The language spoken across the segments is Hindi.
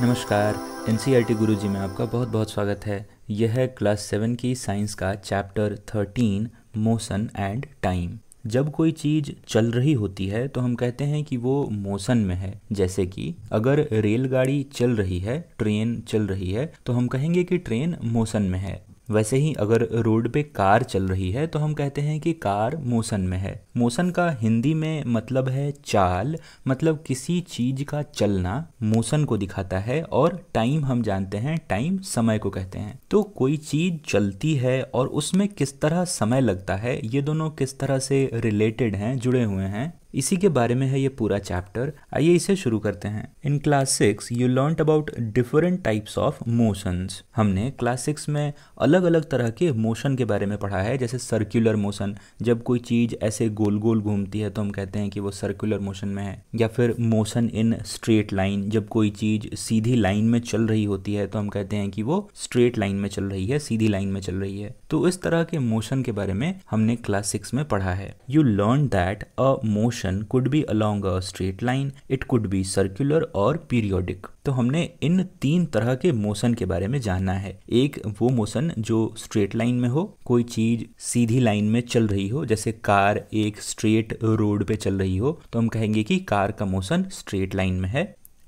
नमस्कार N C R e T Guru ji में आपका बहुत बहुत स्वागत है यह है क्लास सेवन की साइंस का chapter thirteen motion and time जब कोई चीज़ चल रही होती है तो हम कहते हैं कि वो मोशन में है जैसे कि अगर रेलगाड़ी चल रही है ट्रेन चल रही है तो हम कहेंगे कि ट्रेन मोशन में है वैसे ही अगर रोड पे कार चल रही है तो हम कहते हैं कि कार मोशन में है मोशन का हिंदी में मतलब है चाल मतलब किसी चीज का चलना मोशन को दिखाता है और टाइम हम जानते हैं टाइम समय को कहते हैं तो कोई चीज चलती है और उसमें किस तरह समय लगता है ये दोनों किस तरह से रिलेटेड हैं जुड़े हुए हैं इसी के बारे में है ये पूरा चैप्टर आइए इसे शुरू करते हैं in class six you learn about different types of motions हमने क्लास सिक्स में अलग अलग तरह के मोशन के बारे में पढ़ा है जैसे सर्कुलर मोशन जब कोई चीज ऐसे गोल गोल घूमती है तो हम कहते हैं कि वो सर्कुलर मोशन में है या फिर मोशन इन स्ट्रेट लाइन जब कोई चीज सीधी लाइन में चल रही होती है तो हम कहते हैं कि वो स्ट्रेट लाइन में चल रही है सीधी लाइन में चल रही है तो इस तरह के मोशन के बारे में हमने क्लास सिक्स में पढ़ा है you learn that a motion motion could be along a straight line it could be circular और पीरियोडिक तो हमने इन तीन तरह के मोशन के बारे में जानना है एक वो मोशन जो स्ट्रेट लाइन में हो कोई चीज सीधी लाइन में चल रही हो जैसे कार एक स्ट्रेट रोड पे चल रही हो तो हम कहेंगे कि कार का मोशन स्ट्रेट लाइन में है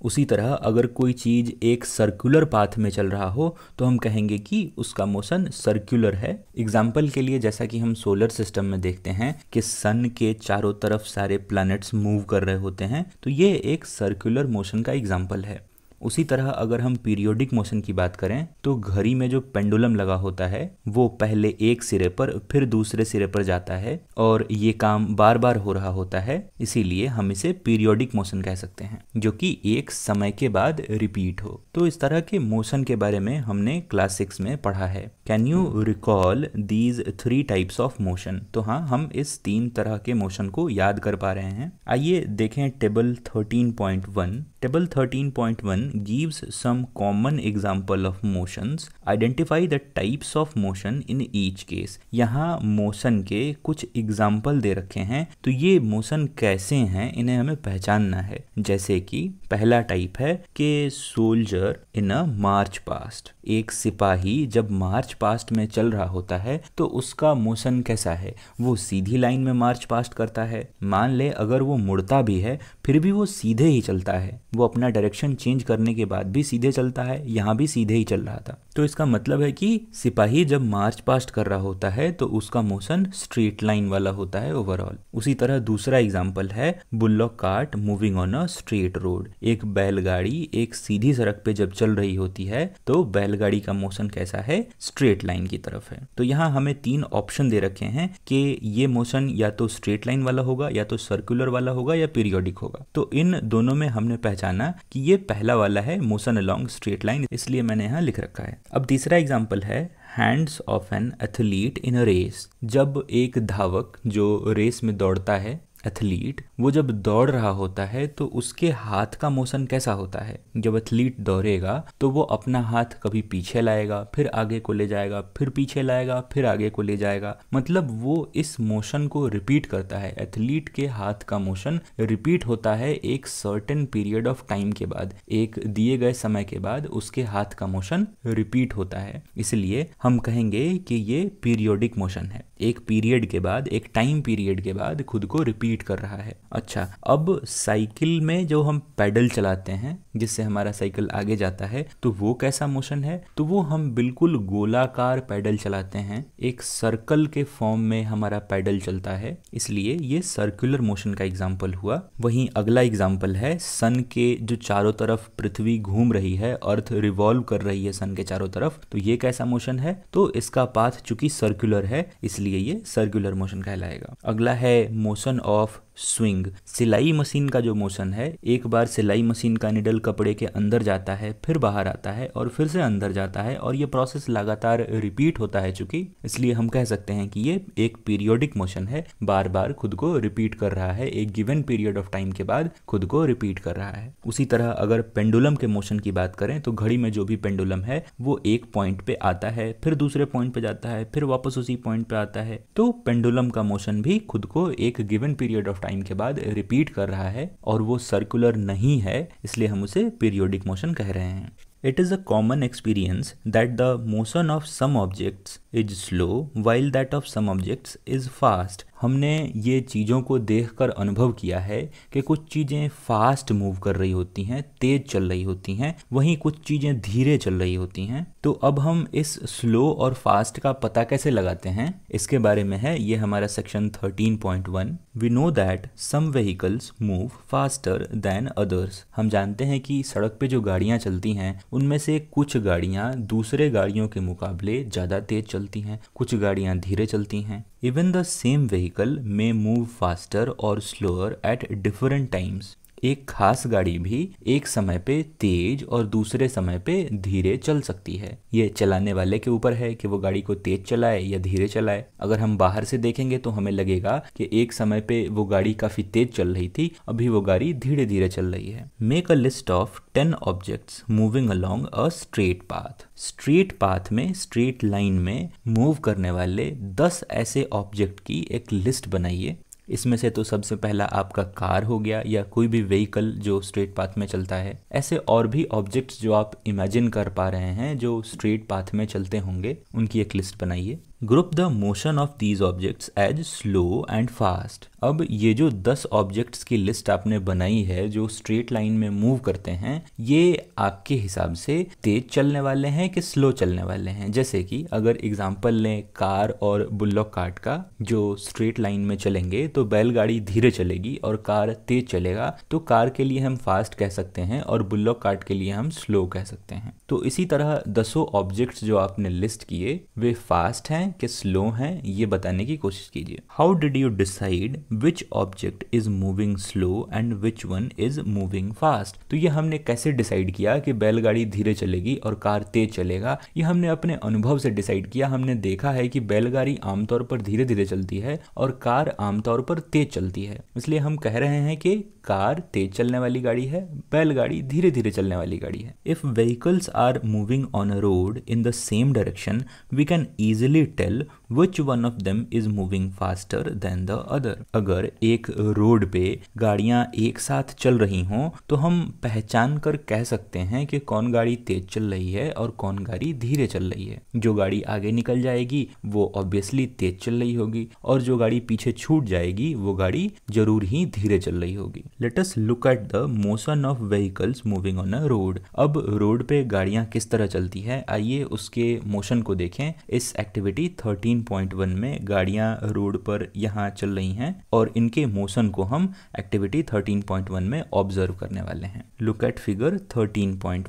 उसी तरह अगर कोई चीज़ एक सर्कुलर पाथ में चल रहा हो तो हम कहेंगे कि उसका मोशन सर्कुलर है एग्जाम्पल के लिए जैसा कि हम सोलर सिस्टम में देखते हैं कि सन के चारों तरफ सारे प्लैनेट्स मूव कर रहे होते हैं तो ये एक सर्कुलर मोशन का एग्जाम्पल है उसी तरह अगर हम पीरियोडिक मोशन की बात करें तो घड़ी में जो पेंडुलम लगा होता है वो पहले एक सिरे पर फिर दूसरे सिरे पर जाता है और ये काम बार बार हो रहा होता है इसीलिए हम इसे पीरियोडिक मोशन कह सकते हैं जो कि एक समय के बाद रिपीट हो तो इस तरह के मोशन के बारे में हमने क्लास सिक्स में पढ़ा है can you recall these three types of motion तो हाँ हम इस तीन तरह के मोशन को याद कर पा रहे हैं आइए देखें table 13.1 table 13.1 gives some common example of motion identify the types of motion in each case यहाँ मोशन के कुछ एग्जाम्पल दे रखे हैं तो ये मोशन कैसे हैं इन्हें हमें पहचानना है जैसे कि पहला टाइप है कि सोल्जर इन अ मार्च पास्ट एक सिपाही जब मार्च पास्ट में चल रहा होता है तो उसका मोशन कैसा है वो सीधी लाइन में मार्च पास्ट करता है मान ले अगर वो मुड़ता भी है फिर भी वो सीधे ही चलता है वो अपना डायरेक्शन चेंज करने के बाद भी सीधे चलता है यहाँ भी सीधे ही चल रहा था तो इसका मतलब है कि सिपाही जब मार्च पास्ट कर रहा होता है तो उसका मोशन स्ट्रेट लाइन वाला होता है ओवरऑल उसी तरह दूसरा एग्जाम्पल है bullock cart moving on a straight road एक बैलगाड़ी एक सीधी सड़क पे जब चल रही होती है तो बैलगाड़ी का मोशन कैसा है स्ट्रेट लाइन की तरफ है तो यहाँ हमें तीन ऑप्शन दे रखे हैं कि ये मोशन या तो स्ट्रेट लाइन वाला होगा या तो सर्कुलर वाला होगा या पीरियोडिक होगा तो इन दोनों में हमने पहचान पहचाना कि ये पहला वाला है मोशन अलॉन्ग स्ट्रेट लाइन इसलिए मैंने यहाँ लिख रखा है अब तीसरा एग्जाम्पल है hands of an athlete in a race जब एक धावक जो रेस में दौड़ता है एथलीट वो जब दौड़ रहा होता है तो उसके हाथ का मोशन कैसा होता है जब एथलीट दौड़ेगा तो वो अपना हाथ कभी पीछे लाएगा फिर आगे को ले जाएगा फिर पीछे लाएगा फिर आगे को ले जाएगा मतलब वो इस मोशन को रिपीट करता है एथलीट के हाथ का मोशन रिपीट होता है एक सर्टेन पीरियड ऑफ टाइम के बाद एक दिए गए समय के बाद उसके हाथ का मोशन रिपीट होता है इसलिए हम कहेंगे कि ये पीरियोडिक मोशन है एक पीरियड के बाद एक टाइम पीरियड के बाद खुद को रिपीट कंप्लीट कर रहा है अच्छा अब साइकिल में जो हम पैडल चलाते हैं जिससे हमारा साइकिल आगे जाता है तो वो कैसा मोशन है तो वो हम बिल्कुल गोलाकार पैडल चलाते हैं एक सर्कल के फॉर्म में हमारा पैडल चलता है इसलिए ये सर्कुलर मोशन का एग्जाम्पल हुआ वहीं अगला एग्जाम्पल है सन के जो चारों तरफ पृथ्वी घूम रही है अर्थ रिवॉल्व कर रही है सन के चारों तरफ तो ये कैसा मोशन है तो इसका पाथ चूंकि सर्कुलर है इसलिए ये सर्कुलर मोशन कहलाएगा अगला है मोशन ऑफ स्विंग सिलाई मशीन का जो मोशन है एक बार सिलाई मशीन का निडल कपड़े के अंदर जाता है फिर बाहर आता है और फिर से अंदर जाता है और ये प्रोसेस लगातार रिपीट होता है चूंकि इसलिए हम कह सकते हैं कि ये एक पीरियोडिक मोशन है बार बार खुद को रिपीट कर रहा है एक गिवन पीरियड ऑफ टाइम के बाद खुद को रिपीट कर रहा है उसी तरह अगर पेंडुलम के मोशन की बात करें तो घड़ी में जो भी पेंडुलम है वो एक पॉइंट पे आता है फिर दूसरे पॉइंट पे जाता है फिर वापस उसी पॉइंट पे आता है तो पेंडुलम का मोशन भी खुद को एक given period of time time के बाद रिपीट कर रहा है और वो सर्कुलर नहीं है इसलिए हम उसे पीरियोडिक मोशन कह रहे हैं it is a common experience that the motion of some objects is slow while that of some objects is fast हमने ये चीज़ों को देखकर अनुभव किया है कि कुछ चीज़ें फास्ट मूव कर रही होती हैं तेज़ चल रही होती हैं वहीं कुछ चीज़ें धीरे चल रही होती हैं तो अब हम इस स्लो और फास्ट का पता कैसे लगाते हैं इसके बारे में है ये हमारा section 13.1 we know that some vehicles move faster than others हम जानते हैं कि सड़क पे जो गाड़ियाँ चलती हैं उनमें से कुछ गाड़ियाँ दूसरे गाड़ियों के मुकाबले ज़्यादा तेज़ चलती हैं कुछ गाड़ियाँ धीरे चलती हैं Even the same vehicle may move faster or slower at different times एक खास गाड़ी भी एक समय पे तेज और दूसरे समय पे धीरे चल सकती है ये चलाने वाले के ऊपर है कि वो गाड़ी को तेज चलाए या धीरे चलाए अगर हम बाहर से देखेंगे तो हमें लगेगा कि एक समय पे वो गाड़ी काफी तेज चल रही थी अभी वो गाड़ी धीरे धीरे चल रही है make a list of ten objects moving along a straight path straight path में स्ट्रेट लाइन में मूव करने वाले दस ऐसे ऑब्जेक्ट की एक लिस्ट बनाइए इसमें से तो सबसे पहला आपका कार हो गया या कोई भी व्हीकल जो स्ट्रेट पाथ में चलता है ऐसे और भी ऑब्जेक्ट्स जो आप इमेजिन कर पा रहे हैं जो स्ट्रेट पाथ में चलते होंगे उनकी एक लिस्ट बनाइए group the motion of these objects as slow and fast अब ये जो दस ऑब्जेक्ट्स की लिस्ट आपने बनाई है जो स्ट्रेट लाइन में मूव करते हैं ये आपके हिसाब से तेज चलने वाले हैं कि स्लो चलने वाले हैं जैसे कि अगर एग्जाम्पल लें कार और बुल्लॉक कार्ट का जो स्ट्रेट लाइन में चलेंगे तो बैलगाड़ी धीरे चलेगी और कार तेज चलेगा तो कार के लिए हम फास्ट कह सकते हैं और बुल्लॉक कार्ट के लिए हम स्लो कह सकते हैं तो इसी तरह दसों ऑब्जेक्ट्स जो आपने लिस्ट किए वे फास्ट हैं कि स्लो हैं ये बताने की कोशिश कीजिए how did you decide which object is moving slow and which one is moving fast तो ये हमने कैसे डिसाइड किया कि बैलगाड़ी धीरे चलेगी और कार तेज चलेगा ये हमने अपने अनुभव से डिसाइड किया हमने देखा है कि बैलगाड़ी आमतौर पर धीरे धीरे चलती है और कार आमतौर पर तेज चलती है इसलिए हम कह रहे हैं कि कार तेज चलने वाली गाड़ी है बैलगाड़ी धीरे धीरे चलने वाली गाड़ी है if vehicles are moving on a road in the same direction we can easily tell which one of them is moving faster than the other अगर एक रोड पे गाड़ियां एक साथ चल रही हों तो हम पहचान कर कह सकते हैं कि कौन गाड़ी तेज चल रही है और कौन गाड़ी धीरे चल रही है जो गाड़ी आगे निकल जाएगी वो ऑब्वियसली तेज चल रही होगी और जो गाड़ी पीछे छूट जाएगी वो गाड़ी जरूर ही धीरे चल रही होगी let's look at the motion of vehicles moving on a road अब रोड पे गाड़ियां किस तरह चलती है आइए उसके मोशन को देखें इस एक्टिविटी थर्टीन 13.1 में गाड़ियां रोड पर यहाँ चल रही हैं और इनके मोशन को हम एक्टिविटी 13.1 में ऑब्जर्व करने वाले हैं लुक एट फिगर 13.1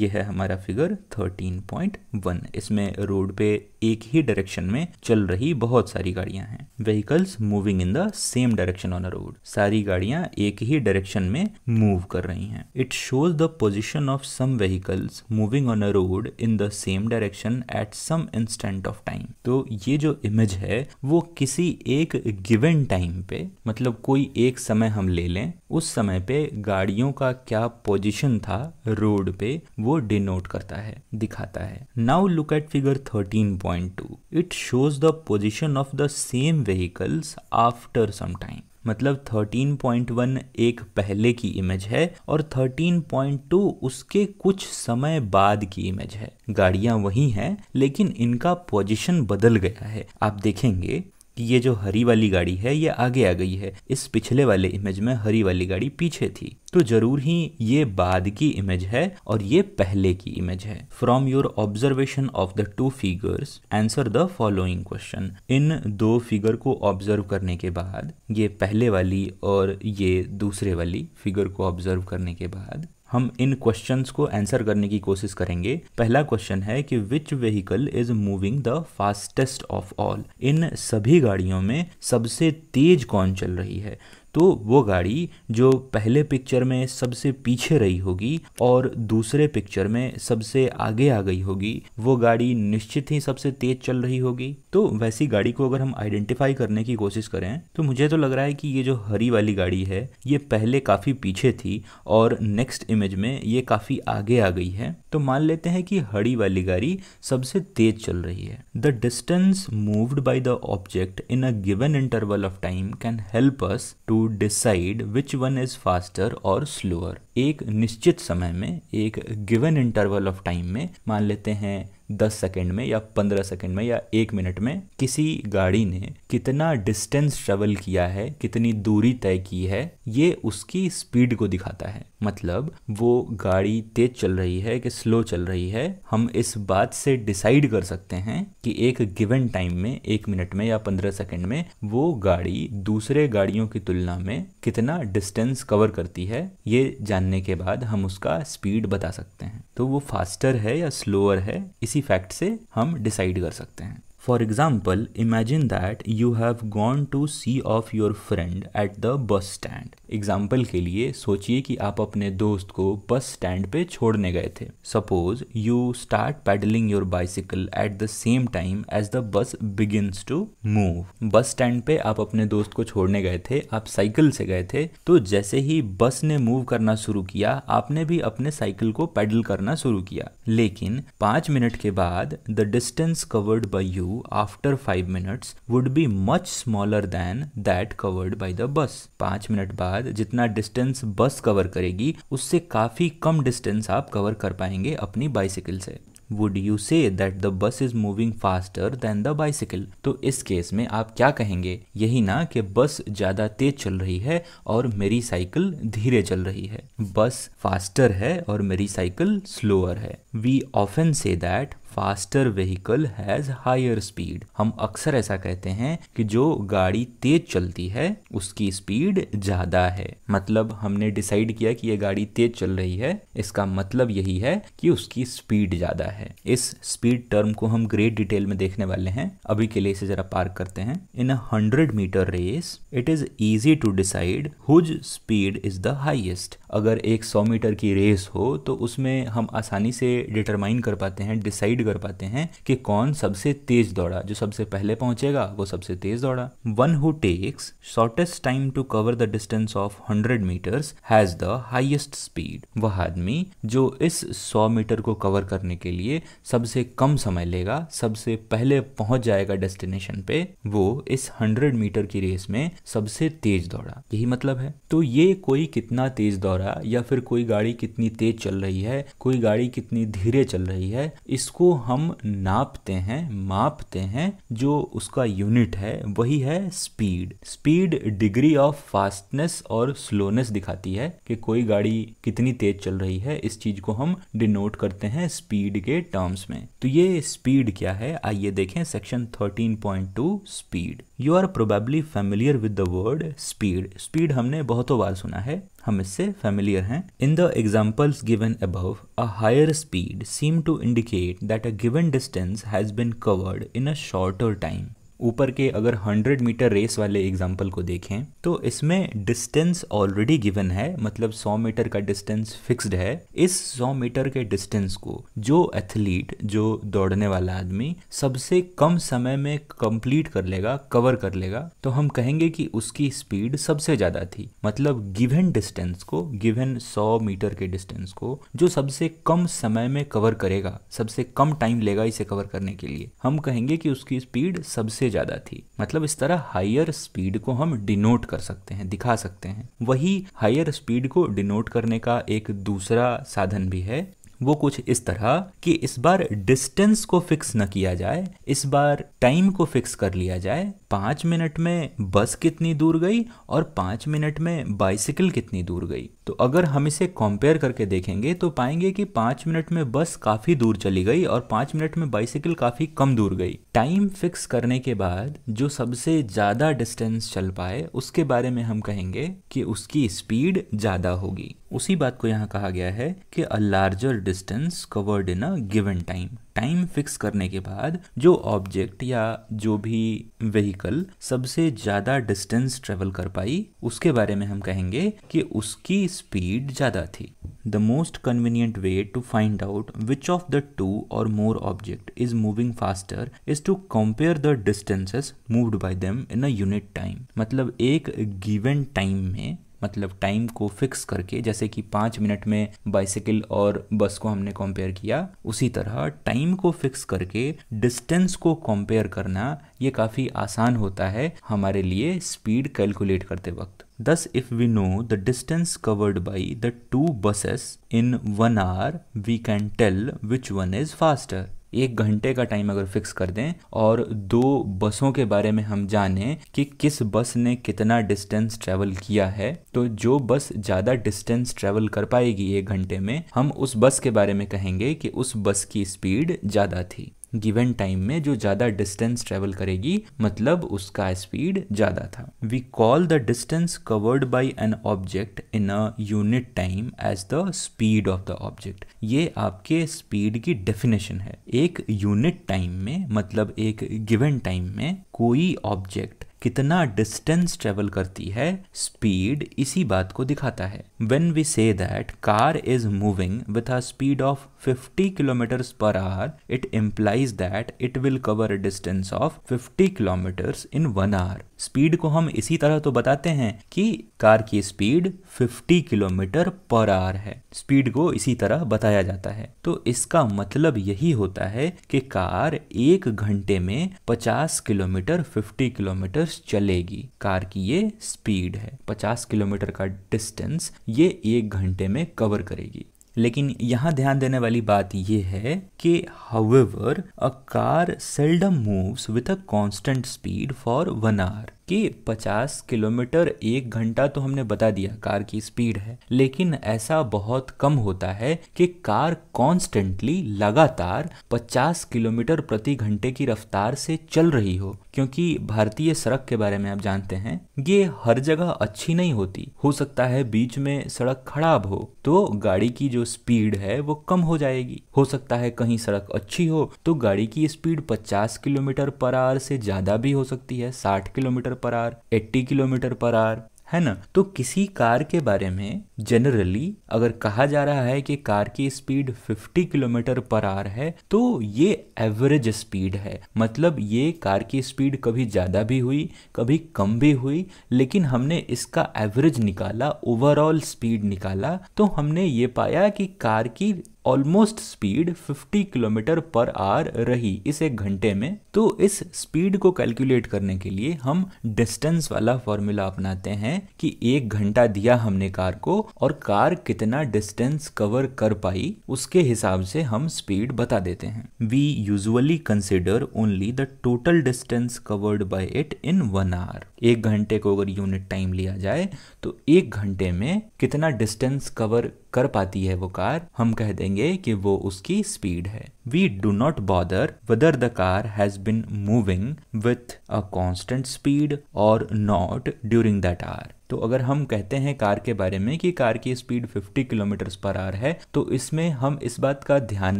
ये है हमारा फिगर 13.1 इसमें रोड पे एक ही डायरेक्शन में चल रही बहुत सारी गाड़ियां हैं vehicles moving in the same direction on a road सारी गाड़ियां एक ही डायरेक्शन में मूव कर रही हैं it shows the position of some vehicles moving on a road in the same direction at some instant of time तो ये जो इमेज है वो किसी एक गिवन टाइम पे मतलब कोई एक समय हम ले लें उस समय पे गाड़ियों का क्या पोजिशन था रोड पे वो डिनोट करता है दिखाता है now look at figure thirteen point 1.2 it shows the position of the same vehicles after some time मतलब 13.1 एक पहले की इमेज है और 13.2 उसके कुछ समय बाद की इमेज है गाड़ियां वही हैं लेकिन इनका पोजीशन बदल गया है आप देखेंगे कि ये जो हरी वाली गाड़ी है ये आगे आ गई है इस पिछले वाले इमेज में हरी वाली गाड़ी पीछे थी तो जरूर ही ये बाद की इमेज है और ये पहले की इमेज है from your observation of the two figures answer the following question इन दो फिगर को ऑब्जर्व करने के बाद ये पहले वाली और ये दूसरे वाली फिगर को ऑब्जर्व करने के बाद हम इन क्वेश्चंस को आंसर करने की कोशिश करेंगे पहला क्वेश्चन है कि which vehicle is moving the fastest of all इन सभी गाड़ियों में सबसे तेज कौन चल रही है तो वो गाड़ी जो पहले पिक्चर में सबसे पीछे रही होगी और दूसरे पिक्चर में सबसे आगे आ गई होगी वो गाड़ी निश्चित ही सबसे तेज चल रही होगी तो वैसी गाड़ी को अगर हम आइडेंटिफाई करने की कोशिश करें तो मुझे तो लग रहा है कि ये जो हरी वाली गाड़ी है ये पहले काफ़ी पीछे थी और नेक्स्ट इमेज में ये काफ़ी आगे आ गई है तो मान लेते हैं कि हड़ी वाली गाड़ी सबसे तेज चल रही है the distance moved by the object in a given interval of time can help us to decide which one is faster or slower एक निश्चित समय में एक गिवन इंटरवल ऑफ टाइम में मान लेते हैं दस सेकेंड में या पंद्रह सेकेंड में या एक मिनट में किसी गाड़ी ने कितना डिस्टेंस ट्रेवल किया है कितनी दूरी तय की है ये उसकी स्पीड को दिखाता है मतलब वो गाड़ी तेज चल रही है कि स्लो चल रही है हम इस बात से डिसाइड कर सकते हैं कि एक गिवन टाइम में एक मिनट में या पंद्रह सेकेंड में वो गाड़ी दूसरे गाड़ियों की तुलना में कितना डिस्टेंस कवर करती है ये जानने के बाद हम उसका स्पीड बता सकते हैं तो वो फास्टर है या स्लोअर है इसी फैक्ट से हम डिसाइड कर सकते हैं For example, imagine that you have gone to see off your friend at the bus stand. Example के लिए सोचिए कि आप अपने दोस्त को बस स्टैंड पे छोड़ने गए थे suppose you start pedalling your bicycle at the same time as the bus begins to move bus stand पे आप अपने दोस्त को छोड़ने गए थे आप साइकिल से गए थे तो जैसे ही बस ने मूव करना शुरू किया आपने भी अपने साइकिल को पैडल करना शुरू किया लेकिन पांच मिनट के बाद the distance covered by you after five minutes would be much smaller than that covered by the bus पांच मिनट बाद बाद जितना डिस्टेंस बस कवर करेगी उससे काफ़ी कम डिस्टेंस आप कवर कर पाएंगे अपनी बाइसिकल से would you say that the bus is moving faster than the bicycle तो इस केस में आप क्या कहेंगे यही ना कि बस ज्यादा तेज चल रही है और मेरी साइकिल धीरे चल रही है बस फास्टर है और मेरी साइकिल स्लोअर है we often say that faster vehicle has higher speed हम अक्सर ऐसा कहते हैं कि जो गाड़ी तेज चलती है उसकी स्पीड ज्यादा है मतलब हमने डिसाइड किया कि ये गाड़ी तेज चल रही है इसका मतलब यही है कि उसकी स्पीड ज्यादा है इस स्पीड टर्म को हम ग्रेट डिटेल में देखने वाले हैं अभी के लिए इसे जरा पार्क करते हैं in a hundred metre race it is easy to decide whose speed is the highest अगर एक सौ मीटर की रेस हो तो उसमें हम आसानी से डिटरमाइन कर पाते हैं डिसाइड डिसाइड कर पाते हैं कि कौन सबसे तेज दौड़ा जो सबसे पहले पहुंचेगा वो सबसे तेज दौड़ा one who takes shortest time to cover the distance of hundred metres has the highest speed वह आदमी जो इस सौ मीटर को कवर करने के लिए सबसे कम समय लेगा सबसे पहले पहुंच जाएगा डेस्टिनेशन पे वो इस हंड्रेड मीटर की रेस में सबसे तेज दौड़ा यही मतलब है तो ये कोई कितना तेज दौड़ा या फिर कोई गाड़ी कितनी तेज चल रही है कोई गाड़ी कितनी धीरे चल रही है इसको हम नापते हैं मापते हैं जो उसका यूनिट है वही है speed speed degree of fastness और स्लोनेस दिखाती है कि कोई गाड़ी कितनी तेज चल रही है इस चीज को हम डिनोट करते हैं स्पीड के टर्म्स में तो ये स्पीड क्या है आइए देखें section 13.2 speed you are probably familiar with the word speed speed हमने बहुतों बार सुना है हम इससे फेमिलियर हैं in the examples given above a higher speed seem to indicate that a given distance has been covered in a shorter time ऊपर के अगर 100 मीटर रेस वाले एग्जाम्पल को देखें तो इसमें डिस्टेंस ऑलरेडी गिवन है मतलब 100 मीटर का डिस्टेंस फिक्स्ड है इस 100 मीटर के डिस्टेंस को जो एथलीट जो दौड़ने वाला आदमी सबसे कम समय में कंप्लीट कर लेगा कवर कर लेगा तो हम कहेंगे कि उसकी स्पीड सबसे ज़्यादा थी मतलब गिवन डिस्टेंस को गिवन सौ मीटर के डिस्टेंस को जो सबसे कम समय में कवर करेगा सबसे कम टाइम लेगा इसे कवर करने के लिए हम कहेंगे कि उसकी स्पीड सबसे सबसे ज़्यादा थी मतलब इस तरह हायर स्पीड को हम डिनोट कर सकते हैं दिखा सकते हैं वही हायर स्पीड को डिनोट करने का एक दूसरा साधन भी है वो कुछ इस तरह कि इस बार डिस्टेंस को फिक्स न किया जाए इस बार टाइम को फिक्स कर लिया जाए पांच मिनट में बस कितनी दूर गई और पांच मिनट में बाइसिकल कितनी दूर गई तो अगर हम इसे कंपेयर करके देखेंगे तो पाएंगे कि पांच मिनट में बस काफ़ी दूर चली गई और पांच मिनट में बाइसिकल काफ़ी कम दूर गई टाइम फिक्स करने के बाद जो सबसे ज़्यादा डिस्टेंस चल पाए उसके बारे में हम कहेंगे कि उसकी स्पीड ज़्यादा होगी उसी बात को यहाँ कहा गया है कि a larger distance covered in a given time time fix करने के बाद जो ऑब्जेक्ट या जो भी व्हीकल सबसे ज़्यादा डिस्टेंस ट्रेवल कर पाई उसके बारे में हम कहेंगे कि उसकी स्पीड ज़्यादा थी the most convenient way to find out which of the two or more object is moving faster is to compare the distances moved by them in a unit time मतलब एक गिवन टाइम में मतलब टाइम को फिक्स करके जैसे कि पाँच मिनट में बाइसाइकिल और बस को हमने कंपेयर किया उसी तरह टाइम को फिक्स करके डिस्टेंस को कंपेयर करना ये काफ़ी आसान होता है हमारे लिए स्पीड कैलकुलेट करते वक्त दस if we know the distance covered by the two buses in one hour we can tell which one is faster एक घंटे का टाइम अगर फिक्स कर दें और दो बसों के बारे में हम जानें कि किस बस ने कितना डिस्टेंस ट्रैवल किया है तो जो बस ज़्यादा डिस्टेंस ट्रैवल कर पाएगी एक घंटे में हम उस बस के बारे में कहेंगे कि उस बस की स्पीड ज़्यादा थी गिवन टाइम में जो ज़्यादा डिस्टेंस ट्रेवल करेगी मतलब उसका स्पीड ज़्यादा था we call the distance covered by an object in a unit time as the speed of the object ये आपके स्पीड की डेफिनेशन है एक यूनिट टाइम में मतलब एक गिवन टाइम में कोई ऑब्जेक्ट कितना डिस्टेंस ट्रेवल करती है स्पीड इसी बात को दिखाता है when we say that car is moving with a speed of 50 kilometre per hour it implies that it will cover a distance of 50 kilometre in one hour speed को हम इसी तरह तो बताते हैं कि कार की स्पीड 50 किलोमीटर पर आवर है स्पीड को इसी तरह बताया जाता है तो इसका मतलब यही होता है कि कार एक घंटे में 50 किलोमीटर 50 किलोमीटर तेज चलेगी कार की ये स्पीड है 50 किलोमीटर का डिस्टेंस ये एक घंटे में कवर करेगी लेकिन यहाँ ध्यान देने वाली बात यह है कि however a car seldom moves with a constant speed for one hour कि 50 किलोमीटर एक घंटा तो हमने बता दिया कार की स्पीड है लेकिन ऐसा बहुत कम होता है कि कार कॉन्स्टेंटली लगातार 50 किलोमीटर प्रति घंटे की रफ्तार से चल रही हो क्योंकि भारतीय सड़क के बारे में आप जानते हैं ये हर जगह अच्छी नहीं होती हो सकता है बीच में सड़क खराब हो तो गाड़ी की जो स्पीड है वो कम हो जाएगी हो सकता है कहीं सड़क अच्छी हो तो गाड़ी की स्पीड 50 किलोमीटर पर आवर से ज्यादा भी हो सकती है 60 kilometre kilometre per or 80 kilometre per or है ना तो किसी कार के बारे में जनरली अगर कहा जा रहा है कि कार की स्पीड 50 किलोमीटर पर आर है तो ये एवरेज स्पीड है मतलब ये कार की स्पीड कभी ज़्यादा भी हुई कभी कम भी हुई लेकिन हमने इसका एवरेज निकाला ओवरऑल स्पीड निकाला तो हमने ये पाया कि कार की almost speed 50 kilometre per hour रही इस एक घंटे में तो इस स्पीड को कैलकुलेट करने के लिए हम डिस्टेंस वाला फॉर्मूला अपनाते हैं कि एक घंटा दिया हमने कार को और कार कितना डिस्टेंस कवर कर पाई उसके हिसाब से हम स्पीड बता देते हैं we usually consider only the total distance covered by it in one hour एक घंटे को अगर यूनिट टाइम लिया जाए तो एक घंटे में कितना डिस्टेंस कवर कर पाती है वो कार हम कह देंगे कि वो उसकी स्पीड है we do not bother whether the car has been moving with a constant speed or not during that hour तो अगर हम कहते हैं कार के बारे में कि कार की स्पीड 50 किलोमीटर पर आर है तो इसमें हम इस बात का ध्यान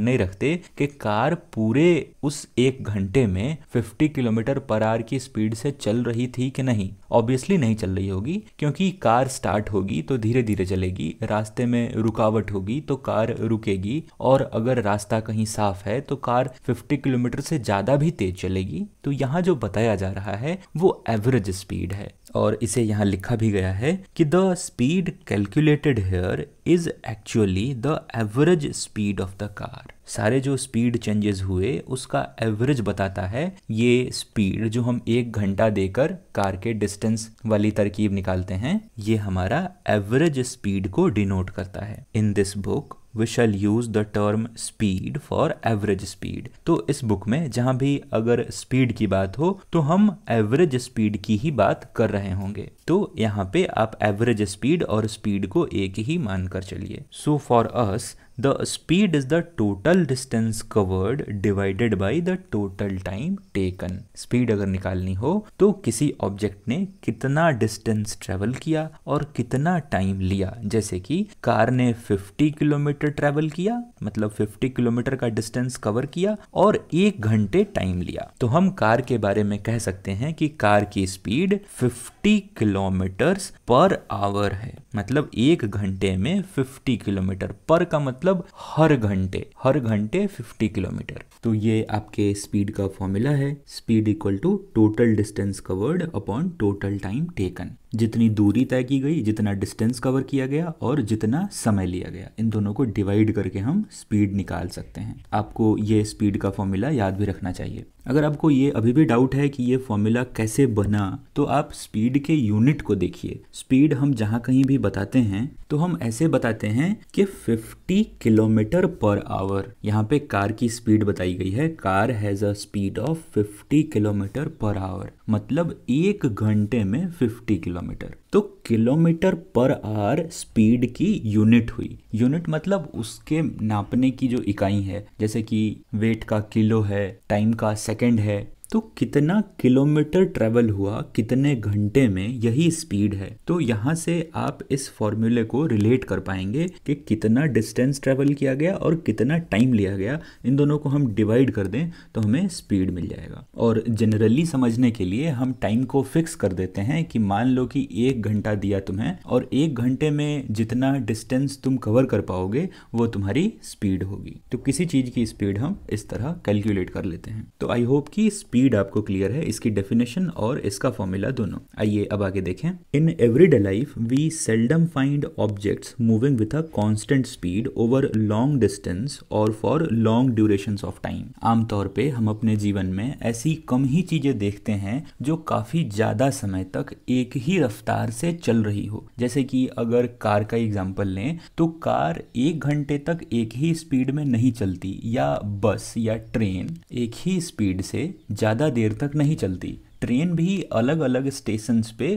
नहीं रखते कि कार पूरे उस एक घंटे में 50 किलोमीटर पर आर की स्पीड से चल रही थी कि नहीं ऑब्वियसली नहीं चल रही होगी क्योंकि कार स्टार्ट होगी तो धीरे धीरे चलेगी रास्ते में रुकावट होगी तो कार रुकेगी और अगर रास्ता कहीं साफ है तो कार 50 किलोमीटर से ज़्यादा भी तेज चलेगी तो यहाँ जो बताया जा रहा है वो एवरेज स्पीड है और इसे यहाँ लिखा भी गया है कि the speed calculated here is actually the average speed of the car सारे जो स्पीड चेंजेस हुए उसका एवरेज बताता है ये स्पीड जो हम एक घंटा देकर कार के डिस्टेंस वाली तरकीब निकालते हैं ये हमारा एवरेज स्पीड को डिनोट करता है in this book we shall use the term speed for average speed तो इस बुक में जहां भी अगर स्पीड की बात हो तो हम एवरेज स्पीड की ही बात कर रहे होंगे तो यहाँ पे आप एवरेज स्पीड और स्पीड को एक ही मानकर चलिए so for us the speed is the total distance covered divided by the total time taken speed अगर निकालनी हो तो किसी ऑब्जेक्ट ने कितना डिस्टेंस ट्रेवल किया और कितना टाइम लिया जैसे कि कार ने 50 किलोमीटर ट्रेवल किया मतलब 50 किलोमीटर का डिस्टेंस कवर किया और एक घंटे टाइम लिया तो हम कार के बारे में कह सकते हैं कि कार की स्पीड 50 किलोमीटर पर आवर है मतलब एक घंटे में 50 किलोमीटर पर का मतलब मतलब हर घंटे हर घंटे 50 किलोमीटर तो ये आपके स्पीड का फॉर्मूला है speed equal to total distance covered upon total time taken जितनी दूरी तय की गई जितना डिस्टेंस कवर किया गया और जितना समय लिया गया इन दोनों को डिवाइड करके हम स्पीड निकाल सकते हैं आपको ये स्पीड का फॉर्मूला याद भी रखना चाहिए अगर आपको ये अभी भी डाउट है कि ये फॉर्मूला कैसे बना तो आप स्पीड के यूनिट को देखिए स्पीड हम जहाँ कहीं भी बताते हैं तो हम ऐसे बताते हैं कि 50 किलोमीटर पर आवर यहाँ पे कार की स्पीड बताई गई है car has a speed of 50 kilometre per hour मतलब एक घंटे में 50 किलोमीटर किलोमीटर तो किलोमीटर पर आवर स्पीड की यूनिट हुई यूनिट मतलब उसके नापने की जो इकाई है जैसे कि वेट का किलो है टाइम का सेकंड है तो कितना किलोमीटर ट्रेवल हुआ कितने घंटे में यही स्पीड है तो यहाँ से आप इस फॉर्मूले को रिलेट कर पाएंगे कि कितना डिस्टेंस ट्रेवल किया गया और कितना टाइम लिया गया इन दोनों को हम डिवाइड कर दें तो हमें स्पीड मिल जाएगा और जनरली समझने के लिए हम टाइम को फिक्स कर देते हैं कि मान लो कि एक घंटा दिया तुम्हें और एक घंटे में जितना डिस्टेंस तुम कवर कर पाओगे वो तुम्हारी स्पीड होगी तो किसी चीज़ की स्पीड हम इस तरह कैलकुलेट कर लेते हैं तो आई होप कि स्पीड आपको क्लियर है इसकी डेफिनेशन और इसका फॉर्मूला दोनों आइए अब आगे देखें in everyday life we seldom find objects moving with a constant speed over long distance or for long duration of time आमतौर पे हम अपने जीवन में ऐसी कम ही चीजें देखते हैं जो काफी ज्यादा समय तक एक ही रफ्तार से चल रही हो जैसे कि अगर कार का एग्जाम्पल लें तो कार एक घंटे तक एक ही स्पीड में नहीं चलती या बस या ट्रेन एक ही स्पीड से ज़्यादा देर तक नहीं चलती ट्रेन भी अलग अलग स्टेशंस पे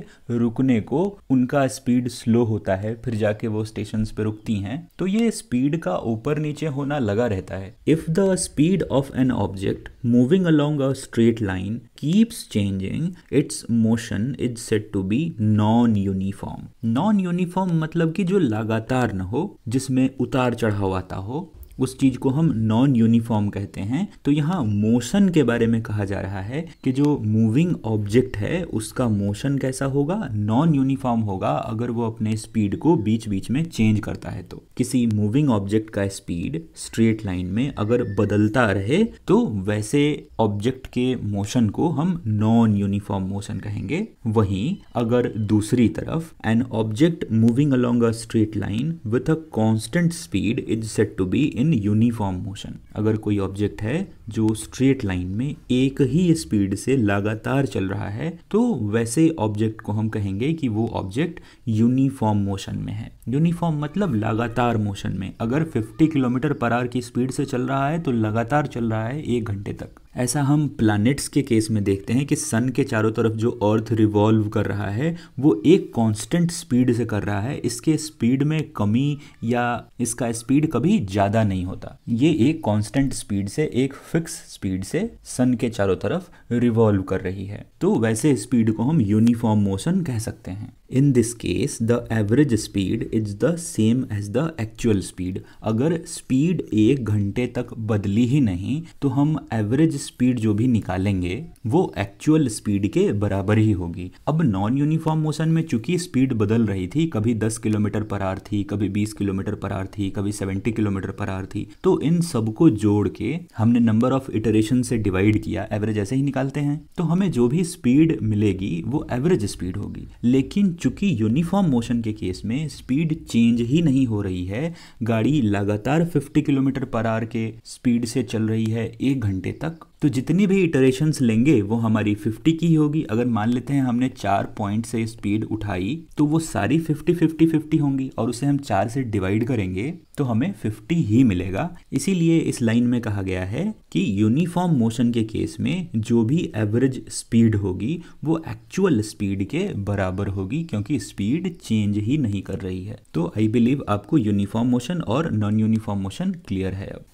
रुकने को उनका स्पीड स्लो होता है फिर जाके वो स्टेशंस पे रुकती हैं तो ये स्पीड का ऊपर नीचे होना लगा रहता है if the speed of an object moving along a straight line keeps changing its motion is set to be non uniform non uniform मतलब कि जो लगातार न हो जिसमें उतार चढ़ाव आता हो उस चीज़ को हम नॉन यूनिफॉर्म कहते हैं तो यहाँ मोशन के बारे में कहा जा रहा है कि जो मूविंग ऑब्जेक्ट है उसका मोशन कैसा होगा नॉन यूनिफॉर्म होगा अगर वो अपने स्पीड को बीच बीच में चेंज करता है तो किसी मूविंग ऑब्जेक्ट का स्पीड स्ट्रेट लाइन में अगर बदलता रहे तो वैसे ऑब्जेक्ट के मोशन को हम नॉन यूनिफॉर्म मोशन कहेंगे वहीं अगर दूसरी तरफ an object moving along a straight line with a constant speed is set to be in in uniform motion अगर कोई ऑब्जेक्ट है जो स्ट्रेट लाइन में एक ही स्पीड से लगातार चल रहा है तो वैसे ऑब्जेक्ट को हम कहेंगे कि वो ऑब्जेक्ट यूनिफॉर्म मोशन में है यूनिफॉर्म मतलब लगातार मोशन में अगर 50 किलोमीटर पर आर की स्पीड से चल रहा है तो लगातार चल रहा है एक घंटे तक ऐसा हम प्लानिट्स के केस में देखते हैं कि सन के चारों तरफ जो अर्थ रिवॉल्व कर रहा है वो एक कांस्टेंट स्पीड से कर रहा है इसके स्पीड में कमी या इसका स्पीड कभी ज़्यादा नहीं होता ये एक कांस्टेंट स्पीड से एक फिक्स स्पीड से सन के चारों तरफ रिवॉल्व कर रही है तो वैसे स्पीड को हम यूनिफॉर्म मोशन कह सकते हैं in this case the average speed is the same as the actual speed अगर स्पीड एक घंटे तक बदली ही नहीं तो हम एवरेज स्पीड जो भी निकालेंगे वो एक्चुअल स्पीड के बराबर ही होगी अब नॉन यूनिफॉर्म मोशन में चूंकि स्पीड बदल रही थी कभी 10 किलोमीटर पर आर थी कभी 20 किलोमीटर पर आर थी कभी 70 किलोमीटर पर आर थी तो इन सबको जोड़ के हमने नंबर ऑफ इटरेशन से डिवाइड किया एवरेज ऐसे ही निकालते हैं तो हमें जो भी स्पीड मिलेगी वो एवरेज स्पीड होगी लेकिन चूंकि यूनिफॉर्म मोशन के केस में स्पीड चेंज ही नहीं हो रही है गाड़ी लगातार 50 किलोमीटर पर आर के स्पीड से चल रही है एक घंटे तक तो जितनी भी इटरेशन लेंगे वो हमारी 50 की होगी अगर मान लेते हैं हमने चार पॉइंट से स्पीड उठाई तो वो सारी 50 50 50 होंगी और उसे हम चार से डिवाइड करेंगे तो हमें 50 ही मिलेगा इसीलिए इस लाइन में कहा गया है कि यूनिफॉर्म मोशन के केस में जो भी एवरेज स्पीड होगी वो एक्चुअल स्पीड के बराबर होगी क्योंकि स्पीड चेंज ही नहीं कर रही है तो आई बिलीव आपको यूनिफॉर्म मोशन और नॉन यूनिफॉर्म मोशन क्लियर है अब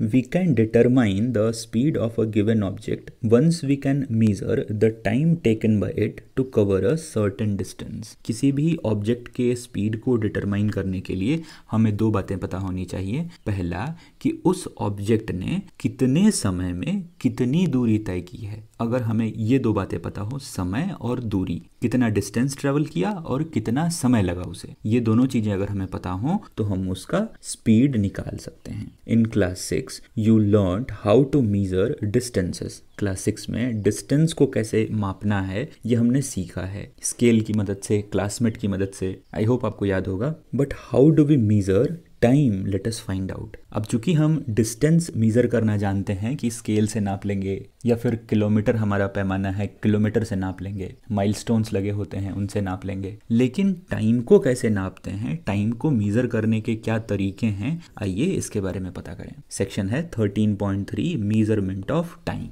we can determine the speed of a given object once we can measure the time taken by it to cover a certain distance. किसी भी object के speed को determine करने के लिए हमें दो बातें पता होनी चाहिए पहला कि उस ऑब्जेक्ट ने कितने समय में कितनी दूरी तय की है अगर हमें ये दो बातें पता हो समय और दूरी कितना डिस्टेंस ट्रेवल किया और कितना समय लगा उसे ये दोनों चीजें अगर हमें पता हो तो हम उसका स्पीड निकाल सकते हैं in class six you learn how to measure distances class six में डिस्टेंस को कैसे मापना है ये हमने सीखा है स्केल की मदद से क्लासमेट की मदद से आई होप आपको याद होगा but how do we measure time let us find out अब चूंकि हम डिस्टेंस मीज़र करना जानते हैं कि स्केल से नाप लेंगे या फिर किलोमीटर हमारा पैमाना है किलोमीटर से नाप लेंगे माइलस्टोन्स लगे होते हैं उनसे नाप लेंगे लेकिन टाइम को कैसे नापते हैं टाइम को मीज़र करने के क्या तरीके हैं आइए इसके बारे में पता करें सेक्शन है thirteen point three measurement of time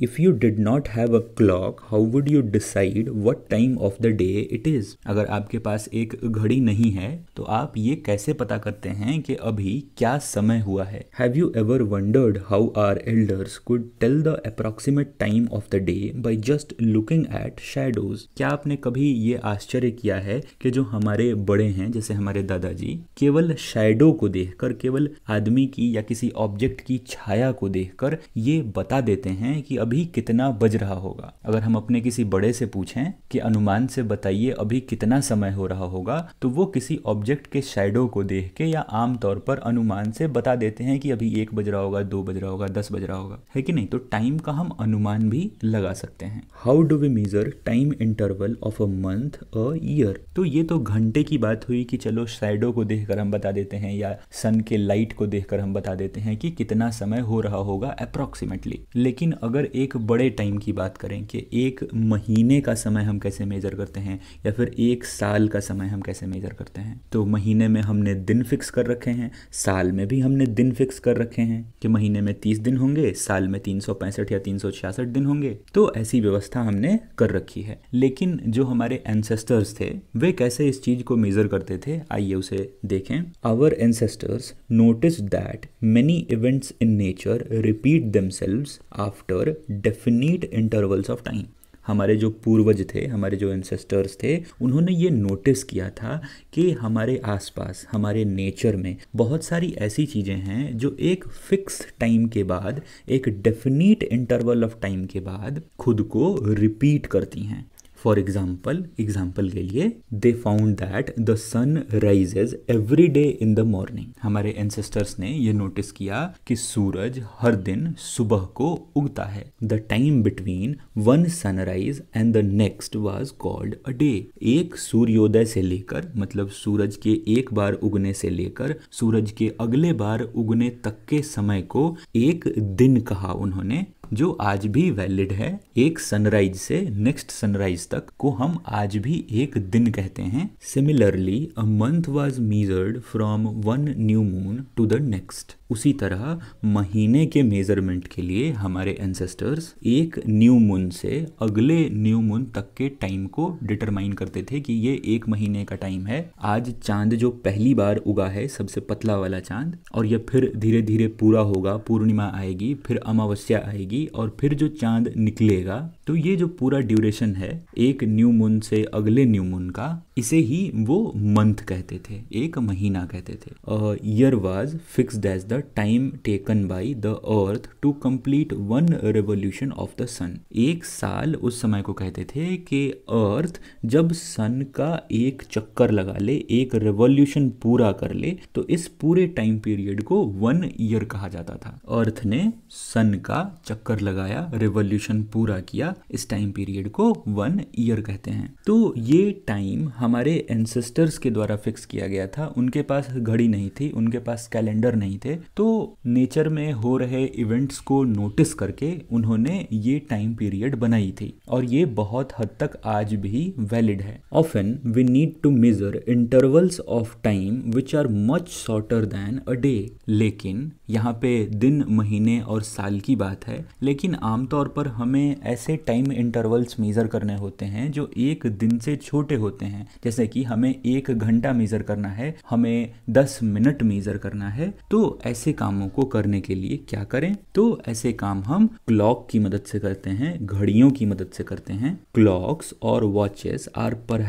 if you did not have a clock how would you decide what time of the day it is अगर आपके पास एक घड़ी नहीं है तो आप ये कैसे पता करते हैं कि अभी क्या समय हुआ है have you ever wondered how our elders could tell the approximate time of the day by just looking at shadows क्या आपने कभी ये आश्चर्य किया है कि जो हमारे बड़े हैं जैसे हमारे दादाजी केवल शेडो को देख कर केवल आदमी की या किसी ऑब्जेक्ट की छाया को देख कर ये बता देते हैं कि अभी कितना बज रहा होगा अगर हम अपने किसी बड़े से पूछें कि अनुमान से बताइए अभी कितना समय हो रहा होगा तो वो किसी ऑब्जेक्ट के शेडो को देख के या आमतौर पर अनुमान से बता देते हैं कि अभी एक बज रहा होगा दो बज रहा होगा दस बज रहा होगा है कि नहीं तो टाइम का हम अनुमान भी लगा सकते हैं how do we measure time interval of a month a year तो ये तो घंटे की बात हुई कि चलो शेडो को देख हम बता देते हैं या सन के लाइट को देख हम बता देते हैं कि कितना समय हो रहा होगा अप्रोक्सीमेटली लेकिन अगर एक बड़े टाइम की बात करें कि एक महीने का समय हम कैसे मेज़र करते हैं या फिर एक साल का समय हम कैसे मेज़र करते हैं तो महीने में हमने दिन फिक्स कर रखे हैं साल में भी हमने दिन फिक्स कर रखे हैं कि महीने में तीस दिन होंगे साल में तीन या तीन दिन होंगे तो ऐसी व्यवस्था हमने कर रखी है लेकिन जो हमारे एंसेस्टर्स थे वे कैसे इस चीज़ को मेज़र करते थे आइए उसे देखें our ancestors notice that many events in nature repeat themselves after definite intervals of time हमारे जो पूर्वज थे हमारे जो एंसेस्टर्स थे उन्होंने ये नोटिस किया था कि हमारे आसपास हमारे नेचर में बहुत सारी ऐसी चीज़ें हैं जो एक फिक्स टाइम के बाद एक डेफिनीट इंटरवल ऑफ टाइम के बाद खुद को रिपीट करती हैं फॉर एग्जाम्पल एग्जाम्पल के लिए they found that the sun rises every day in the morning हमारे एंसेस्टर्स ने ये नोटिस किया कि सूरज हर दिन सुबह को उगता है the time between one sunrise and the next was called a day एक सूर्योदय से लेकर मतलब सूरज के एक बार उगने से लेकर सूरज के अगले बार उगने तक के समय को एक दिन कहा उन्होंने जो आज भी वैलिड है एक सनराइज से नेक्स्ट सनराइज तक को हम आज भी एक दिन कहते हैं similarly a month was measured from one new moon to the next उसी तरह महीने के मेज़रमेंट के लिए हमारे एंसेस्टर्स एक न्यू मून से अगले न्यू मून तक के टाइम को डिटरमाइन करते थे कि ये एक महीने का टाइम है आज चांद जो पहली बार उगा है सबसे पतला वाला चांद और यह फिर धीरे धीरे पूरा होगा पूर्णिमा आएगी फिर अमावस्या आएगी और फिर जो चांद निकलेगा तो ये जो पूरा ड्यूरेशन है एक न्यू मून से अगले न्यू मून का इसे ही वो मंथ कहते थे एक महीना कहते थे year was fixed as the time taken by the earth to complete one revolution of the sun एक साल उस समय को कहते थे कि अर्थ जब सन का एक चक्कर लगा ले एक रेवोल्यूशन पूरा कर ले तो इस पूरे टाइम पीरियड को वन ईयर कहा जाता था अर्थ ने सन का चक्कर लगाया रेवोल्यूशन पूरा किया इस टाइम पीरियड को वन ईयर कहते हैं तो ये टाइम हमारे एंसेस्टर्स के द्वारा फिक्स किया गया था उनके पास घड़ी नहीं थी उनके पास कैलेंडर नहीं थे तो नेचर में हो रहे इवेंट्स को नोटिस करके उन्होंने ये टाइम पीरियड बनाई थी और ये बहुत हद तक आज भी वैलिड है often we need to measure intervals of time which are much shorter than a day लेकिन यहाँ पे दिन महीने और साल की बात है लेकिन आमतौर पर हमें ऐसे टाइम इंटरवल्स मेज़र करने होते हैं जो एक दिन से छोटे होते हैं जैसे कि हमें एक घंटा मेज़र करना है हमें दस मिनट मेज़र करना है तो ऐसे कामों को करने के लिए क्या करें तो ऐसे काम हम क्लॉक की मदद से करते हैं घड़ियों की मदद से करते हैं क्लॉक्स और watches are perhaps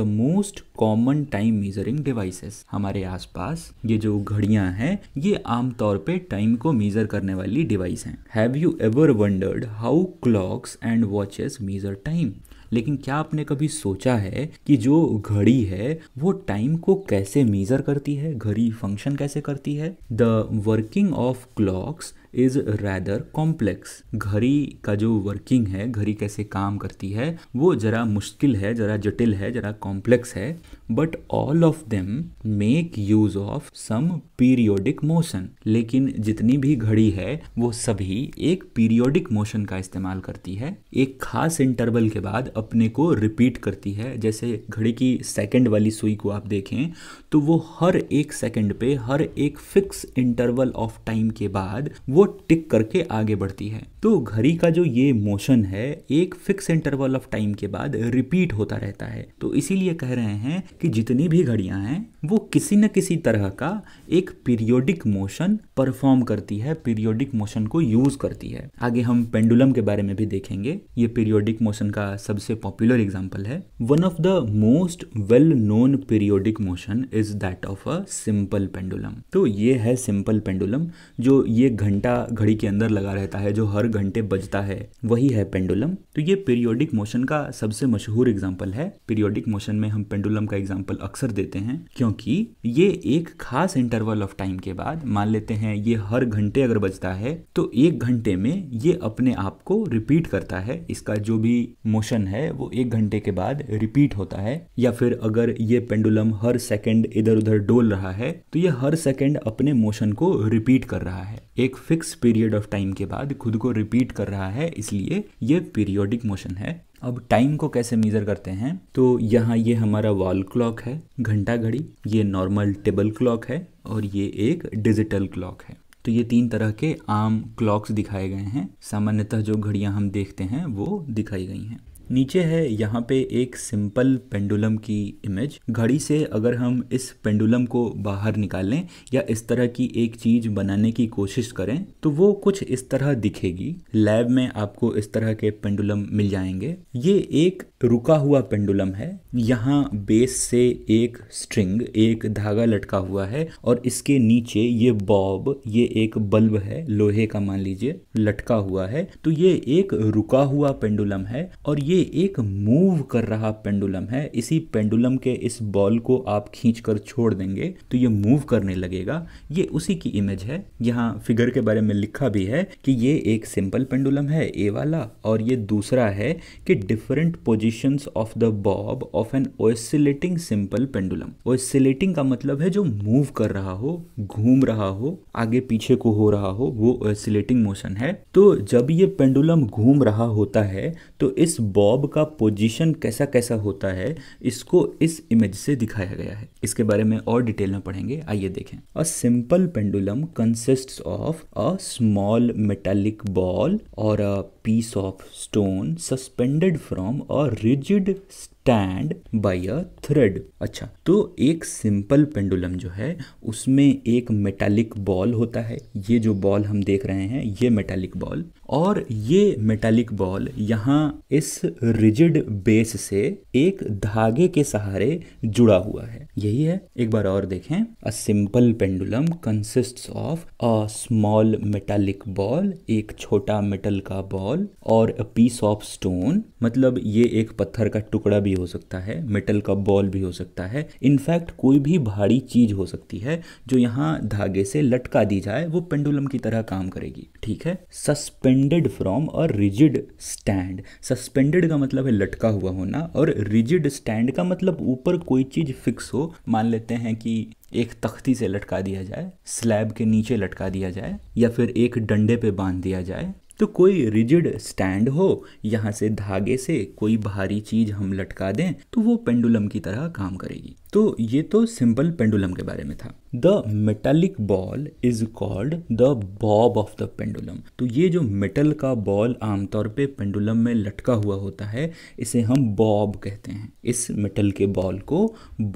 the most common time measuring devices हमारे आसपास ये जो घड़ियां हैं ये आमतौर पे टाइम को मेजर करने वाली डिवाइस हैं have you ever wondered how clocks and watches measure time लेकिन क्या आपने कभी सोचा है कि जो घड़ी है वो टाइम को कैसे मेजर करती है घड़ी फंक्शन कैसे करती है the working of clocks is rather complex घड़ी का जो वर्किंग है घड़ी कैसे काम करती है वो जरा मुश्किल है जरा जटिल है जरा कॉम्प्लेक्स है but all of them make use of some periodic motion लेकिन जितनी भी घड़ी है वो सभी एक पीरियोडिक मोशन का इस्तेमाल करती है एक खास इंटरवल के बाद अपने को रिपीट करती है जैसे घड़ी की सेकंड वाली सुई को आप देखें तो वो हर एक सेकंड पे हर एक फिक्स इंटरवल ऑफ टाइम के बाद वो टिक करके आगे बढ़ती है तो घड़ी का जो ये मोशन है एक फिक्स इंटरवल ऑफ टाइम के बाद रिपीट होता रहता है तो इसीलिए कह रहे हैं कि जितनी भी घड़ियां हैं वो किसी न किसी तरह का एक पीरियोडिक मोशन परफॉर्म करती है पीरियोडिक मोशन को यूज करती है आगे हम पेंडुलम के बारे में भी देखेंगे ये पीरियोडिक मोशन का सबसे पॉपुलर एग्जाम्पल है one of the most well known periodic motion is that of a simple pendulum तो ये है सिंपल पेंडुलम जो ये घंटा घंटा घड़ी के अंदर लगा रहता है जो हर घंटे बजता है वही है पेंडुलम तो ये पीरियोडिक मोशन का सबसे मशहूर एग्जाम्पल है पीरियोडिक मोशन में हम पेंडुलम का एग्जाम्पल अक्सर देते हैं क्योंकि ये एक खास इंटरवल ऑफ टाइम के बाद मान लेते हैं ये हर घंटे अगर बजता है तो एक घंटे में ये अपने आप को रिपीट करता है इसका जो भी मोशन है वो एक घंटे के बाद रिपीट होता है या फिर अगर ये पेंडुलम हर सेकेंड इधर उधर डोल रहा है तो ये हर सेकेंड अपने मोशन को रिपीट कर रहा है एक फिक्स पीरियड ऑफ टाइम के बाद खुद को रिपीट कर रहा है इसलिए ये पीरियोडिक मोशन है अब टाइम को कैसे मेज़र करते हैं तो यहाँ ये हमारा वॉल क्लॉक है घंटा घड़ी ये नॉर्मल टेबल क्लॉक है और ये एक डिजिटल क्लॉक है तो ये तीन तरह के आम क्लॉक्स दिखाए गए हैं सामान्यतः जो घड़ियां हम देखते हैं वो दिखाई गई हैं नीचे है यहाँ पे एक सिंपल पेंडुलम की इमेज घड़ी से अगर हम इस पेंडुलम को बाहर निकालें या इस तरह की एक चीज बनाने की कोशिश करें तो वो कुछ इस तरह दिखेगी लैब में आपको इस तरह के पेंडुलम मिल जाएंगे ये एक रुका हुआ पेंडुलम है यहाँ बेस से एक स्ट्रिंग एक धागा लटका हुआ है और इसके नीचे ये बॉब ये एक बल्ब है लोहे का मान लीजिए लटका हुआ है तो ये एक रुका हुआ पेंडुलम है और ये ये एक मूव कर रहा पेंडुलम है इसी पेंडुलम के इस बॉल को आप खींच कर छोड़ देंगे तो ये मूव करने लगेगा ये उसी की इमेज है यहाँ फिगर के बारे में लिखा भी है कि ये एक सिंपल पेंडुलम है ए वाला और ये दूसरा है कि different positions of the bob of an oscillating simple pendulum oscillating का मतलब है जो मूव कर रहा हो घूम रहा हो आगे पीछे को हो रहा हो वो ओसिलेटिंग मोशन है तो जब ये पेंडुलम घूम रहा होता है तो इस बॉब बॉब का पोजीशन कैसा कैसा होता है इसको इस इमेज से दिखाया गया है इसके बारे में और डिटेल में पढ़ेंगे आइए देखें a simple pendulum consist of a small metallic ball or a piece of stone suspended from a rigid stand by a thread अच्छा तो एक सिंपल पेंडुलम जो है उसमें एक मेटालिक बॉल होता है ये जो बॉल हम देख रहे हैं ये मेटालिक बॉल और ये मेटालिक बॉल यहाँ इस रिजिड बेस से एक धागे के सहारे जुड़ा हुआ है यही है एक बार और देखें a simple pendulum consist of a small metallic ball एक छोटा मेटल का ball or a piece of stone मतलब ये एक पत्थर का टुकड़ा भी हो सकता है मेटल का बॉल भी हो सकता है इनफैक्ट कोई भी भारी चीज हो सकती है जो यहाँ धागे से लटका दी जाए वो पेंडुलम की तरह काम करेगी ठीक है suspended from or rigid stand suspended का मतलब है लटका हुआ होना और रिजिड स्टैंड का मतलब ऊपर कोई चीज फिक्स हो मान लेते हैं कि एक तख्ती से लटका दिया जाए स्लैब के नीचे लटका दिया जाए या फिर एक डंडे पे बांध दिया जाए तो कोई रिजिड स्टैंड हो यहाँ से धागे से कोई भारी चीज हम लटका दें तो वो पेंडुलम की तरह काम करेगी तो ये तो सिंपल पेंडुलम के बारे में था the metallic ball is called the bob of the pendulum तो ये जो मेटल का बॉल आमतौर पे पेंडुलम में लटका हुआ होता है इसे हम बॉब कहते हैं इस मेटल के बॉल को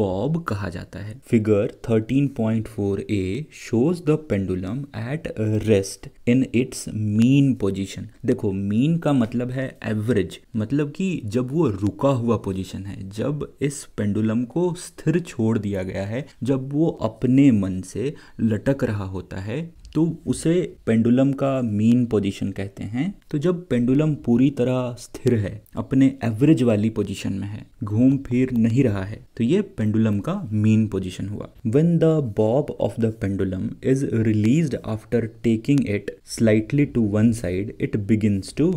बॉब कहा जाता है figure 13.4 A shows the pendulum at rest in its mean position देखो मीन का मतलब है एवरेज मतलब कि जब वो रुका हुआ पोजीशन है जब इस पेंडुलम को स्थिर फिर छोड़ दिया गया है जब वो अपने मन से लटक रहा होता है तो उसे पेंडुलम का मीन पोजीशन कहते हैं तो जब पेंडुलम पूरी तरह स्थिर है अपने एवरेज वाली पोजीशन में है घूम फिर नहीं रहा है तो ये पेंडुलम का मीन पोजीशन हुआ when the bob of the pendulum is release after taking it slightly to one side it begin to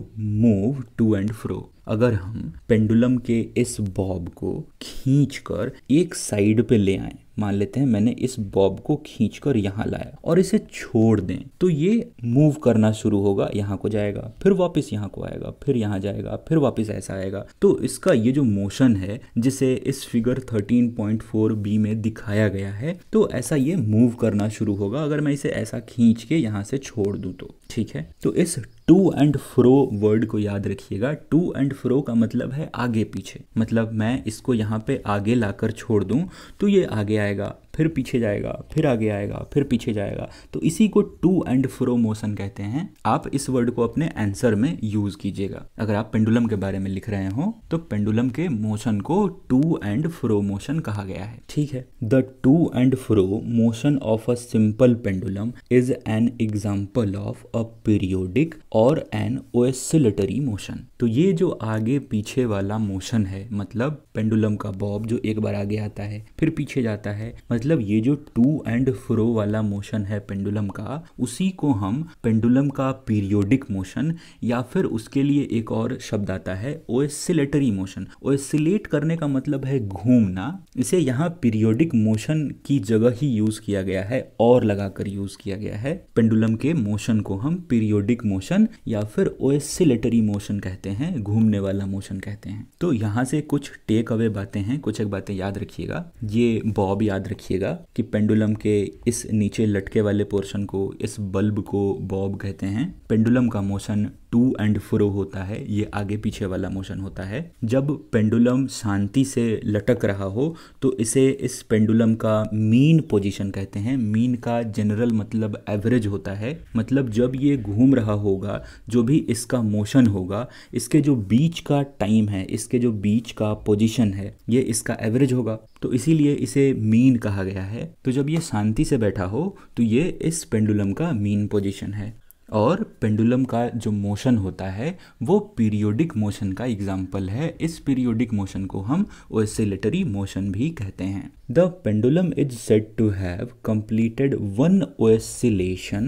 move to and fro अगर हम पेंडुलम के इस बॉब को खींचकर एक साइड पे ले आए मान लेते हैं मैंने इस बॉब को खींच कर यहाँ लाया और इसे छोड़ दें तो ये मूव करना शुरू होगा यहाँ को जाएगा फिर वापस यहाँ को आएगा फिर यहाँ जाएगा फिर वापस ऐसा आएगा तो इसका ये जो मोशन है जिसे इस फिगर 13.4 बी में दिखाया गया है तो ऐसा ये मूव करना शुरू होगा अगर मैं इसे ऐसा खींच के यहाँ से छोड़ दूँ तो ठीक है तो इस टू एंड फ्रो वर्ड को याद रखिएगा टू एंड फ्रो का मतलब है आगे पीछे मतलब मैं इसको यहाँ पे आगे लाकर छोड़ दूँ तो ये आगे आएगा फिर पीछे जाएगा फिर आगे आएगा फिर पीछे जाएगा तो इसी को टू एंड फ्रो मोशन कहते हैं आप इस वर्ड को अपने आंसर में यूज कीजिएगा अगर आप पेंडुलम के बारे में लिख रहे हो तो पेंडुलम के मोशन को टू एंड फ्रो मोशन कहा गया है ठीक है the to and fro motion of a simple pendulum is an example of a periodic or an oscillatory motion तो ये जो आगे पीछे वाला मोशन है मतलब पेंडुलम का बॉब जो एक बार आगे आता है फिर पीछे जाता है मतलब मतलब ये जो टू एंड फ्रो वाला मोशन है पेंडुलम का उसी को हम पेंडुलम का पीरियोडिक मोशन या फिर उसके लिए एक और शब्द आता है ओएसिलेटरी मोशन ओएसिलेट करने का मतलब है घूमना इसे यहाँ पीरियोडिक मोशन की जगह ही यूज किया गया है और लगाकर यूज किया गया है पेंडुलम के मोशन को हम पीरियोडिक मोशन या फिर ओएसिलेटरी मोशन कहते हैं घूमने वाला मोशन कहते हैं तो यहाँ से कुछ टेक अवे बातें हैं कुछ एक बातें याद रखिएगा ये बॉब याद रखिए देखिएगा कि पेंडुलम के इस नीचे लटके वाले पोर्शन को इस बल्ब को बॉब कहते हैं पेंडुलम का मोशन टू एंड फ्रो होता है ये आगे पीछे वाला मोशन होता है जब पेंडुलम शांति से लटक रहा हो तो इसे इस पेंडुलम का मीन पोजीशन कहते हैं मीन का जनरल मतलब एवरेज होता है मतलब जब ये घूम रहा होगा जो भी इसका मोशन होगा इसके जो बीच का टाइम है इसके जो बीच का पोजीशन है ये इसका एवरेज होगा तो इसीलिए इसे मीन कहा गया है तो जब ये शांति से बैठा हो तो ये इस पेंडुलम का मीन पोजिशन है और पेंडुलम का जो मोशन होता है वो पीरियोडिक मोशन का एग्जाम्पल है इस पीरियोडिक मोशन को हम ओसिलेटरी मोशन भी कहते हैं the pendulum is set to have completed one oscillation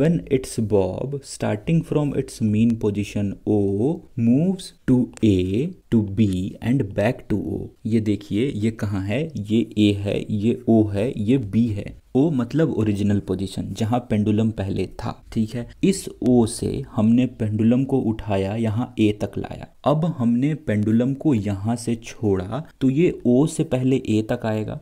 when its bob starting from its mean position O move to A to B and back to O ये देखिए ये कहाँ है ये ए है ये ओ है ये बी है ओ मतलब ओरिजिनल पोजीशन जहां पेंडुलम पहले था ठीक है इस ओ से हमने पेंडुलम को उठाया यहाँ ए तक लाया अब हमने पेंडुलम को यहाँ से छोड़ा तो ये ओ से पहले ए तक आएगा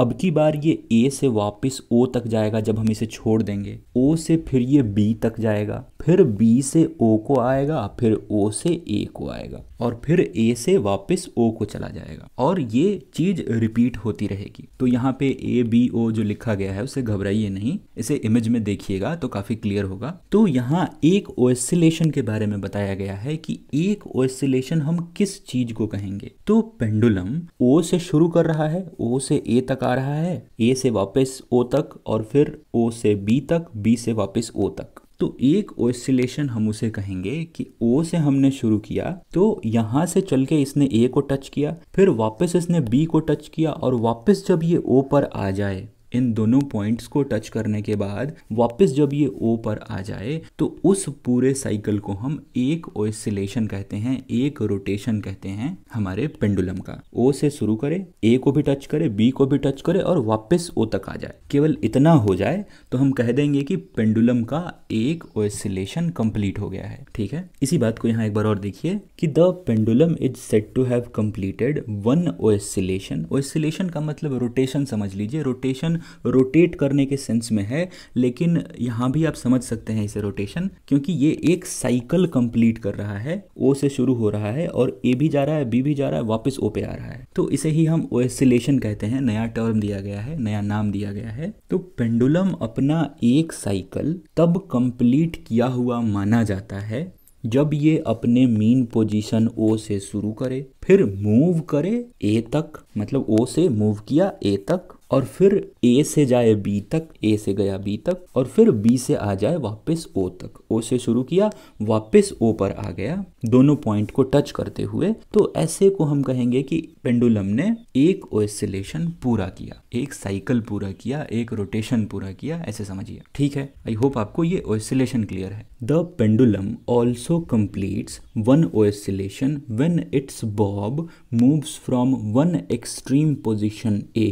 अब की बार ये ए से वापस ओ तक जाएगा जब हम इसे छोड़ देंगे ओ से फिर ये बी तक जाएगा फिर बी से ओ को आएगा फिर ओ से ए को आएगा और फिर ए से वापस ओ को चला जाएगा और ये चीज रिपीट होती रहेगी तो यहाँ पे ए बी ओ जो लिखा गया है उसे घबराइए नहीं इसे इमेज में देखिएगा तो काफी क्लियर होगा तो यहाँ एक ओसिलेशन के बारे में बताया गया है कि एक ओसिलेशन हम किस चीज को कहेंगे तो पेंडुलम ओ से शुरू कर रहा है ओ से ए तक आ रहा है ए से वापस ओ तक और फिर ओ से बी तक बी से वापस ओ तक तो एक ओसिलेशन हम उसे कहेंगे कि ओ से हमने शुरू किया तो यहां से चल के इसने ए को टच किया फिर वापस इसने बी को टच किया और वापस जब ये ओ पर आ जाए इन दोनों पॉइंट्स को टच करने के बाद वापस जब ये ओ पर आ जाए तो उस पूरे साइकिल को हम एक ओसिलेशन कहते हैं एक रोटेशन कहते हैं हमारे पेंडुलम का ओ से शुरू करे ए को भी टच करे बी को भी टच करे और वापस ओ तक आ जाए केवल इतना हो जाए तो हम कह देंगे कि पेंडुलम का एक ओसिलेशन कंप्लीट हो गया है ठीक है इसी बात को यहाँ एक बार और देखिए कि the pendulum is set to have completed one oscillation oscillation का मतलब रोटेशन समझ लीजिए रोटेशन रोटेट करने के सेंस में है लेकिन यहां भी आप समझ सकते हैं इसे रोटेशन क्योंकि ये एक साइकिल कंप्लीट कर रहा है ओ से शुरू हो रहा है और ए भी जा रहा है बी भी जा रहा है वापस ओ पे आ रहा है तो इसे ही हम ओसिलेशन कहते हैं नया टर्म दिया गया है नया नाम दिया गया है तो पेंडुलम अपना एक साइकिल तब कंप्लीट किया हुआ माना जाता है जब ये अपने मीन पोजीशन ओ से शुरू करे फिर मूव करे ए तक मतलब ओ से मूव किया ए तक और फिर ए से जाए बी तक ए से गया बी तक और फिर बी से आ जाए वापस ओ तक ओ से शुरू किया वापस ओ पर आ गया दोनों पॉइंट को टच करते हुए तो ऐसे को हम कहेंगे कि पेंडुलम ने एक ओसिलेशन पूरा किया एक साइकिल पूरा किया एक रोटेशन पूरा किया ऐसे समझिए ठीक है आई होप आपको ये ओसिलेशन क्लियर है the pendulum also complete one oscillation when its bob moves from one extreme position A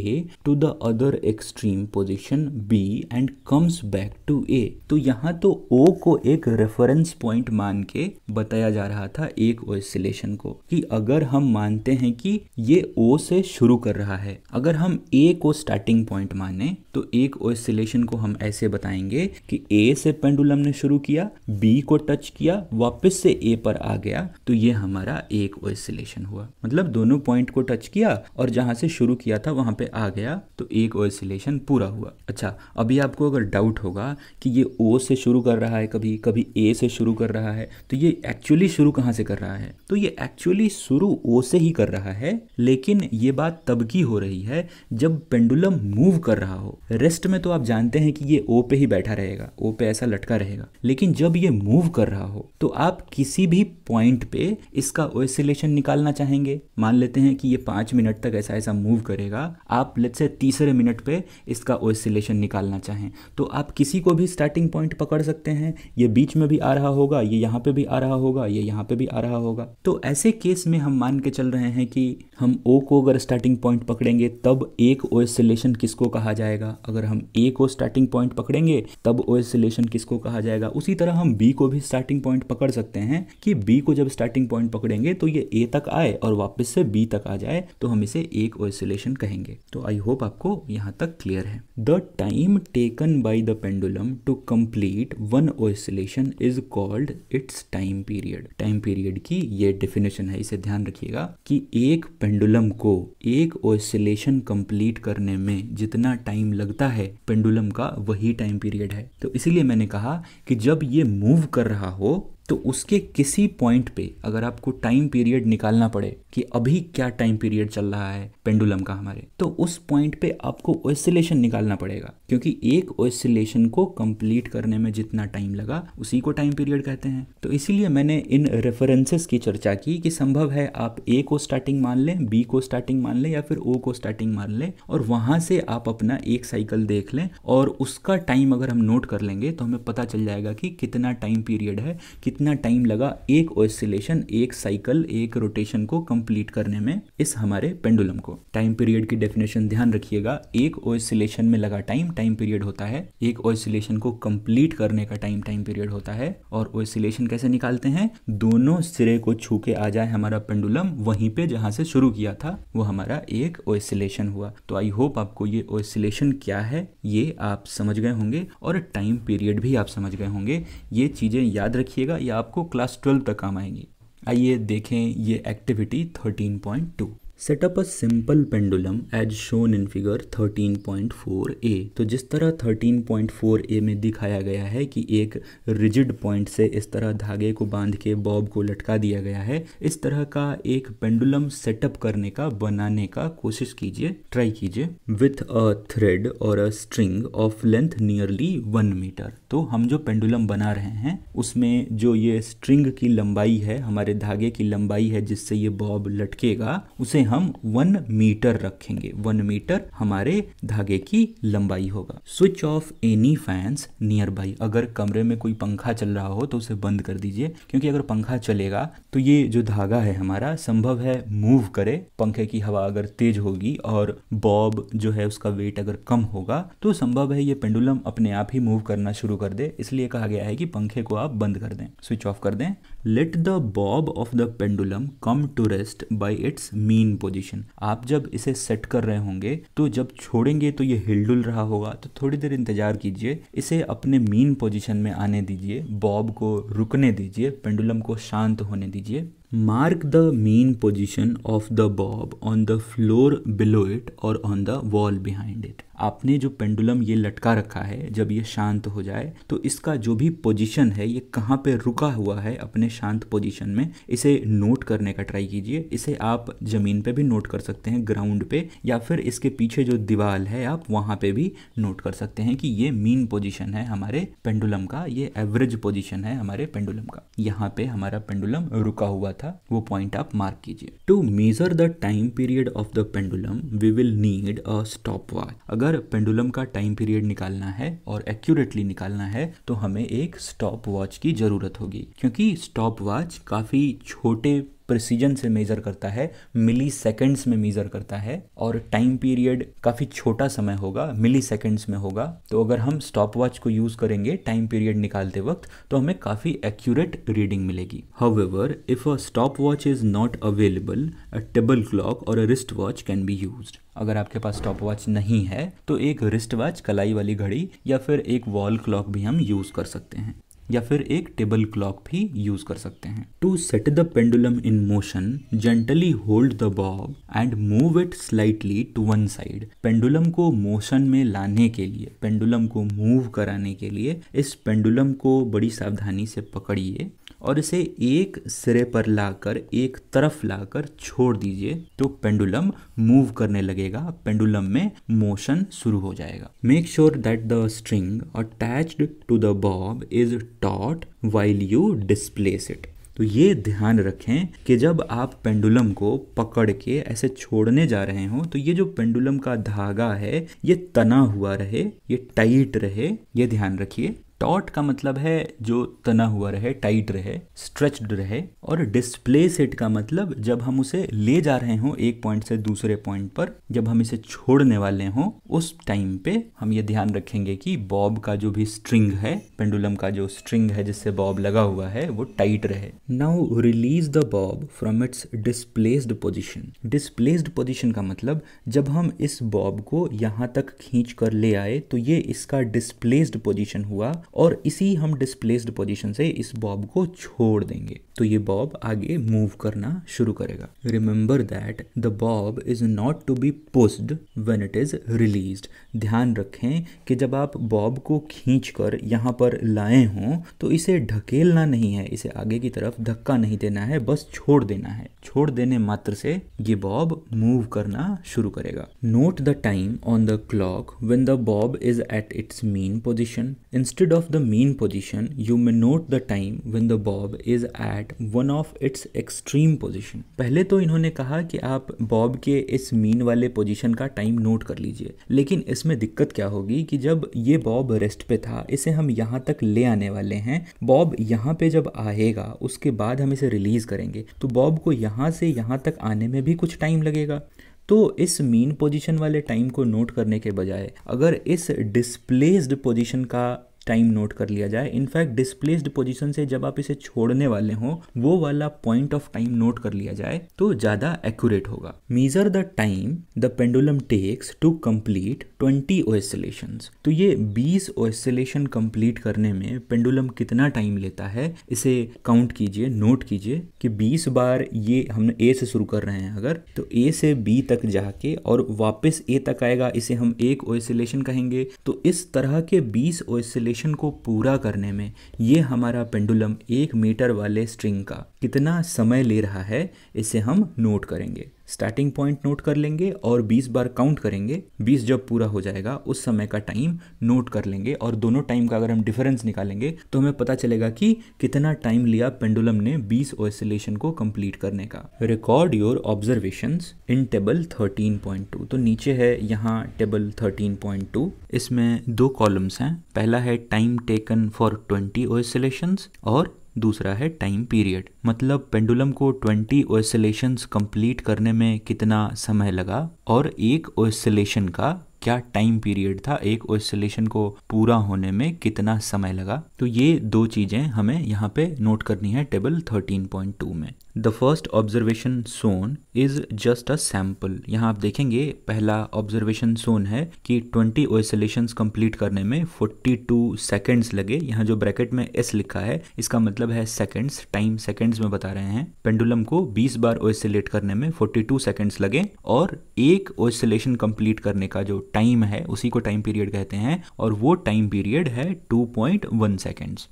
to the other extreme position B and comes back to A. तो यहाँ तो O को एक reference point मान के बताया जा रहा था एक oscillation को कि अगर हम मानते हैं कि ये O से शुरू कर रहा है अगर हम A को starting point माने तो एक oscillation को हम ऐसे बताएंगे कि A से pendulum ने शुरू किया B को touch किया वापस से A पर आ गया तो ये हमारा एक oscillation हुआ मतलब दोनों पॉइंट को टच किया और जहां से शुरू किया था वहां पे आ गया तो एक ओसिलेशन पूरा हुआ अच्छा अभी आपको अगर डाउट होगा कि ये ओ से शुरू कर रहा है कभी कभी ए से शुरू कर रहा है तो ये एक्चुअली शुरू कहाँ से कर रहा है तो ये एक्चुअली शुरू ओ से ही कर रहा है लेकिन ये बात तब की हो रही है जब पेंडुलम मूव कर रहा हो रेस्ट में तो आप जानते हैं कि ये ओ पे ही बैठा रहेगा ओ पे ऐसा लटका रहेगा लेकिन जब ये मूव कर रहा हो तो आप किसी भी पॉइंट पे इसका ओसिलेशन निकालना चाहेंगे मान लेते हैं कि ये पाँच मिनट तक ऐसा ऐसा मूव करेगा आप लेट से तीसरे मिनट पे इसका ओसिलेशन निकालना चाहें तो आप किसी को भी स्टार्टिंग पॉइंट पकड़ सकते हैं ये बीच में भी आ रहा होगा ये यहाँ पे भी आ रहा होगा ये यहाँ पे भी आ रहा होगा तो ऐसे केस में हम मान के चल रहे हैं कि हम ओ को अगर स्टार्टिंग पॉइंट पकड़ेंगे तब एक ओसिलेशन किसको कहा जाएगा अगर हम ए को स्टार्टिंग पॉइंट पकड़ेंगे तब ओसिलेशन किसको कहा जाएगा उसी तरह हम बी को भी स्टार्टिंग पॉइंट पकड़ सकते हैं कि बी को जब स्टार्टिंग पॉइंट पकड़ेंगे तो ये ए तक आए और वापस वापस से बी तक आ जाए तो हम इसे एक ऑसिलेशन कहेंगे तो आई होप आपको यहाँ तक क्लियर है the time taken by the pendulum to complete one oscillation is called its time period time period की ये डेफिनेशन है इसे ध्यान रखिएगा कि एक पेंडुलम को एक ऑसिलेशन कम्प्लीट करने में जितना टाइम लगता है पेंडुलम का वही टाइम पीरियड है तो इसीलिए मैंने कहा कि जब ये मूव कर रहा हो तो उसके किसी पॉइंट पे अगर आपको टाइम पीरियड निकालना पड़े कि अभी क्या टाइम पीरियड चल रहा है पेंडुलम का हमारे तो उस पॉइंट पे आपको ओसिलेशन निकालना पड़ेगा क्योंकि एक ओसिलेशन को कंप्लीट करने में जितना टाइम लगा उसी को टाइम पीरियड कहते हैं तो इसीलिए मैंने इन रेफरेंसेस की चर्चा की कि संभव है आप ए को स्टार्टिंग मान लें बी को स्टार्टिंग मान लें या फिर ओ को स्टार्टिंग मान लें और वहां से आप अपना एक साइकिल देख लें और उसका टाइम अगर हम नोट कर लेंगे तो हमें पता चल जाएगा कि कितना टाइम पीरियड है कितना कितना टाइम लगा एक ऑसिलेशन एक साइकिल एक रोटेशन को कंप्लीट करने में इस हमारे पेंडुलम को टाइम पीरियड की डेफिनेशन ध्यान रखिएगा एक ऑसिलेशन में लगा टाइम टाइम पीरियड होता है एक ऑसिलेशन को कंप्लीट करने का टाइम टाइम पीरियड होता है और ऑसिलेशन कैसे निकालते हैं दोनों सिरे को छू के आ जाए हमारा पेंडुलम वहीं पे जहां से शुरू किया था वो हमारा एक ऑसिलेशन हुआ तो आई होप आपको ये ऑसिलेशन क्या है ये आप समझ गए होंगे और टाइम पीरियड भी आप समझ गए होंगे ये चीजें याद रखिएगा ये आपको क्लास ट्वेल्व तक काम आएंगी आइए देखें ये activity thirteen point two up a simple pendulum as shown in figure 13.4 A तो जिस तरह ए में दिखाया गया है कि एक रिजिड पॉइंट से इस तरह धागे को बांध के बॉब को लटका दिया गया है इस तरह का एक पेंडुलम सेटअप करने का बनाने का कोशिश कीजिए ट्राई कीजिए with a thread or a string of length nearly one metre तो हम जो पेंडुलम बना रहे हैं उसमें जो ये स्ट्रिंग की लंबाई है हमारे धागे की लंबाई है जिससे ये बॉब लटकेगा उसे हम वन मीटर रखेंगे वन मीटर हमारे धागे की लंबाई होगा switch off any fans nearby अगर कमरे में कोई पंखा चल रहा हो तो उसे बंद कर दीजिए क्योंकि अगर पंखा चलेगा तो ये जो धागा है हमारा संभव है मूव करे पंखे की हवा अगर तेज होगी और बॉब जो है उसका वेट अगर कम होगा तो संभव है ये पेंडुलम अपने आप ही मूव करना शुरू कर दे इसलिए कहा गया है कि पंखे को आप बंद कर दें स्विच ऑफ कर दें let the bob of the pendulum come to rest by its mean position आप जब इसे सेट कर रहे होंगे तो जब छोड़ेंगे तो ये हिलडुल रहा होगा तो थोड़ी देर इंतजार कीजिए इसे अपने मीन पोजिशन में आने दीजिए बॉब को रुकने दीजिए पेंडुलम को शांत होने दीजिए mark the mean position of the bob on the floor below it और on the wall behind it आपने जो पेंडुलम ये लटका रखा है जब ये शांत हो जाए तो इसका जो भी पोजीशन है ये कहाँ पे रुका हुआ है अपने शांत पोजीशन में इसे नोट करने का ट्राई कीजिए इसे आप ज़मीन पे भी नोट कर सकते हैं ग्राउंड पे या फिर इसके पीछे जो दीवाल है आप वहाँ पे भी नोट कर सकते हैं कि ये मीन पोजिशन है हमारे पेंडुलम का ये एवरेज पोजिशन है हमारे पेंडुलम का यहाँ पे हमारा पेंडुलम रुका हुआ था वो पॉइंट आप मार्क कीजिए to measure the time period of the pendulum we will need a stopwatch अगर पेंडुलम का टाइम पीरियड निकालना है और एक्यूरेटली निकालना है तो हमें एक स्टॉप वॉच की ज़रूरत होगी क्योंकि स्टॉप वॉच काफ़ी छोटे प्रिसीजन से मेज़र करता है मिली सेकेंड्स में मेज़र करता है और टाइम पीरियड काफ़ी छोटा समय होगा मिली सेकेंड्स में होगा तो अगर हम स्टॉप वॉच को यूज़ करेंगे टाइम पीरियड निकालते वक्त तो हमें काफ़ी एक्यूरेट रीडिंग मिलेगी however if a stopwatch is not available a table clock or a wristwatch can be use अगर आपके पास स्टॉप वॉच नहीं है तो एक रिस्ट वॉच कलाई वाली घड़ी या फिर एक वॉल क्लॉक भी हम यूज़ कर सकते हैं या फिर एक टेबल क्लॉक भी यूज कर सकते हैं to set the pendulum in motion gently hold the bob and move it slightly to one side pendulum को मोशन में लाने के लिए पेंडुलम को मूव कराने के लिए इस पेंडुलम को बड़ी सावधानी से पकड़िए और इसे एक सिरे पर लाकर एक तरफ लाकर छोड़ दीजिए तो पेंडुलम मूव करने लगेगा पेंडुलम में मोशन शुरू हो जाएगा make sure that the string attached to the bob is taut while you displace it तो ये ध्यान रखें कि जब आप पेंडुलम को पकड़ के ऐसे छोड़ने जा रहे हो तो ये जो पेंडुलम का धागा है ये तना हुआ रहे ये टाइट रहे ये ध्यान रखिए टॉट का मतलब है जो तना हुआ रहे टाइट रहे स्ट्रेच्ड रहे और डिस्प्लेस इट का मतलब जब हम उसे ले जा रहे हों एक पॉइंट से दूसरे पॉइंट पर जब हम इसे छोड़ने वाले हों उस टाइम पे हम ये ध्यान रखेंगे कि बॉब का जो भी स्ट्रिंग है पेंडुलम का जो स्ट्रिंग है जिससे बॉब लगा हुआ है वो टाइट रहे now release the bob from its displaced position displaced position का मतलब जब हम इस बॉब को यहाँ तक खींच कर ले आए तो ये इसका डिस्प्लेस्ड पोजिशन हुआ और इसी हम डिस्प्लेस्ड पोजीशन से इस बॉब को छोड़ देंगे तो ये बॉब आगे मूव करना शुरू करेगा remember that the bob is not to be pushed when it is release ध्यान रखें कि जब आप बॉब को खींच कर यहाँ पर लाए हों तो इसे ढकेलना नहीं है इसे आगे की तरफ धक्का नहीं देना है बस छोड़ देना है छोड़ देने मात्र से ये बॉब मूव करना शुरू करेगा note the time on the clock when the bob is at its mean position instead of of the mean position, you may note the time when the bob is at one of its extreme position. पहले तो इन्होंने कहा कि आप बॉब के इस मीन वाले पोजीशन का टाइम नोट कर लीजिए लेकिन इसमें दिक्कत क्या होगी कि जब ये बॉब रेस्ट पे था इसे हम यहाँ तक ले आने वाले हैं बॉब यहाँ पे जब आएगा उसके बाद हम इसे रिलीज करेंगे तो बॉब को यहाँ से यहाँ तक आने में भी कुछ टाइम लगेगा तो इस मीन पोजीशन वाले टाइम को नोट करने के बजाय अगर इस डिस्प्लेस्ड पोजीशन का टाइम नोट कर लिया जाए इनफैक्ट डिस्प्लेस्ड पोजीशन से जब आप इसे छोड़ने वाले हों वो वाला पॉइंट ऑफ टाइम नोट कर लिया जाए तो ज़्यादा एक्यूरेट होगा measure the time the pendulum takes to complete twenty oscillation तो ये बीस ओएसलेशन कंप्लीट करने में पेंडुलम कितना टाइम लेता है इसे काउंट कीजिए नोट कीजिए कि बीस बार ये हम ए से शुरू कर रहे हैं अगर तो ए से बी तक जाके और वापस ए तक आएगा इसे हम एक ओएसलेशन कहेंगे तो इस तरह के बीस ओएसलेशन को पूरा करने में ये हमारा पेंडुलम एक मीटर वाले स्ट्रिंग का कितना समय ले रहा है इसे हम नोट करेंगे स्टार्टिंग पॉइंट नोट कर लेंगे और 20 बार काउंट करेंगे 20 जब पूरा हो जाएगा उस समय का टाइम नोट कर लेंगे और दोनों टाइम का अगर हम डिफरेंस निकालेंगे तो हमें पता चलेगा कि कितना टाइम लिया पेंडुलम ने 20 ऑसिलेशन को कंप्लीट करने का record your observation in table 13.2 तो नीचे है यहाँ टेबल 13.2 इसमें दो कॉलम्स हैं पहला है टाइम टेकन फॉर 20 ऑसिलेशंस और दूसरा है टाइम पीरियड मतलब पेंडुलम को 20 ओसलेशन कंप्लीट करने में कितना समय लगा और एक ओसलेशन का क्या टाइम पीरियड था एक ओसिलेशन को पूरा होने में कितना समय लगा तो ये दो चीज़ें हमें यहाँ पे नोट करनी है टेबल 13.2 में the first observation shown is just a sample यहाँ आप देखेंगे पहला ऑब्जर्वेशन सोन है कि 20 ओसलेशन कंप्लीट करने में 42 टू सेकेंड्स लगे यहाँ जो ब्रैकेट में एस लिखा है इसका मतलब है सेकेंड्स टाइम सेकेंड्स में बता रहे हैं पेंडुलम को 20 बार ओसलेट करने में 42 टू सेकेंड्स लगे और एक ओसलेशन कंप्लीट करने का जो टाइम है उसी को टाइम पीरियड कहते हैं और वो टाइम पीरियड है 2.1 पॉइंट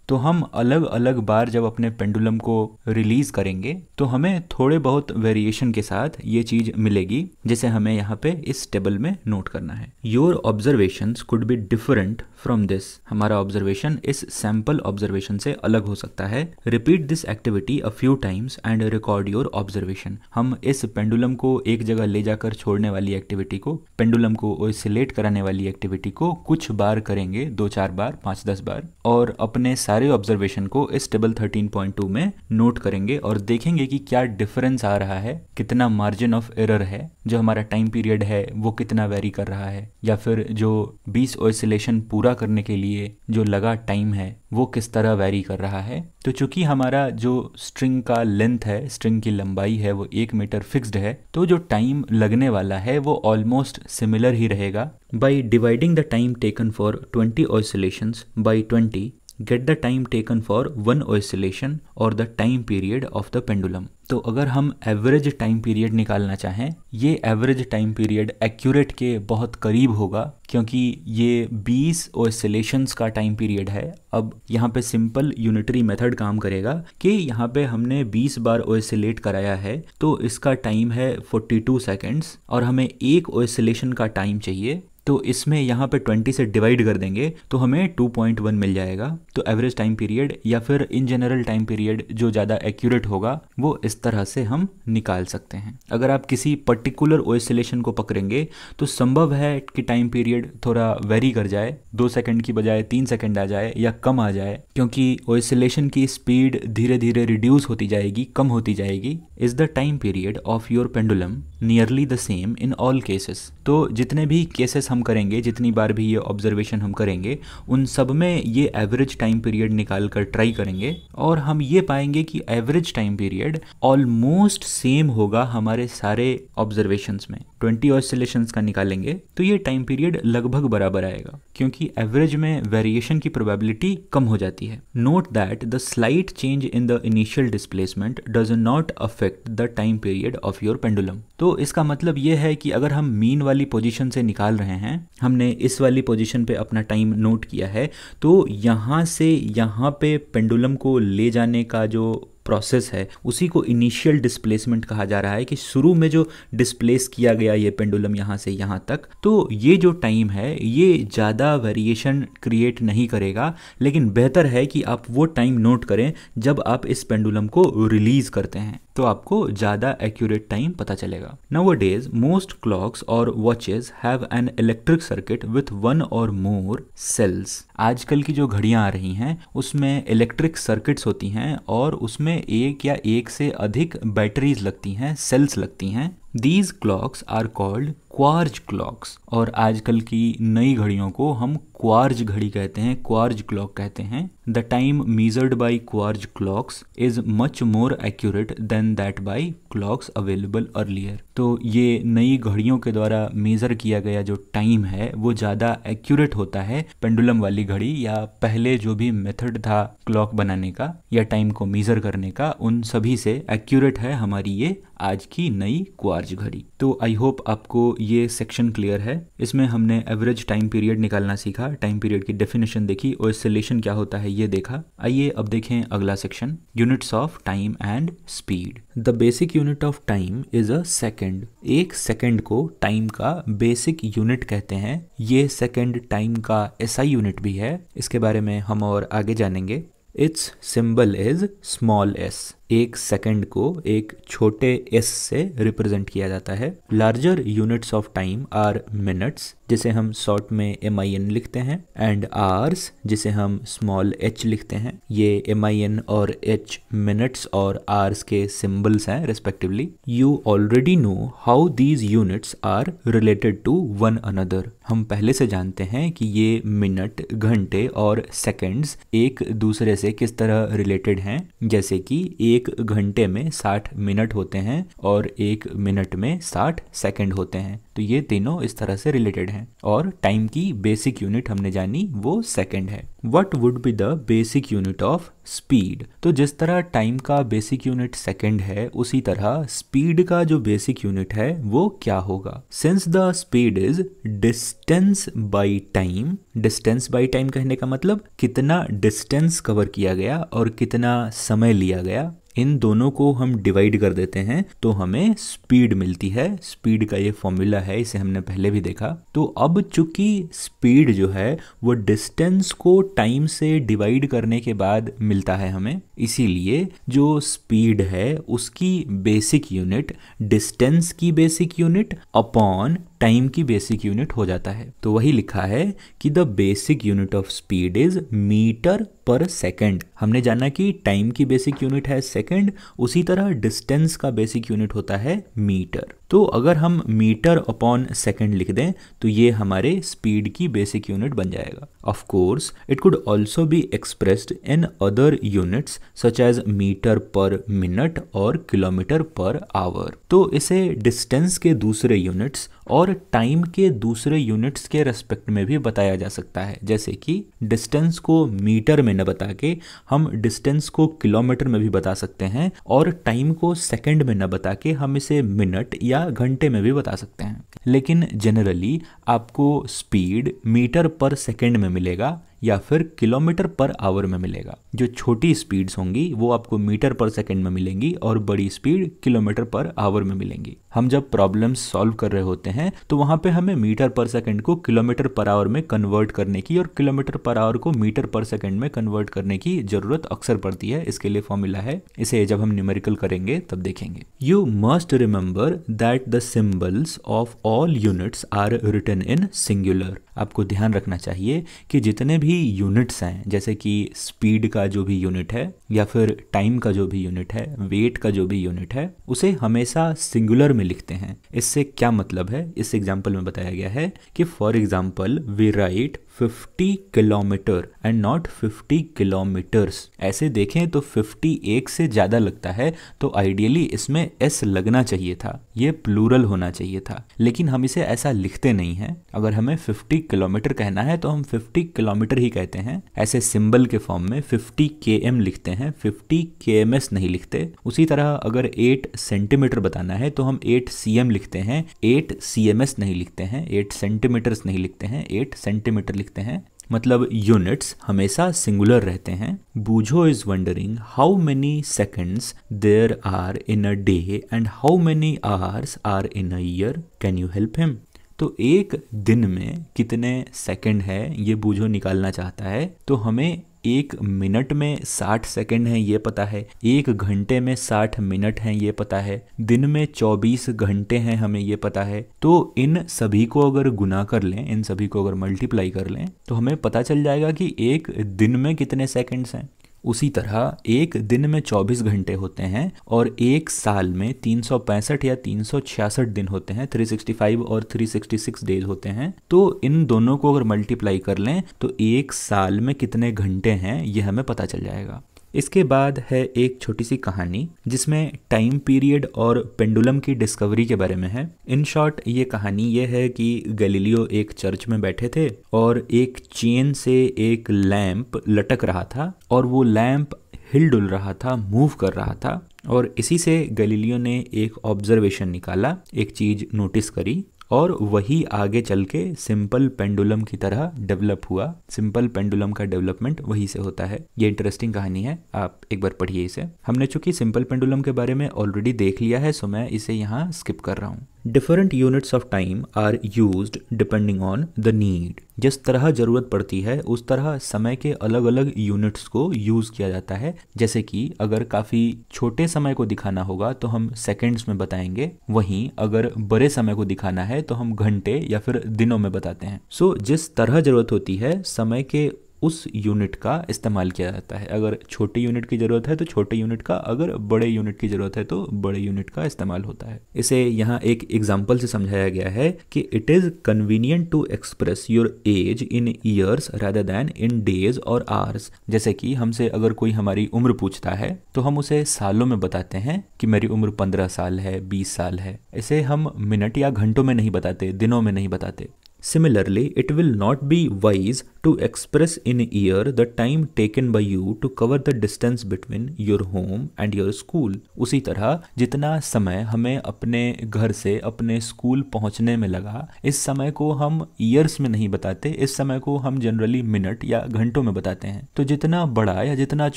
तो हम अलग अलग बार जब अपने पेंडुलम को रिलीज करेंगे तो हमें थोड़े बहुत वेरिएशन के साथ ये चीज मिलेगी जिसे हमें यहाँ पे इस टेबल में नोट करना है your observation could be different from this हमारा ऑब्जर्वेशन इस सैंपल ऑब्जर्वेशन से अलग हो सकता है repeat this activity a few times and record your observation हम इस पेंडुलम को एक जगह ले जाकर छोड़ने वाली एक्टिविटी को पेंडुलम को इस आइसोलेट कराने वाली एक्टिविटी को कुछ बार करेंगे दो चार बार पांच दस बार और अपने सारे ऑब्जर्वेशन को इस टेबल 13.2 में नोट करेंगे और देखेंगे कि क्या डिफरेंस आ रहा है कितना मार्जिन ऑफ एरर है जो हमारा टाइम पीरियड है वो कितना वेरी कर रहा है या फिर जो बीस ऑसिलेशन पूरा करने के लिए जो लगा टाइम है वो किस तरह वेरी कर रहा है तो चूंकि हमारा जो स्ट्रिंग का लेंथ है स्ट्रिंग की लंबाई है वो एक मीटर फिक्स्ड है तो जो टाइम लगने वाला है वो ऑलमोस्ट सिमिलर ही रहेगा by dividing the time taken for twenty oscillations by twenty get the time taken for one oscillation or the time period of the pendulum तो अगर हम एवरेज टाइम पीरियड निकालना चाहें ये एवरेज टाइम पीरियड एक्यूरेट के बहुत करीब होगा क्योंकि ये 20 ऑसिलेशंस का टाइम पीरियड है अब यहाँ पे सिंपल यूनिटरी मेथड काम करेगा कि यहाँ पे हमने 20 बार ओसिलेट कराया है तो इसका टाइम है 42 सेकंड्स और हमें एक ओसिलेशन का टाइम चाहिए तो इसमें यहाँ पे 20 से डिवाइड कर देंगे तो हमें 2.1 मिल जाएगा तो एवरेज टाइम पीरियड या फिर इन जनरल टाइम पीरियड जो ज़्यादा एक्यूरेट होगा वो इस तरह से हम निकाल सकते हैं अगर आप किसी पर्टिकुलर ओएसलेशन को पकड़ेंगे तो संभव है कि टाइम पीरियड थोड़ा वेरी कर जाए दो सेकेंड की बजाय तीन सेकेंड आ जाए या कम आ जाए क्योंकि ओएसलेशन की स्पीड धीरे धीरे रिड्यूस होती जाएगी कम होती जाएगी is the time period of your pendulum nearly the same in all cases तो जितने भी केसेस हम हम करेंगे जितनी बार भी ये ऑब्जर्वेशन हम करेंगे उन सब में ये एवरेज टाइम पीरियड निकाल कर ट्राई करेंगे और हम ये पाएंगे कि average time period almost same होगा हमारे सारे ऑब्जर्वेशन में ट्वेंटी ऑसिलेशन का निकालेंगे तो ये टाइम पीरियड लगभग बराबर आएगा क्योंकि एवरेज में वेरिएशन की प्रोबेबिलिटी कम हो जाती है note that the slight change in the initial displacement does not affect the time period of your pendulum तो इसका मतलब यह है कि अगर हम मीन वाली पोजिशन से निकाल रहे हैं हैं हमने इस वाली पोजीशन पे अपना टाइम नोट किया है तो यहाँ से यहाँ पे पेंडुलम को ले जाने का जो प्रोसेस है उसी को इनिशियल डिस्प्लेसमेंट कहा जा रहा है कि शुरू में जो डिस्प्लेस किया गया ये पेंडुलम यहाँ से यहाँ तक तो ये जो टाइम है ये ज़्यादा वेरिएशन क्रिएट नहीं करेगा लेकिन बेहतर है कि आप वो टाइम नोट करें जब आप इस पेंडुलम को रिलीज़ करते हैं तो आपको ज़्यादा एक्यूरेट टाइम पता चलेगा nowadays most clocks or watches have an electric circuit with one or more sales आजकल की जो घड़ियां आ रही हैं उसमें इलेक्ट्रिक सर्किट्स होती हैं और उसमें में एक या एक से अधिक बैटरीज लगती हैं सेल्स लगती हैं these clocks are called quartz clocks और आजकल की नई घड़ियों को हम क्वार्ज घड़ी कहते हैं क्वार्ज क्लॉक कहते हैं the time measured by quartz clocks is much more accurate than that by clocks available earlier तो ये नई घड़ियों के द्वारा मेजर किया गया जो टाइम है वो ज़्यादा एक्यूरेट होता है पेंडुलम वाली घड़ी या पहले जो भी मेथड था क्लॉक बनाने का या टाइम को मेजर करने का उन सभी से एक्यूरेट है हमारी ये आज की नई क्वार्ज घड़ी तो आई होप आपको ये सेक्शन क्लियर है इसमें हमने एवरेज टाइम पीरियड निकालना सीखा टाइम पीरियड की डेफिनेशन देखी और रिलेशन क्या होता है ये देखा आइए अब देखें अगला section units of time and speed the basic unit of time is a second एक सेकेंड को टाइम का बेसिक यूनिट कहते हैं ये सेकेंड टाइम का एसआई यूनिट भी है इसके बारे में हम और आगे जानेंगे its symbol is small s एक सेकंड को एक छोटे एस से रिप्रेजेंट किया जाता है larger units of time are minutes जिसे हम शॉर्ट में एम आई एन लिखते हैं एंड आर्स जिसे हम स्मॉल एच लिखते हैं ये एम आई एन और एच मिनट्स और आर्स के सिंबल्स हैं respectively you already know how these units are related to one another हम पहले से जानते हैं कि ये मिनट घंटे और सेकेंड्स एक दूसरे से किस तरह रिलेटेड हैं जैसे कि एक एक घंटे में साठ मिनट होते हैं और एक मिनट में साठ सेकेंड होते हैं तो ये तीनों इस तरह से रिलेटेड हैं और टाइम की बेसिक यूनिट हमने जानी वो सेकंड है what would be the basic unit of speed तो जिस तरह टाइम का बेसिक यूनिट सेकेंड है उसी तरह स्पीड का जो बेसिक यूनिट है वो क्या होगा since the speed is distance by time distance by time कहने का मतलब कितना डिस्टेंस कवर किया गया और कितना समय लिया गया इन दोनों को हम डिवाइड कर देते हैं तो हमें स्पीड मिलती है स्पीड का ये फॉर्मूला है है इसे हमने पहले भी देखा तो अब चूंकि स्पीड जो है वो डिस्टेंस को टाइम से डिवाइड करने के बाद मिलता है हमें इसीलिए जो स्पीड है उसकी बेसिक यूनिट डिस्टेंस की बेसिक यूनिट अपॉन टाइम की बेसिक यूनिट हो जाता है तो वही लिखा है कि the basic unit of speed is metre per second हमने जाना कि टाइम की बेसिक यूनिट है सेकेंड उसी तरह डिस्टेंस का बेसिक यूनिट होता है मीटर तो अगर हम मीटर अपॉन सेकेंड लिख दें तो ये हमारे स्पीड की बेसिक यूनिट बन जाएगा of course it could also be expressed in other units such as metre per minute or kilometre per hour तो इसे डिस्टेंस के दूसरे यूनिट्स और टाइम के दूसरे यूनिट्स के रेस्पेक्ट में भी बताया जा सकता है जैसे कि डिस्टेंस को मीटर में न बता के हम डिस्टेंस को किलोमीटर में भी बता सकते हैं और टाइम को सेकंड में न बता के हम इसे मिनट या घंटे में भी बता सकते हैं लेकिन जनरली आपको स्पीड मीटर पर सेकंड में मिलेगा या फिर किलोमीटर पर आवर में मिलेगा जो छोटी स्पीड्स होंगी वो आपको मीटर पर सेकंड में मिलेंगी और बड़ी स्पीड किलोमीटर पर आवर में मिलेंगी हम जब प्रॉब्लम सॉल्व कर रहे होते हैं तो वहां पे हमें मीटर पर सेकंड को किलोमीटर पर आवर में कन्वर्ट करने की और किलोमीटर पर आवर को मीटर पर सेकंड में कन्वर्ट करने की ज़रूरत अक्सर पड़ती है इसके लिए फॉर्मूला है इसे जब हम न्यूमेरिकल करेंगे तब देखेंगे you must remember that the symbols of all units are written in singular आपको ध्यान रखना चाहिए कि जितने भी यूनिट्स हैं जैसे कि स्पीड का जो भी यूनिट है या फिर टाइम का जो भी यूनिट है वेट का जो भी यूनिट है उसे हमेशा सिंगुलर में लिखते हैं इससे क्या मतलब है इस एग्जाम्पल में बताया गया है कि for example we write 50 kilometre and not 50 kilometres ऐसे देखें तो 51 से ज़्यादा लगता है तो आइडियली इसमें एस लगना चाहिए था ये प्लूरल होना चाहिए था लेकिन हम इसे ऐसा लिखते नहीं है अगर हमें 50 किलोमीटर कहना है तो हम 50 किलोमीटर ही कहते हैं ऐसे सिंबल के फॉर्म में 50 के एम लिखते हैं 50 के एम एस नहीं लिखते उसी तरह अगर 8 सेंटीमीटर बताना है तो हम 8 सी एम लिखते हैं 8 सी एम एस नहीं लिखते हैं 8 सेंटीमीटर्स नहीं लिखते हैं 8 सेंटीमीटर लिखते देखते हैं मतलब यूनिट्स हमेशा सिंगुलर रहते हैं Boojho is wondering how many seconds there are in a day and how many hours are in a year can you help him तो एक दिन में कितने सेकंड है ये बूझो निकालना चाहता है तो हमें एक मिनट में साठ सेकेंड हैं ये पता है एक घंटे में साठ मिनट हैं ये पता है दिन में चौबीस घंटे हैं हमें ये पता है तो इन सभी को अगर गुना कर लें इन सभी को अगर मल्टीप्लाई कर लें तो हमें पता चल जाएगा कि एक दिन में कितने सेकेंड्स हैं उसी तरह एक दिन में 24 घंटे होते हैं और एक साल में 365 या 366 दिन होते हैं 365 और 366 डेज होते हैं तो इन दोनों को अगर मल्टीप्लाई कर लें तो एक साल में कितने घंटे हैं यह हमें पता चल जाएगा इसके बाद है एक छोटी सी कहानी जिसमें टाइम पीरियड और पेंडुलम की डिस्कवरी के बारे में है इन शॉर्ट ये कहानी ये है कि गलीलियो एक चर्च में बैठे थे और एक चेन से एक लैंप लटक रहा था और वो लैंप हिल डुल रहा था मूव कर रहा था और इसी से गलीलियो ने एक ऑब्जर्वेशन निकाला एक चीज नोटिस करी और वही आगे चल के सिंपल पेंडुलम की तरह डेवलप हुआ सिंपल पेंडुलम का डेवलपमेंट वही से होता है ये इंटरेस्टिंग कहानी है आप एक बार पढ़िए इसे हमने चूंकि सिंपल पेंडुलम के बारे में ऑलरेडी देख लिया है सो मैं इसे यहाँ स्किप कर रहा हूँ different units of time are use depending on the need जिस तरह ज़रूरत पड़ती है उस तरह समय के अलग अलग यूनिट्स को यूज़ किया जाता है जैसे कि अगर काफ़ी छोटे समय को दिखाना होगा तो हम सेकेंड्स में बताएंगे वहीं अगर बड़े समय को दिखाना है तो हम घंटे या फिर दिनों में बताते हैं सो so, जिस तरह ज़रूरत होती है समय के उस यूनिट का इस्तेमाल किया जाता है अगर छोटे यूनिट की ज़रूरत है तो छोटे यूनिट का अगर बड़े यूनिट की ज़रूरत है तो बड़े यूनिट का इस्तेमाल होता है इसे यहाँ एक एग्जाम्पल से समझाया गया है कि it is convenient to express your age in years rather than in days or hours जैसे कि हमसे अगर कोई हमारी उम्र पूछता है तो हम उसे सालों में बताते हैं कि मेरी उम्र पंद्रह साल है बीस साल है इसे हम मिनट या घंटों में नहीं बताते दिनों में नहीं बताते similarly it will not be wise to express in a year the time taken by you to cover the distance between your home and your school उसी तरह जितना समय हमें अपने घर से अपने स्कूल पहुंचने में लगा इस समय को हम ईयर्स में नहीं बताते इस समय को हम जनरली मिनट या घंटों में बताते हैं तो जितना बड़ा या जितना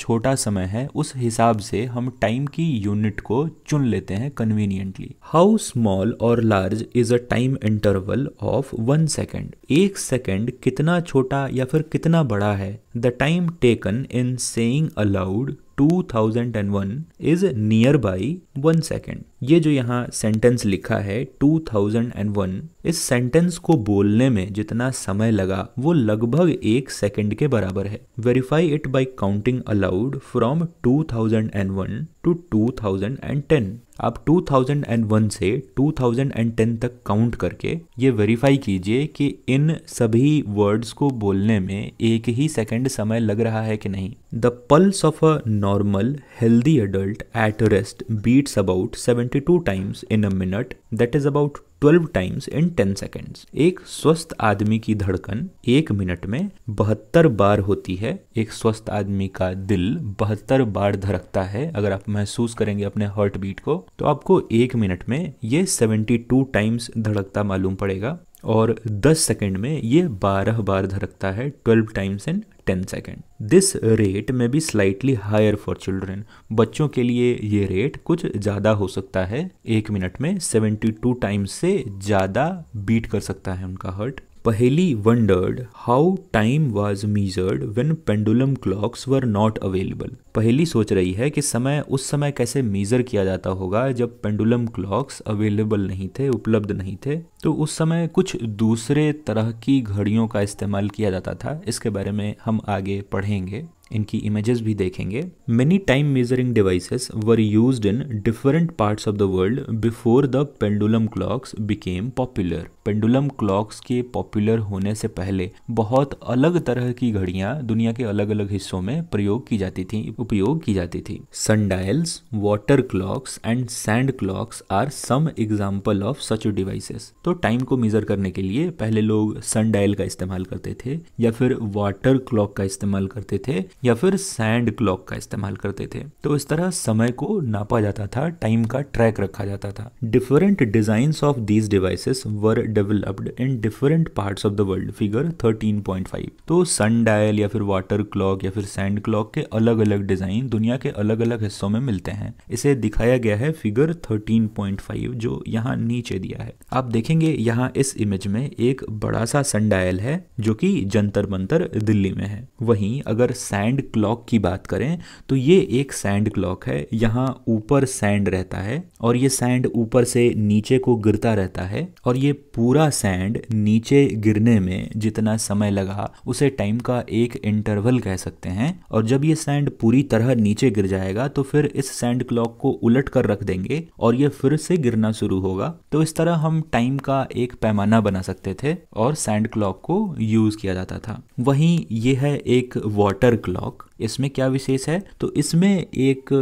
छोटा समय है उस हिसाब से हम टाइम की यूनिट को चुन लेते हैं कन्वीनियंटली हाउ स्मॉल और large is a time interval of one second एक सेकेंड कितना छोटा या फिर कितना बड़ा है the time taken in saying aloud 2001 is near by one second ये जो यहाँ सेंटेंस लिखा है 2001 इस सेंटेंस को बोलने में जितना समय लगा वो लगभग एक सेकेंड के बराबर है verify it by counting aloud from 2001 to 2010 आप 2001 से 2010 तक काउंट करके ये वेरीफाई कीजिए कि इन सभी वर्ड्स को बोलने में एक ही सेकंड समय लग रहा है कि नहीं the pulse of a normal healthy adult at rest beats about 72 times in a minute that is about 12 times in 10 seconds एक स्वस्थ आदमी की धड़कन एक मिनट में बहत्तर बार होती है एक स्वस्थ आदमी का दिल बहत्तर बार धड़कता है अगर आप महसूस करेंगे अपने हार्ट बीट को तो आपको एक मिनट में ये सेवेंटी टू टाइम्स धड़कता मालूम पड़ेगा और 10 सेकेंड में ये 12 बार धड़कता है 12 times in ten second this rate में भी स्लाइटली हायर फॉर चिल्ड्रेन बच्चों के लिए ये रेट कुछ ज़्यादा हो सकता है एक मिनट में सेवेंटी टू टाइम्स से ज़्यादा बीट कर सकता है उनका heart Paheli wondered how time was measured when pendulum clocks were not available Paheli सोच रही है कि समय उस समय कैसे मीजर किया जाता होगा जब पेंडुलम क्लॉक्स अवेलेबल नहीं थे उपलब्ध नहीं थे तो उस समय कुछ दूसरे तरह की घड़ियों का इस्तेमाल किया जाता था इसके बारे में हम आगे पढ़ेंगे इनकी इमेजेस भी देखेंगे many time measuring devices were used in different parts of the world before the pendulum clocks became popular pendulum clocks के पॉपुलर होने से पहले बहुत अलग तरह की घड़ियां दुनिया के अलग अलग हिस्सों में प्रयोग की जाती थी उपयोग की जाती थी sundials water clocks and sand clocks are some example of such devices तो टाइम को मेजर करने के लिए पहले लोग सनडायल का इस्तेमाल करते थे या फिर वाटर क्लॉक का इस्तेमाल करते थे या फिर सैंड क्लॉक का इस्तेमाल करते थे तो इस तरह समय को नापा जाता था टाइम का ट्रैक रखा जाता था different design of these devices were developed in different part of the world figure five तो सन डायल या फिर वाटर क्लॉक या फिर सैंड क्लॉक के अलग अलग डिजाइन दुनिया के अलग अलग हिस्सों में मिलते हैं इसे दिखाया गया है फिगर थर्टीन पॉइंट फाइव जो यहाँ नीचे दिया है आप देखेंगे यहाँ इस इमेज में एक बड़ा सा सन डायल है जो की जंतर मंतर दिल्ली में है वहीं अगर सैंड सैंड क्लॉक की बात करें तो ये एक सैंड क्लॉक है यहाँ ऊपर सैंड रहता है और ये सैंड ऊपर से नीचे को गिरता रहता है और ये पूरा सैंड नीचे गिरने में जितना समय लगा उसे टाइम का एक इंटरवल कह सकते हैं और जब ये सैंड पूरी तरह नीचे गिर जाएगा तो फिर इस सैंड क्लॉक को उलट कर रख देंगे और ये फिर से गिरना शुरू होगा तो इस तरह हम टाइम का एक पैमाना बना सकते थे और सैंड क्लॉक को यूज किया जाता था वहीं ये है एक वाटर क्लॉक स्टॉक इसमें क्या विशेष है तो इसमें एक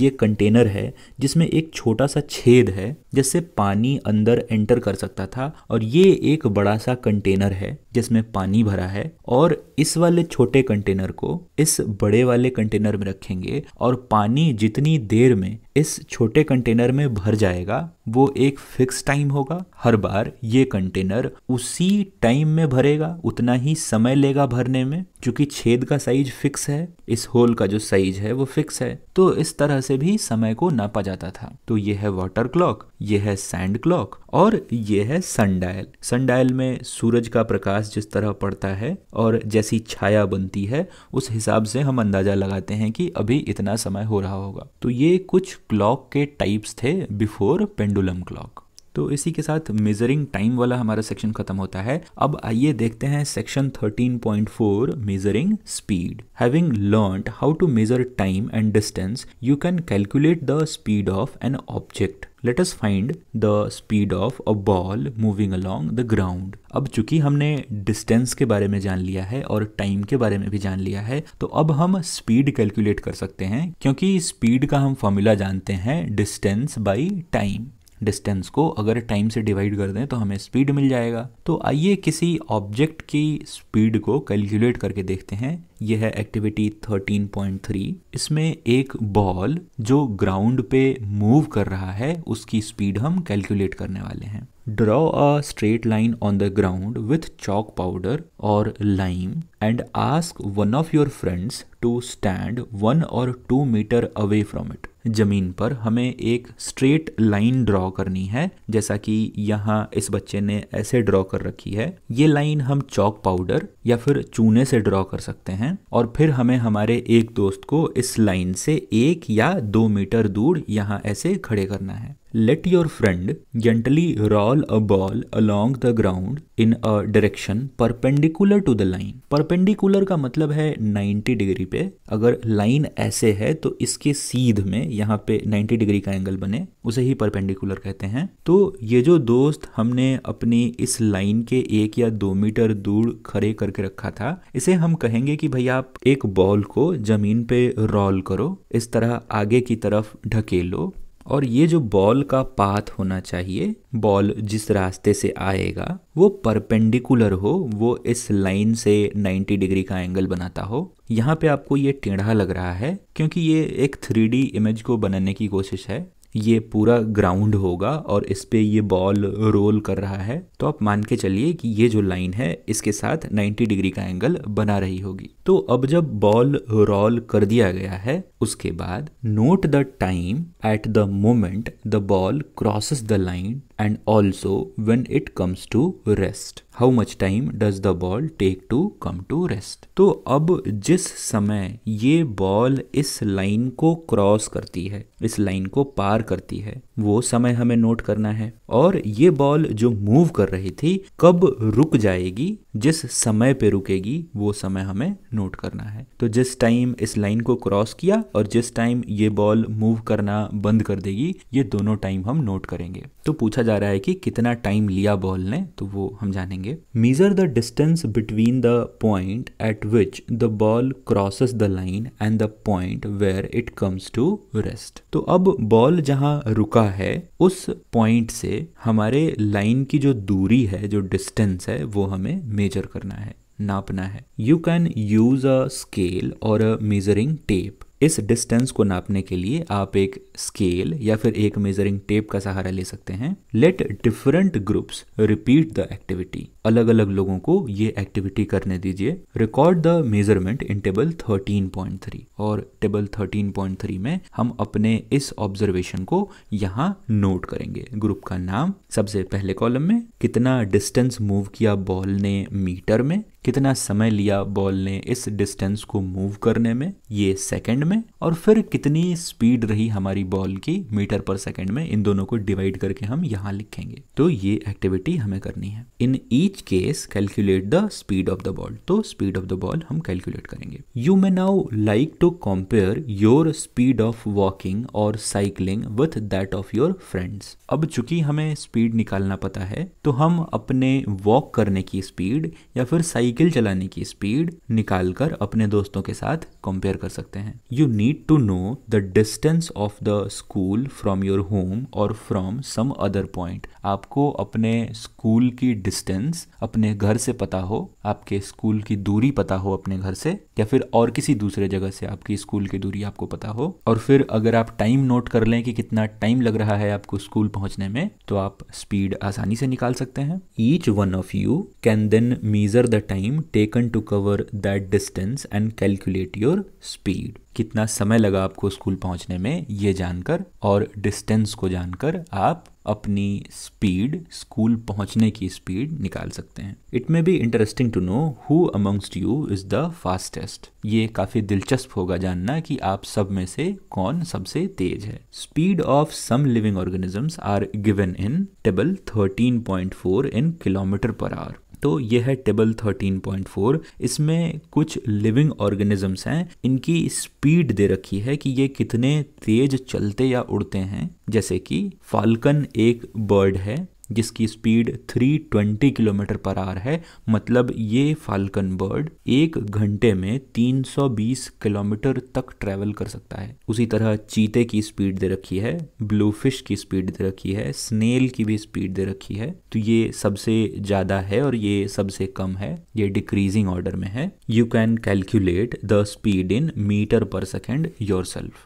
ये कंटेनर है जिसमें एक छोटा सा छेद है जिससे पानी अंदर एंटर कर सकता था और ये एक बड़ा सा कंटेनर है जिसमें पानी भरा है और इस वाले छोटे कंटेनर को इस बड़े वाले कंटेनर में रखेंगे और पानी जितनी देर में इस छोटे कंटेनर में भर जाएगा वो एक फिक्स टाइम होगा हर बार ये कंटेनर उसी टाइम में भरेगा उतना ही समय लेगा भरने में क्योंकि छेद का साइज फिक्स है इस होल का जो साइज है वो फिक्स है तो इस तरह से भी समय को नापा जाता था तो ये है वाटर क्लॉक ये है सैंड क्लॉक और ये है सनडायल सनडायल में सूरज का प्रकाश प्रकाश जिस तरह पड़ता है और जैसी छाया बनती है उस हिसाब से हम अंदाजा लगाते हैं कि अभी इतना समय हो रहा होगा तो ये कुछ क्लॉक के टाइप्स थे बिफोर पेंडुलम क्लॉक तो इसी के साथ मेजरिंग टाइम वाला हमारा सेक्शन खत्म होता है अब आइए देखते हैं section 13.4 measuring speed having learnt how to measure time and distance you can calculate the speed of an object let us find the speed of a ball moving along the ground अब चूंकि हमने डिस्टेंस के बारे में जान लिया है और टाइम के बारे में भी जान लिया है तो अब हम स्पीड कैलकुलेट कर सकते हैं क्योंकि स्पीड का हम फॉर्मूला जानते हैं डिस्टेंस बाई टाइम डिस्टेंस को अगर टाइम से डिवाइड कर दें तो हमें स्पीड मिल जाएगा तो आइए किसी ऑब्जेक्ट की स्पीड को कैलकुलेट करके देखते हैं यह है एक्टिविटी 13.3 इसमें एक बॉल जो ग्राउंड पे मूव कर रहा है उसकी स्पीड हम कैलकुलेट करने वाले हैं Draw a straight line on the ground with chalk powder or lime and ask one of your friends to stand one or two meter away from it. ज़मीन पर हमें एक स्ट्रेट लाइन ड्रॉ करनी है जैसा कि यहाँ इस बच्चे ने ऐसे ड्रॉ कर रखी है ये लाइन हम चौक पाउडर या फिर चूने से ड्रॉ कर सकते हैं और फिर हमें हमारे एक दोस्त को इस लाइन से एक या दो मीटर दूर यहाँ ऐसे खड़े करना है let your friend gently roll a ball along the ground in a direction perpendicular to the line perpendicular का मतलब है 90 डिग्री पे अगर लाइन ऐसे है तो इसके सीध में यहाँ पे 90 डिग्री का एंगल बने उसे ही परपेंडिकुलर कहते हैं तो ये जो दोस्त हमने अपनी इस लाइन के एक या दो मीटर दूर खड़े करके रखा था इसे हम कहेंगे कि भाई आप एक बॉल को जमीन पे रोल करो इस तरह आगे की तरफ ढकेलो और ये जो बॉल का पाथ होना चाहिए बॉल जिस रास्ते से आएगा वो परपेंडिकुलर हो वो इस लाइन से 90 डिग्री का एंगल बनाता हो यहाँ पे आपको ये टेढ़ा लग रहा है क्योंकि ये एक थ्री इमेज को बनाने की कोशिश है ये पूरा ग्राउंड होगा और इस पे ये बॉल रोल कर रहा है तो आप मान के चलिए कि ये जो लाइन है इसके साथ 90 डिग्री का एंगल बना रही होगी तो अब जब बॉल रोल कर दिया गया है उसके बाद note the time at the moment the ball crosses the line and also when it comes to rest how much time does the ball take to come to rest तो अब जिस समय ये बॉल इस लाइन को क्रॉस करती है इस लाइन को पार करती है वो समय हमें नोट करना है और ये बॉल जो मूव कर रही थी कब रुक जाएगी जिस समय पे रुकेगी वो समय हमें नोट करना है तो जिस टाइम इस लाइन को क्रॉस किया और जिस टाइम ये बॉल मूव करना बंद कर देगी ये दोनों टाइम हम नोट करेंगे तो पूछा जा रहा है कि कितना टाइम लिया बॉल ने तो वो हम जानेंगे measure the distance between the point at which the ball crosses the line and the point where it comes to rest तो अब बॉल जहां रुका है उस पॉइंट से हमारे लाइन की जो दूरी है जो डिस्टेंस है वो हमें मेजर करना है नापना है you can use a scale और अ मेजरिंग टेप इस डिस्टेंस को नापने के लिए आप एक स्केल या फिर एक मेजरिंग टेप का सहारा ले सकते हैं let different groups repeat the activity अलग अलग लोगों को ये एक्टिविटी करने दीजिए record the measurement in table 13.3 और टेबल 13.3 में हम अपने इस ऑब्जर्वेशन को यहाँ नोट करेंगे ग्रुप का नाम सबसे पहले कॉलम में कितना डिस्टेंस मूव किया बॉल ने मीटर में कितना समय लिया बॉल ने इस डिस्टेंस को मूव करने में ये सेकंड में और फिर कितनी स्पीड रही हमारी बॉल की मीटर पर सेकंड में इन दोनों को डिवाइड करके हम यहाँ लिखेंगे तो ये एक्टिविटी हमें करनी है in each case calculate the speed of the ball तो स्पीड ऑफ द बॉल हम कैलकुलेट करेंगे you may now like to compare your speed of walking और cycling with that of your friends अब चूंकि हमें स्पीड निकालना पता है तो हम अपने वॉक करने की स्पीड या फिर साइकिल साइकिल चलाने की स्पीड निकालकर अपने दोस्तों के साथ कंपेयर कर सकते हैं you need to know the distance of the school from your home और फ्रॉम सम अदर पॉइंट आपको अपने स्कूल की डिस्टेंस अपने घर से पता हो आपके स्कूल की दूरी पता हो अपने घर से या फिर और किसी दूसरे जगह से आपकी स्कूल की दूरी आपको पता हो और फिर अगर आप टाइम नोट कर लें कि कितना टाइम लग रहा है आपको स्कूल पहुंचने में तो आप स्पीड आसानी से निकाल सकते हैं each one of you can then measure the time time taken to cover that distance and calculate your speed कितना समय लगा आपको स्कूल पहुंचने में ये जानकर और डिस्टेंस को जानकर आप अपनी स्पीड स्कूल पहुंचने की स्पीड निकाल सकते हैं it may be interesting to know who amongst you is the fastest ये काफी दिलचस्प होगा जानना कि आप सब में से कौन सबसे तेज है speed of some living organisms are given in table 13.4 in kilometre per hour तो ये है टेबल 13.4 इसमें कुछ लिविंग ऑर्गेनिजम्स हैं इनकी स्पीड दे रखी है कि ये कितने तेज चलते या उड़ते हैं जैसे कि फाल्कन एक बर्ड है जिसकी स्पीड 320 किलोमीटर पर आवर है मतलब ये फाल्कन बर्ड एक घंटे में 320 किलोमीटर तक ट्रेवल कर सकता है उसी तरह चीते की स्पीड दे रखी है ब्लूफिश की स्पीड दे रखी है स्नेल की भी स्पीड दे रखी है तो ये सबसे ज़्यादा है और ये सबसे कम है ये डिक्रीजिंग ऑर्डर में है you can calculate the speed in metre per second your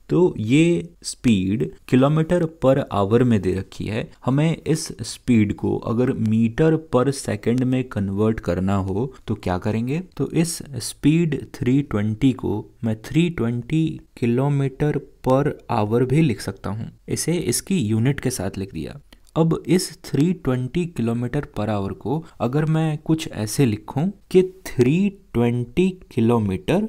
तो ये स्पीड किलोमीटर पर आवर में दे रखी है हमें इस स्पीड स्पीड को अगर मीटर पर सेकंड में कन्वर्ट करना हो तो क्या करेंगे तो इस स्पीड 320 को मैं 320 किलोमीटर पर आवर भी लिख सकता हूँ इसे इसकी यूनिट के साथ लिख दिया अब इस 320 किलोमीटर पर आवर को अगर मैं कुछ ऐसे लिखूं कि 320 kilometre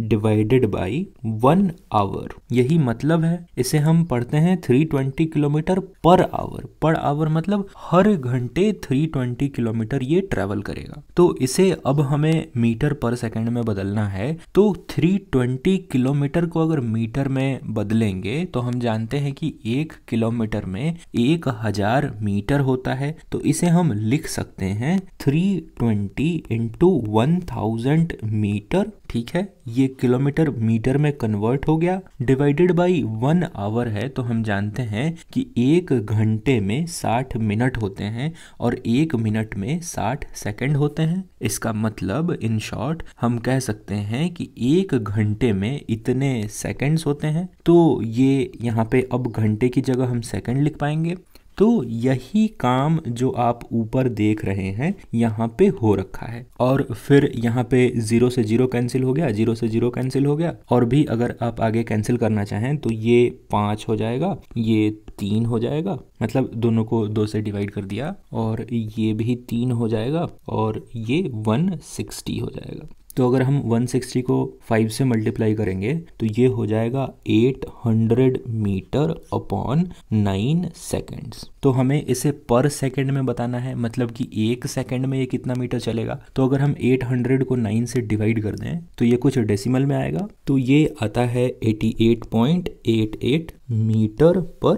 divided by one hour यही मतलब है इसे हम पढ़ते हैं three twenty kilometre per hour per hour मतलब हर घंटे थ्री ट्वेंटी किलोमीटर ये ट्रेवल करेगा तो इसे अब हमें मीटर पर सेकंड में बदलना है तो थ्री ट्वेंटी किलोमीटर को अगर मीटर में बदलेंगे तो हम जानते हैं कि एक किलोमीटर में एक हजार मीटर होता है तो इसे हम लिख सकते हैं three twenty into one thousand metre ठीक है ये एक किलोमीटर मीटर में कन्वर्ट हो गया डिवाइडेड बाई वन आवर है तो हम जानते हैं कि एक घंटे में साठ मिनट होते हैं और एक मिनट में साठ सेकेंड होते हैं इसका मतलब इन शॉर्ट हम कह सकते हैं कि एक घंटे में इतने सेकेंड्स होते हैं तो ये यहाँ पे अब घंटे की जगह हम सेकेंड लिख पाएंगे तो यही काम जो आप ऊपर देख रहे हैं यहाँ पे हो रखा है और फिर यहाँ पे जीरो से जीरो कैंसिल हो गया जीरो से जीरो कैंसिल हो गया और भी अगर आप आगे कैंसिल करना चाहें तो ये पांच हो जाएगा ये तीन हो जाएगा मतलब दोनों को दो से डिवाइड कर दिया और ये भी तीन हो जाएगा और ये वन सिक्सटी हो जाएगा तो अगर हम 160 को 5 से मल्टीप्लाई करेंगे तो ये हो जाएगा 800 मीटर अपॉन 9 सेकेंड्स तो हमें इसे पर सेकेंड में बताना है मतलब कि एक सेकेंड में ये कितना मीटर चलेगा तो अगर हम 800 को 9 से डिवाइड कर दें तो ये कुछ डेसिमल में आएगा तो ये आता है 88.88 मीटर पर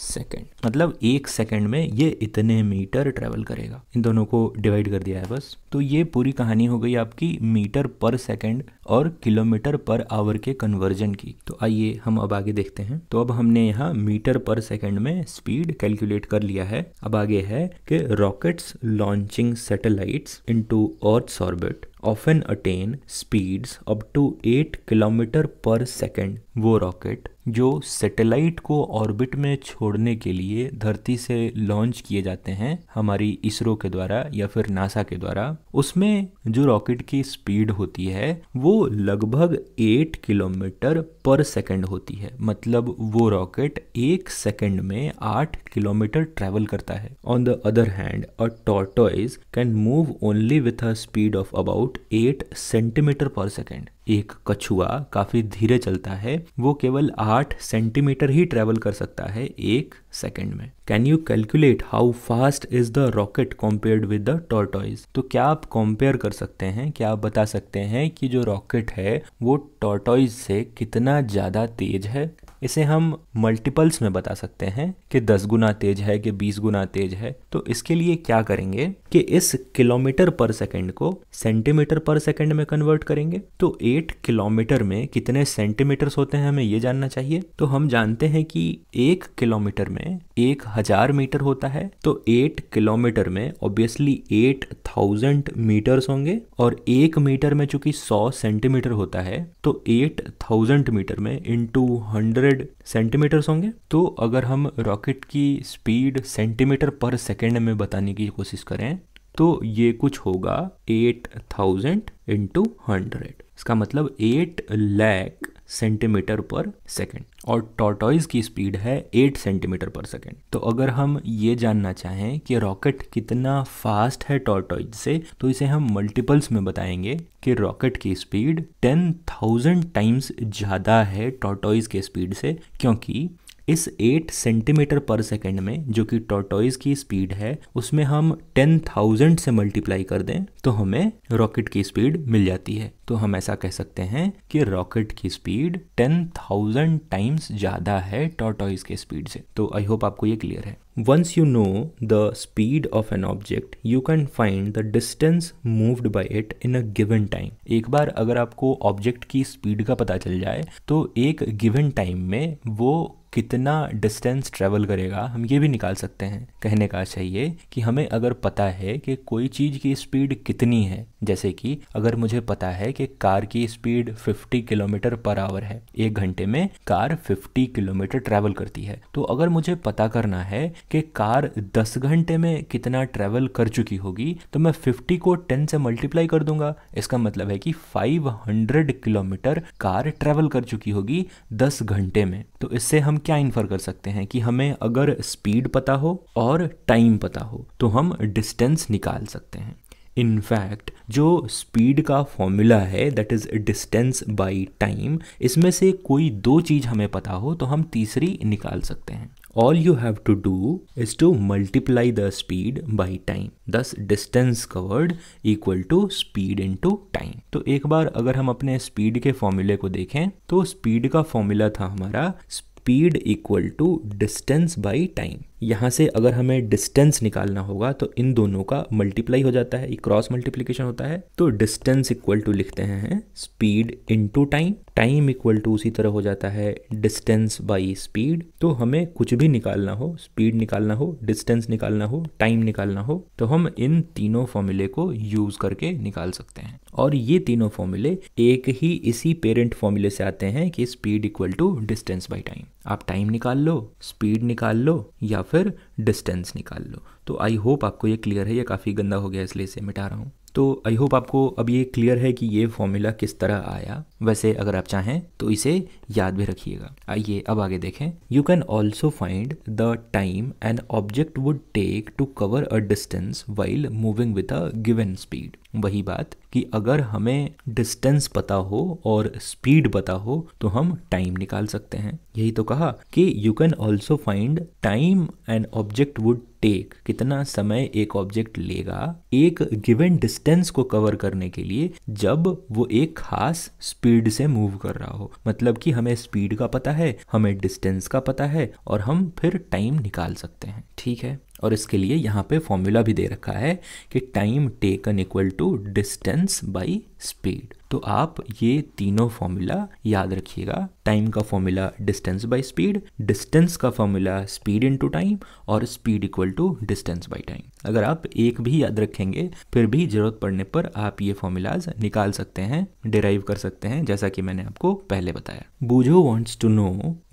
सेकेंड मतलब एक सेकेंड में ये इतने मीटर ट्रेवल करेगा इन दोनों को डिवाइड कर दिया है बस तो ये पूरी कहानी हो गई आपकी मीटर पर सेकेंड और किलोमीटर पर आवर के कन्वर्जन की तो आइए हम अब आगे देखते हैं तो अब हमने यहाँ मीटर पर सेकेंड में स्पीड कैलकुलेट कर लिया है अब आगे है कि rockets launching satellites into earth orbit often attain speeds up to eight kilometre per second वो रॉकेट जो सैटेलाइट को ऑर्बिट में छोड़ने के लिए धरती से लॉन्च किए जाते हैं हमारी इसरो के द्वारा या फिर नासा के द्वारा उसमें जो रॉकेट की स्पीड होती है वो लगभग एट किलोमीटर पर सेकंड होती है मतलब वो रॉकेट एक सेकंड में आठ किलोमीटर ट्रेवल करता है on the other hand a tortoise can move only with a speed of about eight centimetre per second एक कछुआ काफ़ी धीरे चलता है वो केवल आठ सेंटीमीटर ही ट्रेवल कर सकता है एक सेकेंड में can you calculate how fast is the rocket compared with the tortoise तो क्या आप कॉम्पेयर कर सकते हैं क्या आप बता सकते हैं कि जो रॉकेट है वो टॉर्टॉइज से कितना ज़्यादा तेज है इसे हम मल्टीपल्स में बता सकते हैं कि दस गुना तेज है कि बीस गुना तेज है तो इसके लिए क्या करेंगे कि इस किलोमीटर पर सेकेंड को सेंटीमीटर पर सेकेंड में कन्वर्ट करेंगे तो एट किलोमीटर में कितने सेंटीमीटर्स होते हैं हमें ये जानना चाहिए तो हम जानते हैं कि एक किलोमीटर में एक हजार मीटर होता है तो एट किलोमीटर में ऑब्वियसली एट थाउजेंड मीटर्स होंगे और एक मीटर में चूंकि सौ सेंटीमीटर होता है तो एट थाउजेंड मीटर में इंटू हंड्रेड हंड्रेड सेंटीमीटर्स होंगे तो अगर हम रॉकेट की स्पीड सेंटीमीटर पर सेकेंड में बताने की कोशिश करें तो ये कुछ होगा एट थाउजेंड इंटू हंड्रेड इसका मतलब eight lakh centimetre per second और टॉर्टॉइज की स्पीड है 8 सेंटीमीटर पर सेकेंड तो अगर हम ये जानना चाहें कि रॉकेट कितना फास्ट है टॉर्टॉइज से तो इसे हम मल्टीपल्स में बताएंगे कि रॉकेट की स्पीड 10,000 टाइम्स ज़्यादा है टॉर्टॉइज के स्पीड से क्योंकि इस 8 सेंटीमीटर पर सेकेंड में जो कि टोटोइज की स्पीड है उसमें हम 10,000 से मल्टीप्लाई कर दें तो हमें रॉकेट की स्पीड मिल जाती है तो हम ऐसा कह सकते हैं कि रॉकेट की स्पीड 10,000 टाइम्स ज़्यादा है टोटोइज के स्पीड से तो आई होप आपको ये क्लियर है once you know the speed of an object you can find the distance moved by it in a given time एक बार अगर आपको ऑब्जेक्ट की स्पीड का पता चल जाए तो एक गिवन टाइम में वो कितना डिस्टेंस ट्रेवल करेगा हम ये भी निकाल सकते हैं कहने का चाहिए कि हमें अगर पता है कि कोई चीज़ की स्पीड कितनी है जैसे कि अगर मुझे पता है कि कार की स्पीड 50 किलोमीटर पर आवर है एक घंटे में कार 50 किलोमीटर ट्रैवल करती है तो अगर मुझे पता करना है कि कार 10 घंटे में कितना ट्रैवल कर चुकी होगी तो मैं 50 को 10 से मल्टीप्लाई कर दूंगा इसका मतलब है कि 500 किलोमीटर कार ट्रैवल कर चुकी होगी 10 घंटे में तो इससे हम क्या इन्फर कर सकते हैं कि हमें अगर स्पीड पता हो और टाइम पता हो तो हम डिस्टेंस निकाल सकते हैं इनफैक्ट जो स्पीड का फॉर्मूला है that is distance by time इसमें से कोई दो चीज़ हमें पता हो तो हम तीसरी निकाल सकते हैं all you have to do is to multiply the speed by time thus distance covered equal to speed into time तो एक बार अगर हम अपने स्पीड के फॉर्मूले को देखें तो स्पीड का फॉर्मूला था हमारा speed equal to distance by time यहाँ से अगर हमें डिस्टेंस निकालना होगा तो इन दोनों का मल्टीप्लाई हो जाता है क्रॉस मल्टीप्लीकेशन होता है तो डिस्टेंस इक्वल टू लिखते हैं speed into time time equal to उसी तरह हो जाता है डिस्टेंस बाई स्पीड तो हमें कुछ भी निकालना हो स्पीड निकालना हो डिस्टेंस निकालना हो टाइम निकालना हो तो हम इन तीनों फॉर्मूले को यूज करके निकाल सकते हैं और ये तीनों फॉर्मूले एक ही इसी पेरेंट फॉर्मूले से आते हैं कि speed equal to distance by time आप टाइम निकाल लो स्पीड निकाल लो या फिर डिस्टेंस निकाल लो तो आई होप आपको ये क्लियर है ये काफ़ी गंदा हो गया इसलिए इसे मिटा रहा हूँ तो आई होप आपको अब ये क्लियर है कि ये फॉर्मूला किस तरह आया वैसे अगर आप चाहें तो इसे याद भी रखिएगा आइए अब आगे देखें you can also find the time an object would take to cover a distance while moving with a given speed वही बात कि अगर हमें डिस्टेंस पता हो और स्पीड पता हो तो हम टाइम निकाल सकते हैं यही तो कहा कि you can also find time and object would take कितना समय एक ऑब्जेक्ट लेगा एक गिवन डिस्टेंस को कवर करने के लिए जब वो एक खास स्पीड स्पीड से मूव कर रहा हो मतलब कि हमें स्पीड का पता है हमें डिस्टेंस का पता है और हम फिर टाइम निकाल सकते हैं ठीक है और इसके लिए यहाँ पे फॉर्मूला भी दे रखा है कि time taken equal to distance by speed तो आप ये तीनों फॉर्मूला याद रखिएगा टाइम का formula distance by speed distance का फॉर्मूला स्पीड इनटू टाइम और speed equal to distance by time अगर आप एक भी याद रखेंगे फिर भी जरूरत पड़ने पर आप ये फॉर्मूलाज निकाल सकते हैं डिराइव कर सकते हैं जैसा कि मैंने आपको पहले बताया Boojho wants to know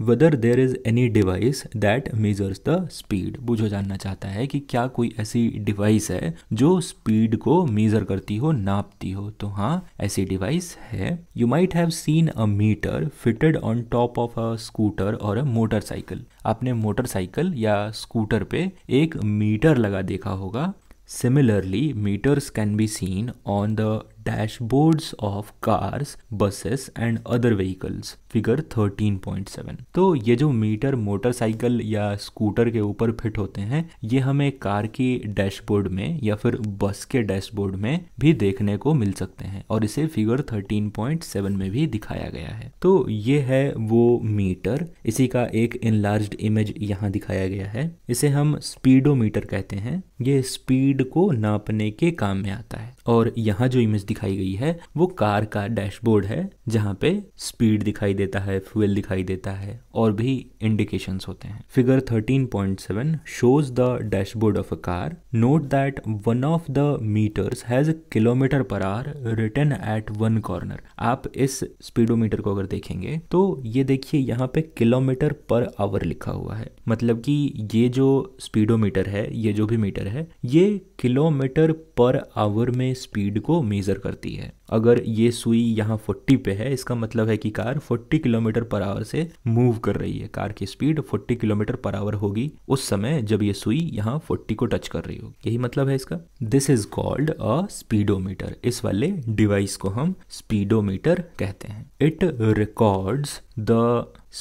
whether there is any device that measures the speed Boojho जानना चाहते चाहता है कि क्या कोई ऐसी डिवाइस है जो स्पीड को मेजर करती हो नापती हो तो हाँ ऐसी डिवाइस है you might have seen a meter fitted on top of a scooter और अ मोटरसाइकिल आपने मोटरसाइकिल या स्कूटर पे एक मीटर लगा देखा होगा similarly meters can be seen on the dashboards of cars buses and other vehicles figure 13.7 तो ये जो मीटर मोटरसाइकिल या स्कूटर के ऊपर फिट होते हैं ये हमें कार की डैशबोर्ड में या फिर बस के डैशबोर्ड में भी देखने को मिल सकते हैं और इसे फिगर 13.7 में भी दिखाया गया है तो ये है वो मीटर इसी का एक इनलार्ज इमेज यहाँ दिखाया गया है इसे हम स्पीडो कहते हैं ये स्पीड को नापने के काम में आता है और यहाँ जो इमेज दिखाई गई है वो कार का डैशबोर्ड है जहाँ पे स्पीड दिखाई देता है फ्यूल दिखाई देता है और भी इंडिकेशन होते हैं figure 13.7 shows the dashboard of a car note that one of the meters has kilometre per hour written at one corner आप इस स्पीडोमीटर को अगर देखेंगे तो ये देखिए यहाँ पे किलोमीटर पर आवर लिखा हुआ है मतलब कि ये जो स्पीडोमीटर है ये जो भी मीटर है ये किलोमीटर पर आवर में स्पीड को मेजर मेजर करती है अगर ये सुई यहाँ 40 पे है इसका मतलब है कि कार 40 किलोमीटर पर आवर से मूव कर रही है कार की स्पीड 40 किलोमीटर पर आवर होगी उस समय जब ये सुई यहाँ 40 को टच कर रही होगी यही मतलब है इसका this is called a speedometer इस वाले डिवाइस को हम स्पीडोमीटर कहते हैं it records the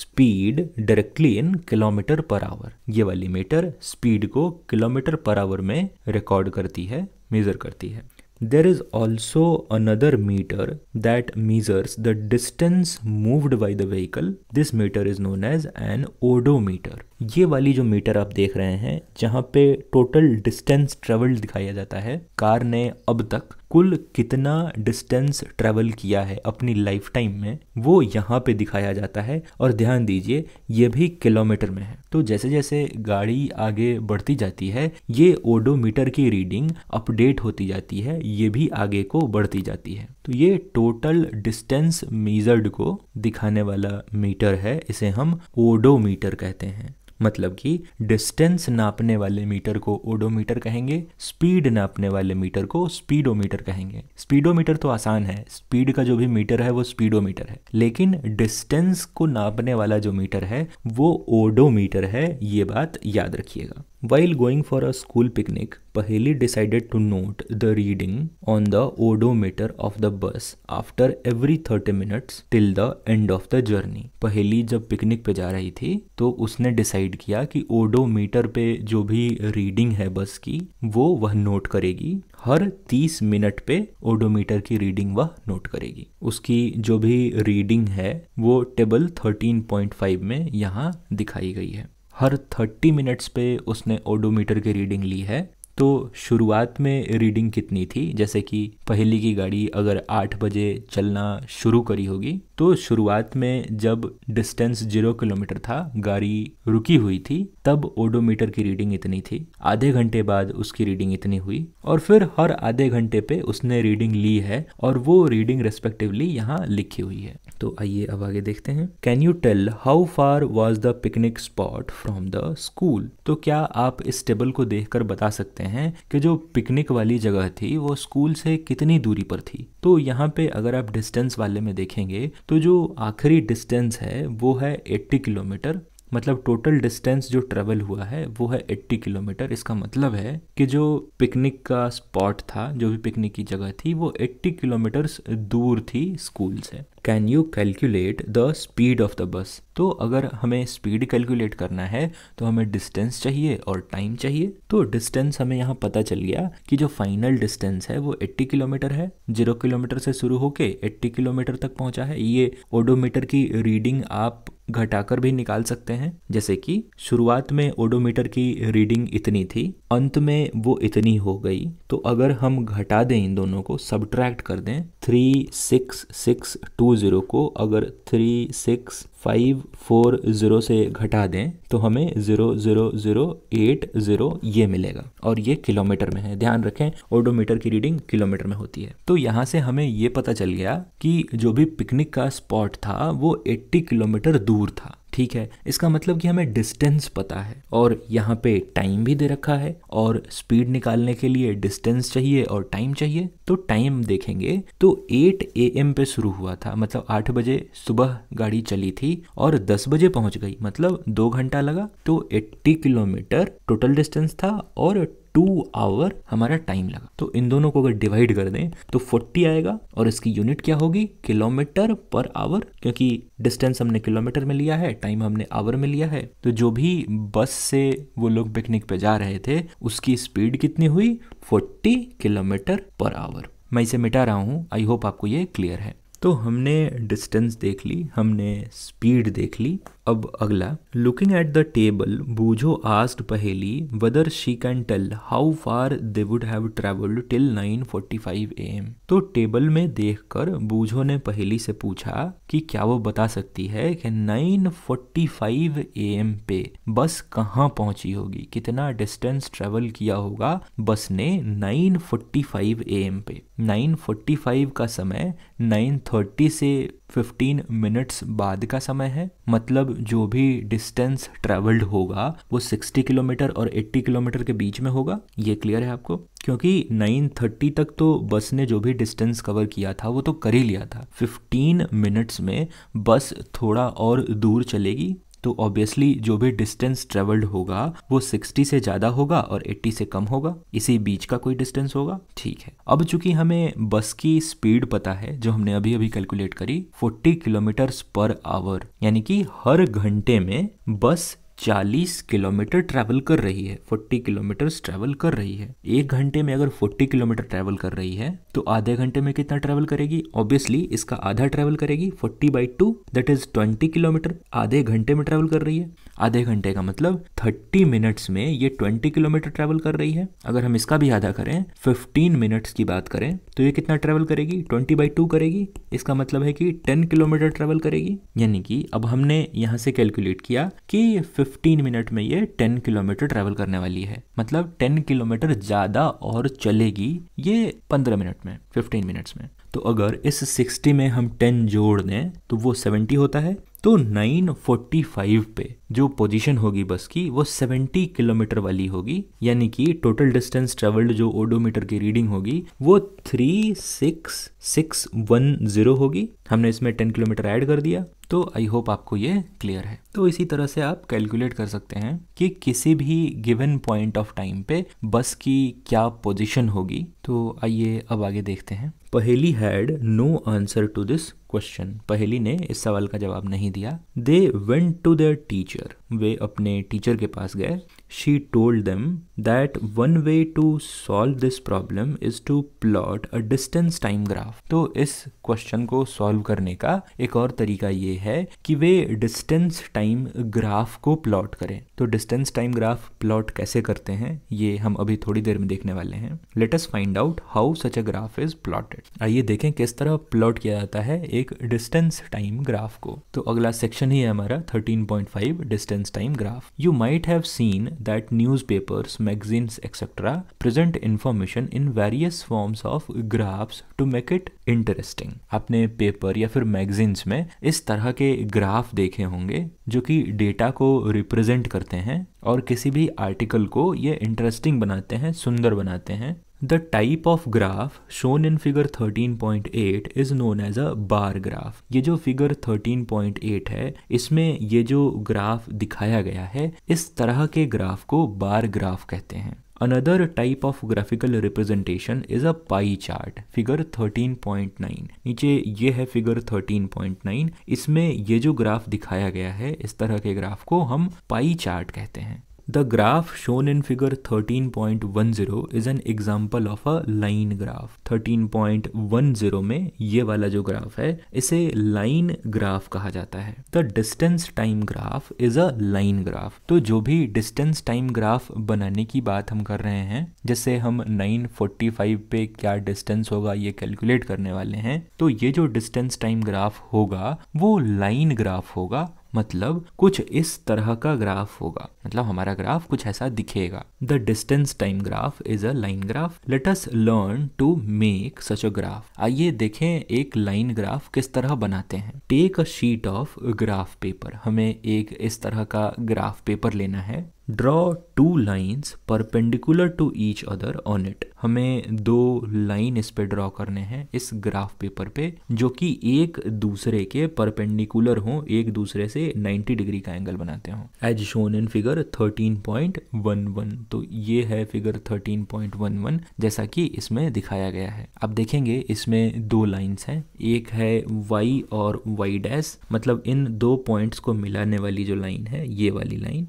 speed directly in kilometre per hour ये वाली मीटर स्पीड को किलोमीटर पर आवर में रिकॉर्ड करती है मेजर करती है There is also another meter that measures the distance moved by the vehicle. This meter is known as an odometer. ये वाली जो मीटर आप देख रहे हैं जहाँ पे टोटल डिस्टेंस ट्रेवल दिखाया जाता है कार ने अब तक कुल कितना डिस्टेंस ट्रेवल किया है अपनी लाइफ टाइम में वो यहाँ पे दिखाया जाता है और ध्यान दीजिए ये भी किलोमीटर में है तो जैसे जैसे गाड़ी आगे बढ़ती जाती है ये ओडोमीटर की रीडिंग अपडेट होती जाती है ये भी आगे को बढ़ती जाती है तो ये टोटल डिस्टेंस मीजर्ड को दिखाने वाला मीटर है इसे हम ओडोमीटर कहते हैं मतलब कि डिस्टेंस नापने वाले मीटर को ओडोमीटर कहेंगे स्पीड नापने वाले मीटर को स्पीडोमीटर कहेंगे स्पीडोमीटर तो आसान है स्पीड का जो भी मीटर है वो स्पीडोमीटर है लेकिन डिस्टेंस को नापने वाला जो मीटर है वो ओडोमीटर है ये बात याद रखिएगा While going for a school picnic, Paheli decided to note the reading on the odometer of the bus after every 30 minutes till the end of the journey. पहेली जब पिकनिक पे जा रही थी तो उसने डिसाइड किया कि ओडोमीटर पे जो भी रीडिंग है बस की वो वह नोट करेगी हर 30 मिनट पे ओडोमीटर की रीडिंग वह नोट करेगी उसकी जो भी रीडिंग है वो टेबल 13.5 में यहाँ दिखाई गई है हर थर्टी मिनट्स पे उसने ओडोमीटर की रीडिंग ली है तो शुरुआत में रीडिंग कितनी थी जैसे कि पहली की गाड़ी अगर आठ बजे चलना शुरू करी होगी तो शुरुआत में जब डिस्टेंस जीरो किलोमीटर था गाड़ी रुकी हुई थी तब ओडोमीटर की रीडिंग इतनी थी आधे घंटे बाद उसकी रीडिंग इतनी हुई और फिर हर आधे घंटे पे उसने रीडिंग ली है और वो रीडिंग रेस्पेक्टिवली यहाँ लिखी हुई है तो आइए अब आगे देखते हैं can you tell how far was the picnic spot from the school तो क्या आप इस टेबल को कर बता सकते हैं कि जो पिकनिक वाली जगह थी वो स्कूल से कितनी दूरी पर थी तो यहाँ पे अगर आप डिस्टेंस वाले में देखेंगे तो जो आखिरी डिस्टेंस है वो है एट्टी किलोमीटर मतलब टोटल डिस्टेंस जो ट्रेवल हुआ है वो है 80 किलोमीटर इसका मतलब है कि जो पिकनिक का स्पॉट था जो भी पिकनिक की जगह थी वो 80 किलोमीटर दूर थी स्कूल से can you calculate the speed of the bus तो अगर हमें स्पीड कैलकुलेट करना है तो हमें डिस्टेंस चाहिए और टाइम चाहिए तो डिस्टेंस हमें यहाँ पता चल गया कि जो फाइनल डिस्टेंस है वो 80 किलोमीटर है जीरो किलोमीटर से शुरू होके 80 किलोमीटर तक पहुंचा है ये ओडोमीटर की रीडिंग आप घटाकर भी निकाल सकते हैं जैसे कि शुरुआत में ओडोमीटर की रीडिंग इतनी थी अंत में वो इतनी हो गई तो अगर हम घटा दें इन दोनों को सब्ट्रैक्ट कर दें three six six two two zero को अगर three six five four zero से घटा दें तो हमें zero zero zero eight zero ये मिलेगा और ये किलोमीटर में है ध्यान रखें ओडोमीटर की रीडिंग किलोमीटर में होती है तो यहाँ से हमें ये पता चल गया कि जो भी पिकनिक का स्पॉट था वो 80 किलोमीटर दूर था ठीक है इसका मतलब कि हमें डिस्टेंस पता है और यहाँ पे टाइम भी दे रखा है और स्पीड निकालने के लिए डिस्टेंस चाहिए और टाइम चाहिए तो टाइम देखेंगे तो 8 ए एम पे शुरू हुआ था मतलब 8 बजे सुबह गाड़ी चली थी थी और 10 बजे पहुंच गई मतलब दो घंटा लगा तो 80 किलोमीटर टोटल डिस्टेंस था और टू आवर हमारा टाइम लगा तो इन दोनों को अगर डिवाइड कर दें तो 40 आएगा और इसकी यूनिट क्या होगी किलोमीटर पर आवर क्योंकि डिस्टेंस हमने किलोमीटर में लिया है टाइम हमने आवर में लिया है तो जो भी बस से वो लोग पिकनिक पे जा रहे थे उसकी स्पीड कितनी हुई 40 किलोमीटर पर आवर मैं इसे मिटा रहा हूँ आई होप आपको ये क्लियर है तो हमने डिस्टेंस देख ली हमने स्पीड देख ली अब अगला looking at the table Boojho asked Paheli whether she can tell how far they would have travelled till 9:45 M तो टेबल में देखकर बूझो ने पहेली से पूछा कि क्या वो बता सकती है कि 9:45 एम पे बस कहाँ पहुंची होगी कितना डिस्टेंस ट्रेवल किया होगा बस ने 9:45 एम पे 9:45 का समय 9:30 से 15 मिनट्स बाद का समय है मतलब जो भी डिस्टेंस ट्रेवल्ड होगा वो 60 किलोमीटर और 80 किलोमीटर के बीच में होगा ये क्लियर है आपको क्योंकि 9:30 तक तो बस ने जो भी डिस्टेंस कवर किया था वो तो कर ही लिया था 15 मिनट्स में बस थोड़ा और दूर चलेगी तो ऑब्वियसली जो भी डिस्टेंस ट्रेवल्ड होगा वो 60 से ज़्यादा होगा और 80 से कम होगा इसी बीच का कोई डिस्टेंस होगा ठीक है अब चूंकि हमें बस की स्पीड पता है जो हमने अभी अभी कैलकुलेट करी 40 किलोमीटर पर आवर यानी कि हर घंटे में बस 40 किलोमीटर ट्रैवल कर रही है 40 किलोमीटर ट्रैवल कर रही है एक घंटे में अगर 40 किलोमीटर ट्रैवल कर रही है तो आधे घंटे में कितना ट्रैवल करेगी ऑब्वियसली इसका आधा ट्रैवल करेगी 40 by two that is 20 kilometre आधे घंटे में ट्रैवल कर रही है आधे घंटे का मतलब थर्टी मिनट्स में ये ट्वेंटी किलोमीटर ट्रेवल कर रही है अगर हम इसका भी आधा करें फिफ्टीन मिनट्स की बात करें तो ये कितना ट्रेवल करेगी ट्वेंटी बाई टू करेगी इसका मतलब है कि टेन किलोमीटर ट्रेवल करेगी यानी कि अब हमने यहाँ से कैलकुलेट किया कि फिफ्टीन मिनट में ये टेन किलोमीटर ट्रेवल करने वाली है मतलब टेन किलोमीटर ज़्यादा और चलेगी ये पंद्रह मिनट में फिफ्टीन मिनट्स में तो अगर इस सिक्सटी में हम टेन जोड़ दें तो वो सेवेंटी होता है तो नाइन फोर्टी फाइव पे जो पोजीशन होगी बस की वो 70 किलोमीटर वाली होगी यानी कि टोटल डिस्टेंस ट्रेवल्ड जो ओडोमीटर की रीडिंग होगी वो थ्री सिक्स वन जीरो होगी हमने इसमें 10 किलोमीटर ऐड कर दिया तो आई होप आपको ये क्लियर है तो इसी तरह से आप कैलकुलेट कर सकते हैं कि किसी भी गिवन पॉइंट ऑफ टाइम पे बस की क्या पोजीशन होगी तो आइए अब आगे देखते हैं Paheli had no answer to this question Paheli ने इस सवाल का जवाब नहीं दिया they went to their teacher teacher वे अपने टीचर के पास गए she told them that one way to solve this problem is to plot a distance time graph. तो इस क्वेश्चन को सॉल्व करने का एक और तरीका ये है कि वे डिस्टेंस टाइम ग्राफ को प्लॉट करें तो डिस्टेंस टाइम ग्राफ प्लॉट कैसे करते हैं ये हम अभी थोड़ी देर में देखने वाले हैं let's find out how such a graph is plotted आइए देखें किस तरह प्लॉट किया जाता है एक डिस्टेंस टाइम ग्राफ को तो अगला सेक्शन ही है हमारा 13.5 distance time graph you might have seen that newspapers, magazines, etc. present information in various forms of graphs to make it interesting. आपने पेपर या फिर मैगजीन्स में इस तरह के ग्राफ देखे होंगे जो कि डेटा को रिप्रेजेंट करते हैं और किसी भी आर्टिकल को ये इंटरेस्टिंग बनाते हैं सुंदर बनाते हैं The type of graph shown in figure 13.8 is known as a bar graph. ये जो figure 13.8 है इसमें ये जो ग्राफ दिखाया गया है इस तरह के ग्राफ को बार ग्राफ कहते हैं Another type of graphical representation is a pie chart, figure 13.9. नीचे ये है फिगर 13.9, इसमें ये जो ग्राफ दिखाया गया है इस तरह के ग्राफ को हम पाई चार्ट कहते हैं The graph shown in figure 13.10 is an example of a line graph. 13.10 में ये वाला जो ग्राफ है इसे लाइन ग्राफ कहा जाता है the distance time graph is a line graph तो जो भी डिस्टेंस टाइम ग्राफ बनाने की बात हम कर रहे हैं जैसे हम 945 पे क्या डिस्टेंस होगा ये कैलकुलेट करने वाले हैं तो ये जो डिस्टेंस टाइम ग्राफ होगा वो लाइन ग्राफ होगा मतलब कुछ इस तरह का ग्राफ होगा मतलब हमारा ग्राफ कुछ ऐसा दिखेगा the distance time graph is a line graph let us learn to make such a graph आइए देखें एक लाइन ग्राफ किस तरह बनाते हैं take a sheet of graph paper हमें एक इस तरह का ग्राफ पेपर लेना है draw two lines perpendicular to each other on it हमें दो लाइन इस पे ड्रॉ करने हैं इस ग्राफ पेपर पे जो कि एक दूसरे के परपेंडिकुलर हो एक दूसरे से 90 डिग्री का एंगल बनाते हो एज शोन इन फिगर 13.11 तो ये है फिगर 13.11 जैसा कि इसमें दिखाया गया है अब देखेंगे इसमें दो लाइन्स हैं एक है वाई और वाई डैश मतलब इन दो पॉइंट्स को मिलाने वाली जो लाइन है ये वाली लाइन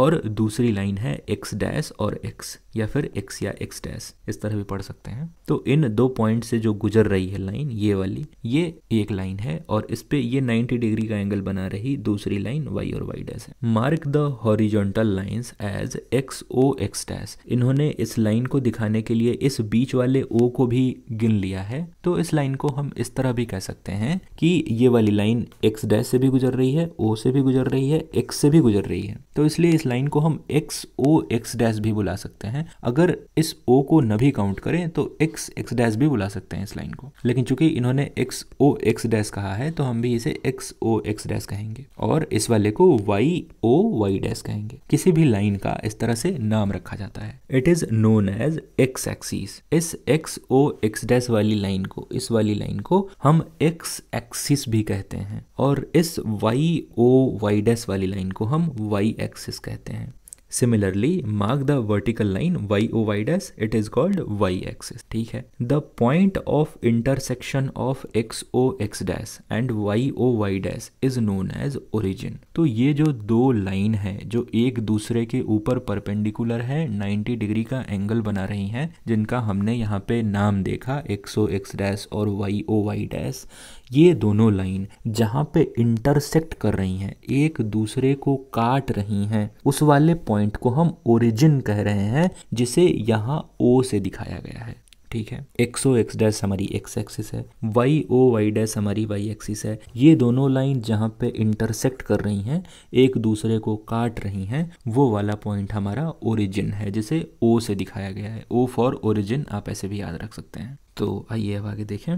और दूसरी लाइन है एक्स डैश और एक्स या फिर एक्स या एक्स डैश इस तरह भी पढ़ सकते हैं तो इन दो पॉइंट से जो गुजर रही है लाइन ये वाली ये एक लाइन है और इस पे ये 90 डिग्री का एंगल बना रही दूसरी लाइन वाई और वाई डैश है mark the horizontal lines as x O x dash इन्होंने इस लाइन को दिखाने के लिए इस बीच वाले ओ को भी गिन लिया है तो इस लाइन को हम इस तरह भी कह सकते हैं कि ये वाली लाइन एक्स डैश से भी गुजर रही है ओ से भी गुजर रही है एक्स से भी गुजर रही है तो इसलिए इस इस लाइन को हम एक्स ओ एक्स डैश भी बुला सकते हैं अगर इस ओ को न भी काउंट करें तो एक्स एक्स डैश भी बुला सकते हैं इस लाइन को लेकिन चूंकि इन्होंने एक्स ओ एक्स डैश कहा है तो हम भी इसे एक्स ओ एक्स डैश कहेंगे और इस वाले को वाई ओ वाई डैश कहेंगे किसी भी लाइन का इस तरह से नाम रखा जाता है it is known as x axis इस एक्स ओ एक्स डैश वाली लाइन को इस वाली लाइन को हम एक्स एक्सिस भी कहते हैं और इस वाई ओ वाई डैश वाली लाइन को हम वाई एक्सिस कहते हैं कहते हैं similarly mark the vertical line y O y dash it is called y axis ठीक है the point of intersection of x O x dash and y O y dash is known as origin तो ये जो दो लाइन है जो एक दूसरे के ऊपर परपेंडिकुलर है 90 डिग्री का एंगल बना रही हैं जिनका हमने यहाँ पे नाम देखा एक्स ओ एक्स डैस और वाई ओ वाई डैस ये दोनों लाइन जहाँ पे इंटरसेक्ट कर रही हैं एक दूसरे को काट रही हैं उस वाले पॉइंट को हम ओरिजिन कह रहे हैं जिसे यहाँ ओ से दिखाया गया है ठीक है एक्सो एक्स डैश हमारी एक्स एक्सिस है वाई ओ वाई डैश हमारी वाई एक्सिस है ये दोनों लाइन जहाँ पे इंटरसेक्ट कर रही हैं एक दूसरे को काट रही हैं वो वाला पॉइंट हमारा ओरिजिन है जिसे ओ से दिखाया गया है ओ फॉर ओरिजिन आप ऐसे भी याद रख सकते हैं तो आइए अब आगे देखें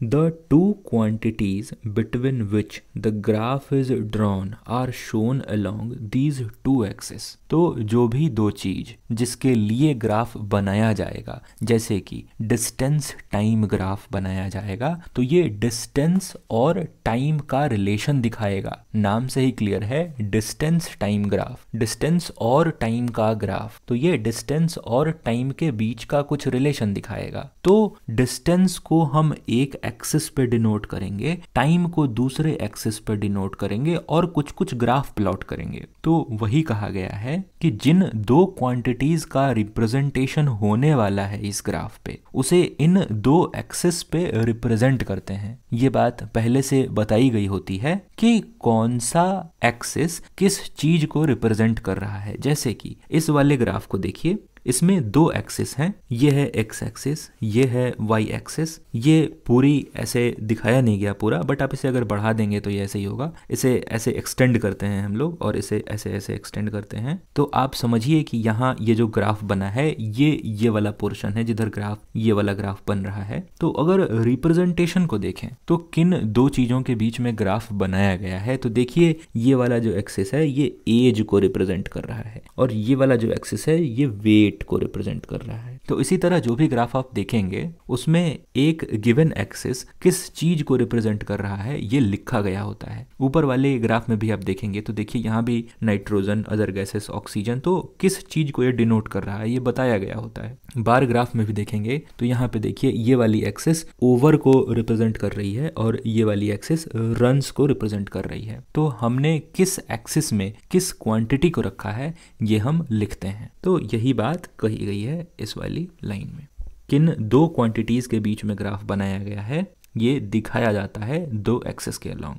The two quantities between which the graph is drawn are shown along these two axes. तो जो भी दो चीज जिसके लिए ग्राफ बनाया जाएगा जैसे कि डिस्टेंस टाइम ग्राफ बनाया जाएगा तो ये डिस्टेंस और टाइम का रिलेशन दिखाएगा नाम से ही क्लियर है डिस्टेंस टाइम ग्राफ डिस्टेंस और टाइम का ग्राफ तो ये डिस्टेंस और टाइम के बीच का कुछ रिलेशन दिखाएगा तो डिस्टेंस को हम एक एक्सेस पे डिनोट करेंगे टाइम को दूसरे एक्सेस पे डिनोट करेंगे और कुछ कुछ ग्राफ प्लॉट करेंगे तो वही कहा गया है कि जिन दो क्वांटिटीज का रिप्रेजेंटेशन होने वाला है इस ग्राफ पे उसे इन दो एक्सेस पे रिप्रेजेंट करते हैं ये बात पहले से बताई गई होती है कि कौन सा एक्सेस किस चीज को रिप्रेजेंट कर रहा है जैसे कि इस वाले ग्राफ को देखिए इसमें दो एक्सिस हैं ये है एक्स एक्सिस ये है वाई एक्सिस ये पूरी ऐसे दिखाया नहीं गया पूरा बट आप इसे अगर बढ़ा देंगे तो ये ऐसे ही होगा इसे ऐसे एक्सटेंड करते हैं हम लोग और इसे ऐसे ऐसे एक्सटेंड करते हैं तो आप समझिए कि यहाँ ये जो ग्राफ बना है ये ये वाला पोर्शन है जिधर ग्राफ ये वाला ग्राफ बन रहा है तो अगर रिप्रेजेंटेशन को देखें तो किन दो चीजों के बीच में ग्राफ बनाया गया है तो देखिए ये वाला जो एक्सेस है ये एज को रिप्रेजेंट कर रहा है और ये वाला जो एक्सेस है ये वेट एट को रिप्रेजेंट कर रहा है तो इसी तरह जो भी ग्राफ आप देखेंगे उसमें एक गिवन एक्सिस किस चीज को रिप्रेजेंट कर रहा है ये लिखा गया होता है ऊपर वाले ग्राफ में भी आप देखेंगे तो देखिए यहाँ भी नाइट्रोजन अदर गैसेस ऑक्सीजन तो किस चीज को ये डिनोट कर रहा है ये बताया गया होता है बार ग्राफ में भी देखेंगे तो यहाँ पे देखिए ये वाली एक्सेस ओवर को रिप्रेजेंट कर रही है और ये वाली एक्सेस रन को रिप्रेजेंट कर रही है तो हमने किस एक्सिस में किस क्वांटिटी को रखा है ये हम लिखते हैं तो यही बात कही गई है इस वाली वाली लाइन में किन दो क्वांटिटीज के बीच में ग्राफ बनाया गया है ये दिखाया जाता है दो एक्सेस के along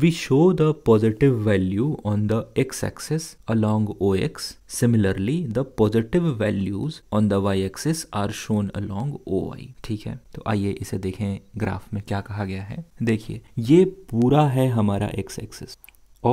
we show the positive value on the x axes along O x similarly the positive values on the y axes are shown along O y ठीक है तो आइए इसे देखें ग्राफ में क्या कहा गया है देखिए ये पूरा है हमारा एक्स एक्सेस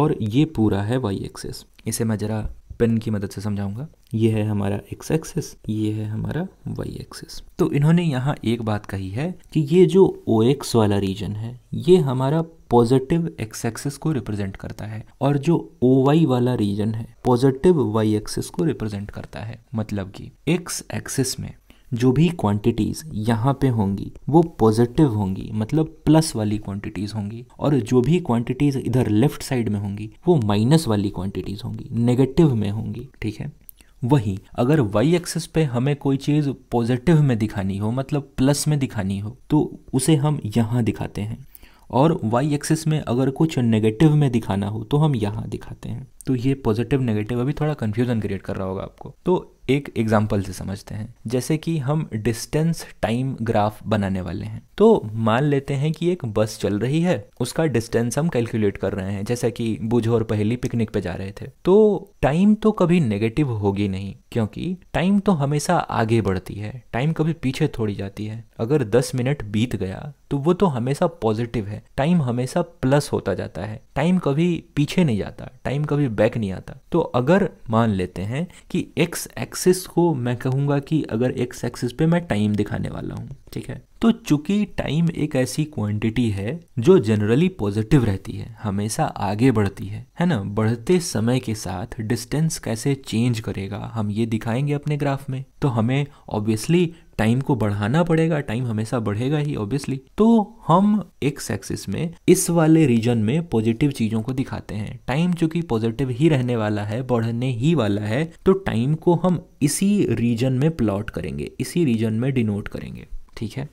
और ये पूरा है वाई एक्सेस इसे मैं जरा पेन की मदद से समझाऊंगा ये है हमारा एक्स एक्सिस ये है हमारा वाई एक्सिस तो इन्होंने यहाँ एक बात कही है कि ये जो ओ एक्स वाला रीजन है ये हमारा पॉजिटिव एक्स एक्सिस को रिप्रेजेंट करता है और जो ओ वाई वाला रीजन है पॉजिटिव वाई एक्सिस को रिप्रेजेंट करता है मतलब कि एक्स एक्सिस में जो भी क्वांटिटीज़ यहाँ पे होंगी वो पॉजिटिव होंगी मतलब प्लस वाली क्वांटिटीज़ होंगी और जो भी क्वांटिटीज़ इधर लेफ्ट साइड में होंगी वो माइनस वाली क्वांटिटीज़ होंगी नेगेटिव में होंगी ठीक है वहीं अगर y एक्सेस पे हमें कोई चीज़ पॉजिटिव में दिखानी हो मतलब प्लस में दिखानी हो तो उसे हम यहाँ दिखाते हैं और y एक्सेस में अगर कुछ नेगेटिव में दिखाना हो तो हम यहाँ दिखाते हैं तो ये पॉजिटिव नेगेटिव अभी थोड़ा कन्फ्यूज़न क्रिएट कर रहा होगा आपको तो एक एग्जाम्पल से समझते हैं जैसे कि हम डिस्टेंस टाइम ग्राफ बनाने वाले हैं तो मान लेते हैं कि एक बस चल रही है उसका डिस्टेंस हम कैलकुलेट कर रहे हैं जैसे कि बुझो और पहली पिकनिक पे जा रहे थे तो टाइम तो कभी नेगेटिव होगी नहीं क्योंकि टाइम तो हमेशा आगे बढ़ती है टाइम कभी पीछे थोड़ी जाती है अगर दस मिनट बीत गया तो वो तो हमेशा पॉजिटिव है टाइम हमेशा प्लस होता जाता है टाइम कभी पीछे नहीं जाता टाइम कभी बैक नहीं आता तो अगर मान लेते हैं कि एक्स एक्स एक्सिस को मैं कहूँगा कि अगर एक्स एक्सिस पे मैं टाइम दिखाने वाला हूँ ठीक है तो चूंकि टाइम एक ऐसी क्वांटिटी है जो जनरली पॉजिटिव रहती है हमेशा आगे बढ़ती है है ना बढ़ते समय के साथ डिस्टेंस कैसे चेंज करेगा हम ये दिखाएंगे अपने ग्राफ में तो हमें ऑब्वियसली टाइम को बढ़ाना पड़ेगा टाइम हमेशा बढ़ेगा ही ऑब्वियसली तो हम एक्स एक्सिस में इस वाले रीजन में पॉजिटिव चीजों को दिखाते हैं टाइम चूंकि पॉजिटिव ही रहने वाला है बढ़ने ही वाला है तो टाइम को हम इसी रीजन में प्लॉट करेंगे इसी रीजन में डिनोट करेंगे ठीक है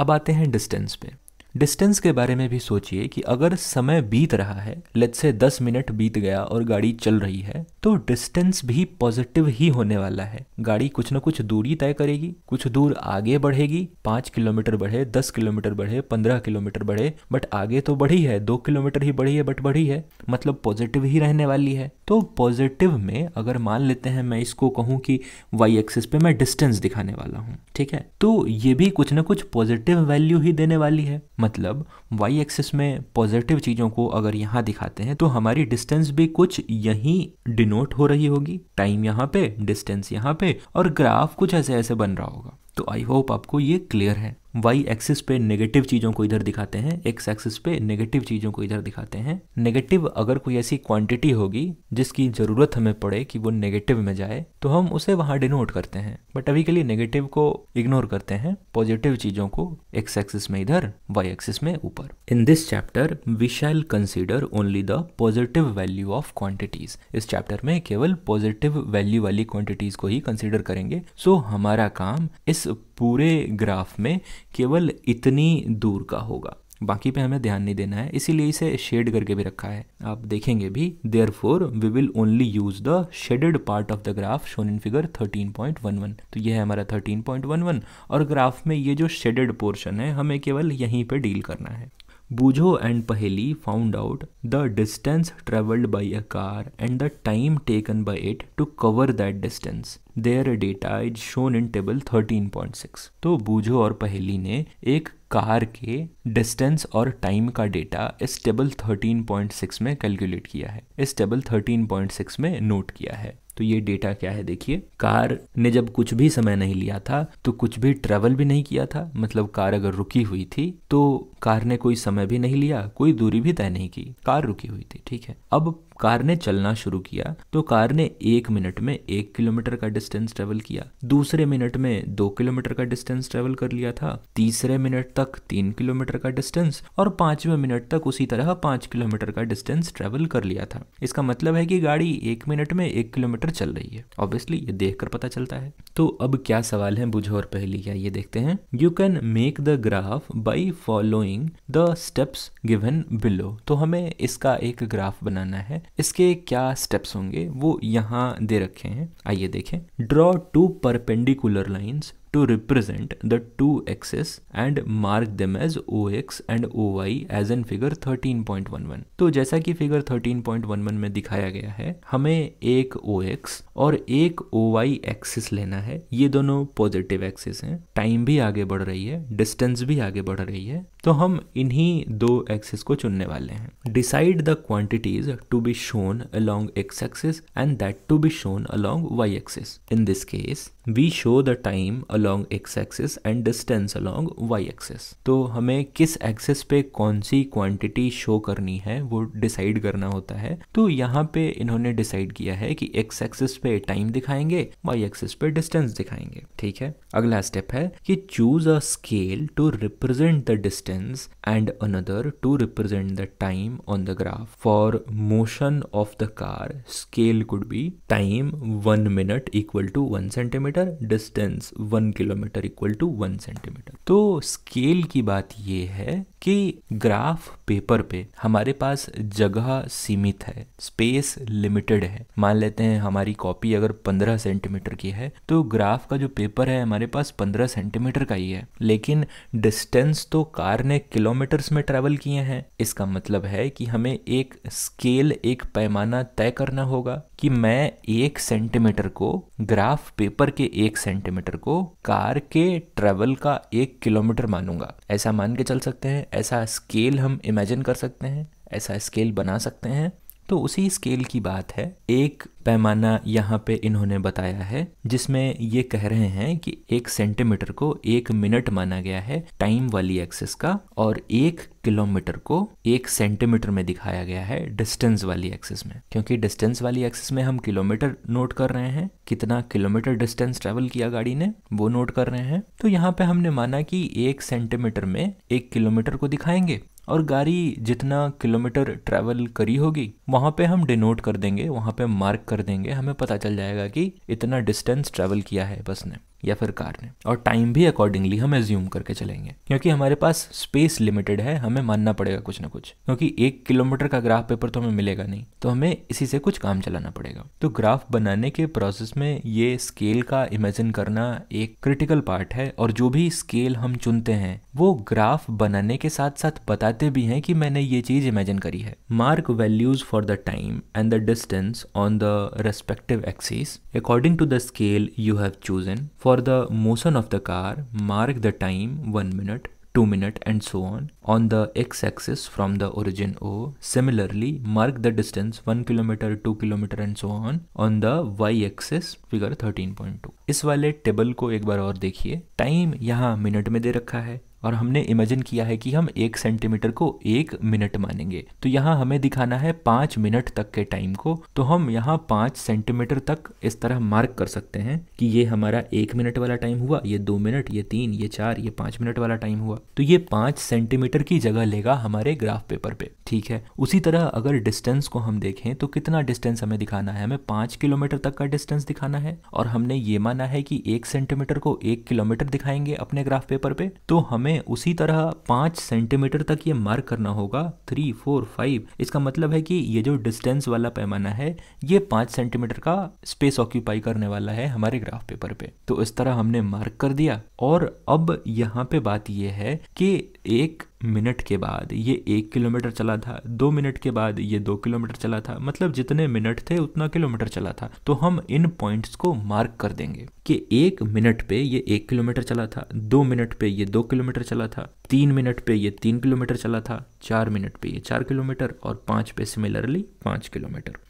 अब आते हैं डिस्टेंस पे डिस्टेंस के बारे में भी सोचिए कि अगर समय बीत रहा है लेट से 10 मिनट बीत गया और गाड़ी चल रही है तो डिस्टेंस भी पॉजिटिव ही होने वाला है गाड़ी कुछ न कुछ दूरी तय करेगी कुछ दूर आगे बढ़ेगी पांच किलोमीटर बढ़े दस किलोमीटर बढ़े पंद्रह किलोमीटर बढ़े बट आगे तो बढ़ी है दो किलोमीटर ही बढ़ी है बट बढ़ी है मतलब पॉजिटिव ही रहने वाली है तो पॉजिटिव में अगर मान लेते हैं मैं इसको कहूँ कि वाई एक्सिस पे मैं डिस्टेंस दिखाने वाला हूँ ठीक है तो ये भी कुछ ना कुछ पॉजिटिव वैल्यू ही देने वाली है मतलब वाई एक्सिस में पॉजिटिव चीज़ों को अगर यहाँ दिखाते हैं तो हमारी डिस्टेंस भी कुछ यहीं डिनोट हो रही होगी टाइम यहाँ पे डिस्टेंस यहाँ पे और ग्राफ कुछ ऐसे ऐसे बन रहा होगा तो आई होप आपको ये क्लियर है वाई एक्सिस पे नेगेटिव चीज़ों को इधर दिखाते हैं एक्स एक्सिस पे नेगेटिव चीज़ों को इधर दिखाते हैं नेगेटिव अगर कोई ऐसी क्वांटिटी होगी जिसकी ज़रूरत हमें पड़े कि वो नेगेटिव में जाए तो हम उसे वहां डिनोट करते हैं बट अभी के लिए नेगेटिव को इग्नोर करते हैं पॉजिटिव चीज़ों को एक्स एक्सिस में इधर वाई एक्सिस में ऊपर in this chapter we shall consider only the positive value of quantities इस चैप्टर में केवल पॉजिटिव वैल्यू वाली क्वांटिटीज को ही कंसिडर करेंगे सो so, हमारा काम इस पूरे ग्राफ में केवल इतनी दूर का होगा बाकी पे हमें ध्यान नहीं देना है इसीलिए इसे शेड करके भी रखा है आप देखेंगे भी therefore we will only use the shaded part of the graph shown in figure 13.11 तो यह है हमारा 13.11 और ग्राफ में ये जो शेडेड पोर्शन है हमें केवल यहीं पे डील करना है Boojho and Paheli found out the distance travelled by a car and the time taken by it to cover that distance their data is shown in table thirteen point six तो बूझो और पहेली ने एक कार के डिस्टेंस और टाइम का डेटा इस टेबल थर्टीन पॉइंट सिक्स में कैलकुलेट किया है इस टेबल थर्टीन पॉइंट सिक्स में नोट किया है तो ये डेटा क्या है देखिए कार ने जब कुछ भी समय नहीं लिया था तो कुछ भी ट्रेवल भी नहीं किया था मतलब कार अगर रुकी हुई थी तो कार ने कोई समय भी नहीं लिया कोई दूरी भी तय नहीं की कार रुकी हुई थी ठीक है अब कार ने चलना शुरू किया तो कार ने एक मिनट में एक किलोमीटर का डिस्टेंस ट्रेवल किया दूसरे मिनट में दो किलोमीटर का डिस्टेंस ट्रेवल कर लिया था तीसरे मिनट तक तीन किलोमीटर का डिस्टेंस और पांचवें मिनट तक उसी तरह पांच किलोमीटर का डिस्टेंस ट्रेवल कर लिया था इसका मतलब है कि गाड़ी एक मिनट में एक किलोमीटर चल रही है ऑब्वियसली ये देख कर पता चलता है तो अब क्या सवाल है बुझो और पहली क्या ये देखते हैं you can make the graph by following the steps given below तो हमें इसका एक ग्राफ बनाना है इसके क्या स्टेप्स होंगे वो यहाँ दे रखे हैं आइए देखें draw two perpendicular lines to represent the two axes and mark them as ox and oy as in figure 13.11 तो जैसा कि फिगर 13.11 में दिखाया गया है हमें एक ox और एक oy एक्सिस लेना है ये दोनों पॉजिटिव एक्सिस हैं टाइम भी आगे बढ़ रही है डिस्टेंस भी आगे बढ़ रही है तो हम इन्हीं दो एक्सिस को चुनने वाले हैं decide the quantities to be shown along x axis and that to be shown along y axis in this case we show the time along along x axis and distance along y axis तो हमें किस एक्सिस पे कौन सी क्वांटिटी शो करनी है वो डिसाइड करना होता है तो यहाँ पे इन्होंने डिसाइड किया है कि एक्स एक्सिस पे टाइम दिखाएंगे वाई एक्सिस पे डिस्टेंस दिखाएंगे ठीक है अगला स्टेप है कि choose a scale to represent the distance and another to represent the time on the graph for motion of the car scale could be time one minute equal to one centimetre distance one kilometre equal to one centimetre तो स्केल की बात यह है कि ग्राफ पेपर पे हमारे पास जगह सीमित है स्पेस लिमिटेड है मान लेते हैं हमारी कॉपी अगर 15 सेंटीमीटर की है तो ग्राफ का जो पेपर है हमारे पास 15 सेंटीमीटर का ही है लेकिन डिस्टेंस तो कार ने किलोमीटर्स में ट्रेवल किए हैं इसका मतलब है कि हमें एक स्केल एक पैमाना तय करना होगा कि मैं एक सेंटीमीटर को ग्राफ पेपर के एक सेंटीमीटर को कार के ट्रेवल का एक किलोमीटर मानूंगा ऐसा मान के चल सकते हैं ऐसा स्केल हम इमेजिन कर सकते हैं ऐसा स्केल बना सकते हैं तो उसी स्केल की बात है एक पैमाना यहाँ पे इन्होंने बताया है जिसमें ये कह रहे हैं कि एक सेंटीमीटर को एक मिनट माना गया है टाइम वाली एक्सेस का और एक किलोमीटर को एक सेंटीमीटर में दिखाया गया है डिस्टेंस वाली एक्सेस में क्योंकि डिस्टेंस वाली एक्सेस में हम किलोमीटर नोट कर रहे हैं कितना किलोमीटर डिस्टेंस ट्रेवल किया गाड़ी ने वो नोट कर रहे हैं तो यहाँ पे हमने माना कि एक सेंटीमीटर में एक किलोमीटर को दिखाएंगे और गाड़ी जितना किलोमीटर ट्रैवल करी होगी वहाँ पे हम डिनोट कर देंगे वहाँ पे मार्क कर देंगे हमें पता चल जाएगा कि इतना डिस्टेंस ट्रैवल किया है बस ने या फिर कार ने और टाइम भी अकॉर्डिंगली हम एज्यूम करके चलेंगे क्योंकि हमारे पास स्पेस लिमिटेड है हमें मानना पड़ेगा कुछ ना कुछ क्योंकि एक किलोमीटर का ग्राफ पेपर तो हमें मिलेगा नहीं तो हमें इसी से कुछ काम चलाना पड़ेगा तो ग्राफ बनाने के प्रोसेस में ये स्केल का इमेजिन करना एक क्रिटिकल पार्ट है और जो भी स्केल हम चुनते हैं वो ग्राफ बनाने के साथ साथ बताते भी हैं कि मैंने ये चीज इमेजिन करी है mark values for the time and the distance on the respective axis according to the scale you have chosen for for the motion of the car, mark the time 1 minute, 2 minute and so on on the x-axis from the origin O. Similarly, mark the distance 1 km, 2 km and so on on the y-axis figure 13.2 इस वाले टेबल को एक बार और देखिए टाइम यहाँ मिनट में दे रखा है और हमने इमेजिन किया है कि हम एक सेंटीमीटर को एक मिनट मानेंगे तो यहाँ हमें दिखाना है पांच मिनट तक के टाइम को तो हम यहाँ पांच सेंटीमीटर तक इस तरह मार्क कर सकते हैं कि ये हमारा एक मिनट वाला टाइम हुआ ये दो मिनट ये तीन ये चार ये पांच मिनट वाला टाइम हुआ तो ये पांच सेंटीमीटर की जगह लेगा हमारे ग्राफ पेपर पे ठीक है उसी तरह अगर डिस्टेंस को हम देखें तो कितना डिस्टेंस हमें दिखाना है हमें पांच किलोमीटर तक का डिस्टेंस दिखाना है और हमने ये माना है कि एक सेंटीमीटर को एक किलोमीटर दिखाएंगे अपने ग्राफ पेपर पे तो हमें हमें उसी तरह पांच सेंटीमीटर तक ये मार्क करना होगा थ्री फोर फाइव इसका मतलब है कि ये जो डिस्टेंस वाला पैमाना है ये पांच सेंटीमीटर का स्पेस ऑक्यूपाई करने वाला है हमारे ग्राफ पेपर पे तो इस तरह हमने मार्क कर दिया और अब यहाँ पे बात यह है कि एक मिनट के बाद ये एक किलोमीटर चला था दो मिनट के बाद ये दो किलोमीटर चला था मतलब जितने मिनट थे उतना किलोमीटर चला था तो हम इन पॉइंट्स को मार्क कर देंगे कि एक मिनट पे ये एक किलोमीटर चला था दो मिनट पे ये दो किलोमीटर चला था तीन मिनट पे ये तीन किलोमीटर चला था चार मिनट पे ये चार किलोमीटर और पाँच पे सिमिलरली पाँच किलोमीटर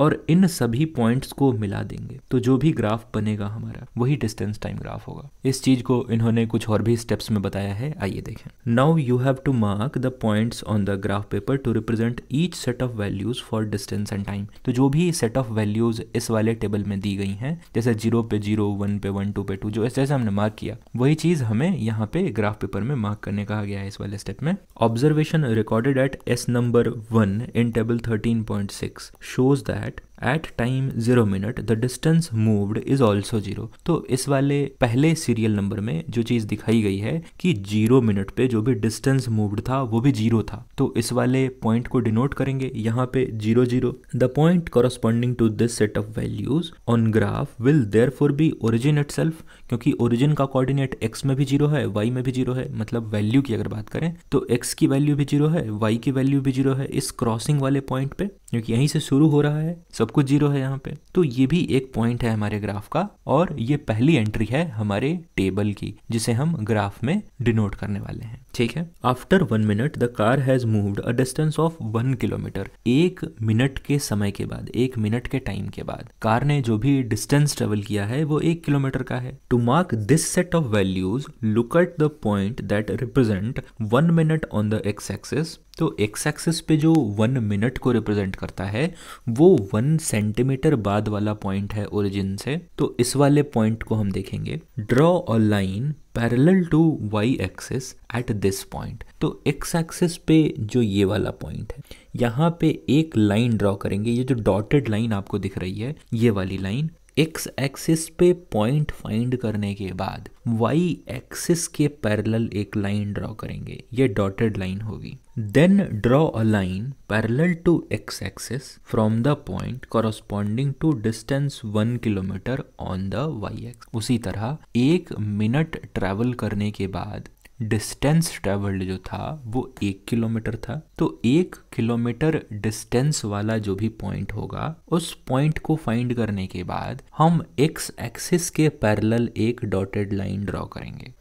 और इन सभी पॉइंट्स को मिला देंगे तो जो भी ग्राफ बनेगा हमारा वही डिस्टेंस टाइम ग्राफ होगा इस चीज को इन्होंने कुछ और भी स्टेप्स में बताया है आइए देखें now you have to mark the points on the graph paper to represent each set of values for distance and time तो जो भी सेट ऑफ वैल्यूज इस वाले टेबल में दी गई हैं जैसे जीरो पे जीरो वन पे वन टू पे टू जो जैसे हमने मार्क किया वही चीज हमें यहाँ पे ग्राफ पेपर में मार्क करने कहा गया है इस वाले स्टेप में observation recorded at S number one in table thirteen point six shows that that at time zero minute the distance moved is also zero तो इस वाले पहले सीरियल नंबर में जो चीज दिखाई गई है कि जीरो मिनट पे जो भी डिस्टेंस मूव्ड था वो भी जीरो था तो इस वाले पॉइंट को डिनोट करेंगे यहाँ पे zero zero the point corresponding to this set of values on graph will therefore be origin it क्योंकि ओरिजिन का कोऑर्डिनेट एक्स में भी जीरो है वाई में भी जीरो है मतलब वैल्यू की अगर बात करें तो एक्स की वैल्यू भी जीरो है वाई की वैल्यू भी जीरो है इस क्रॉसिंग वाले पॉइंट पे क्योंकि यहीं से शुरू हो रहा है सब कुछ जीरो है यहाँ पे तो ये भी एक पॉइंट है हमारे ग्राफ का और ये पहली एंट्री है हमारे टेबल की जिसे हम ग्राफ में डिनोट करने वाले हैं ठीक है after one minute the car has moved a distance of one kilometre एक मिनट के समय के बाद एक मिनट के टाइम के बाद कार ने जो भी डिस्टेंस ट्रेवल किया है वो एक किलोमीटर का है to mark this set of values look at the point that represent one minute on the x axes तो एक्स एक्सिस पे जो वन मिनट को रिप्रेजेंट करता है वो वन सेंटीमीटर बाद वाला पॉइंट है ओरिजिन से तो इस वाले पॉइंट को हम देखेंगे draw a line parallel to y axis at this point तो एक्स एक्सिस पे जो ये वाला पॉइंट है यहाँ पे एक लाइन ड्रॉ करेंगे ये जो डॉटेड लाइन आपको दिख रही है ये वाली लाइन एक्स एक्सिस पे पॉइंट फाइंड करने के बाद वाई एक्सिस के पैरेलल एक लाइन ड्रॉ करेंगे ये डॉटेड लाइन होगी then draw a line parallel to x axis from the point corresponding to distance one kilometre on the y x उसी तरह एक मिनट ट्रेवल करने के बाद डिस्टेंस ट्रेवल्ड जो था वो एक किलोमीटर था तो एक किलोमीटर डिस्टेंस वाला जो भी पॉइंट होगा उस पॉइंट को फाइंड करने के बाद हम एक्स एक्सिस के पैरेलल एक डॉटेड लाइन ड्रॉ करेंगे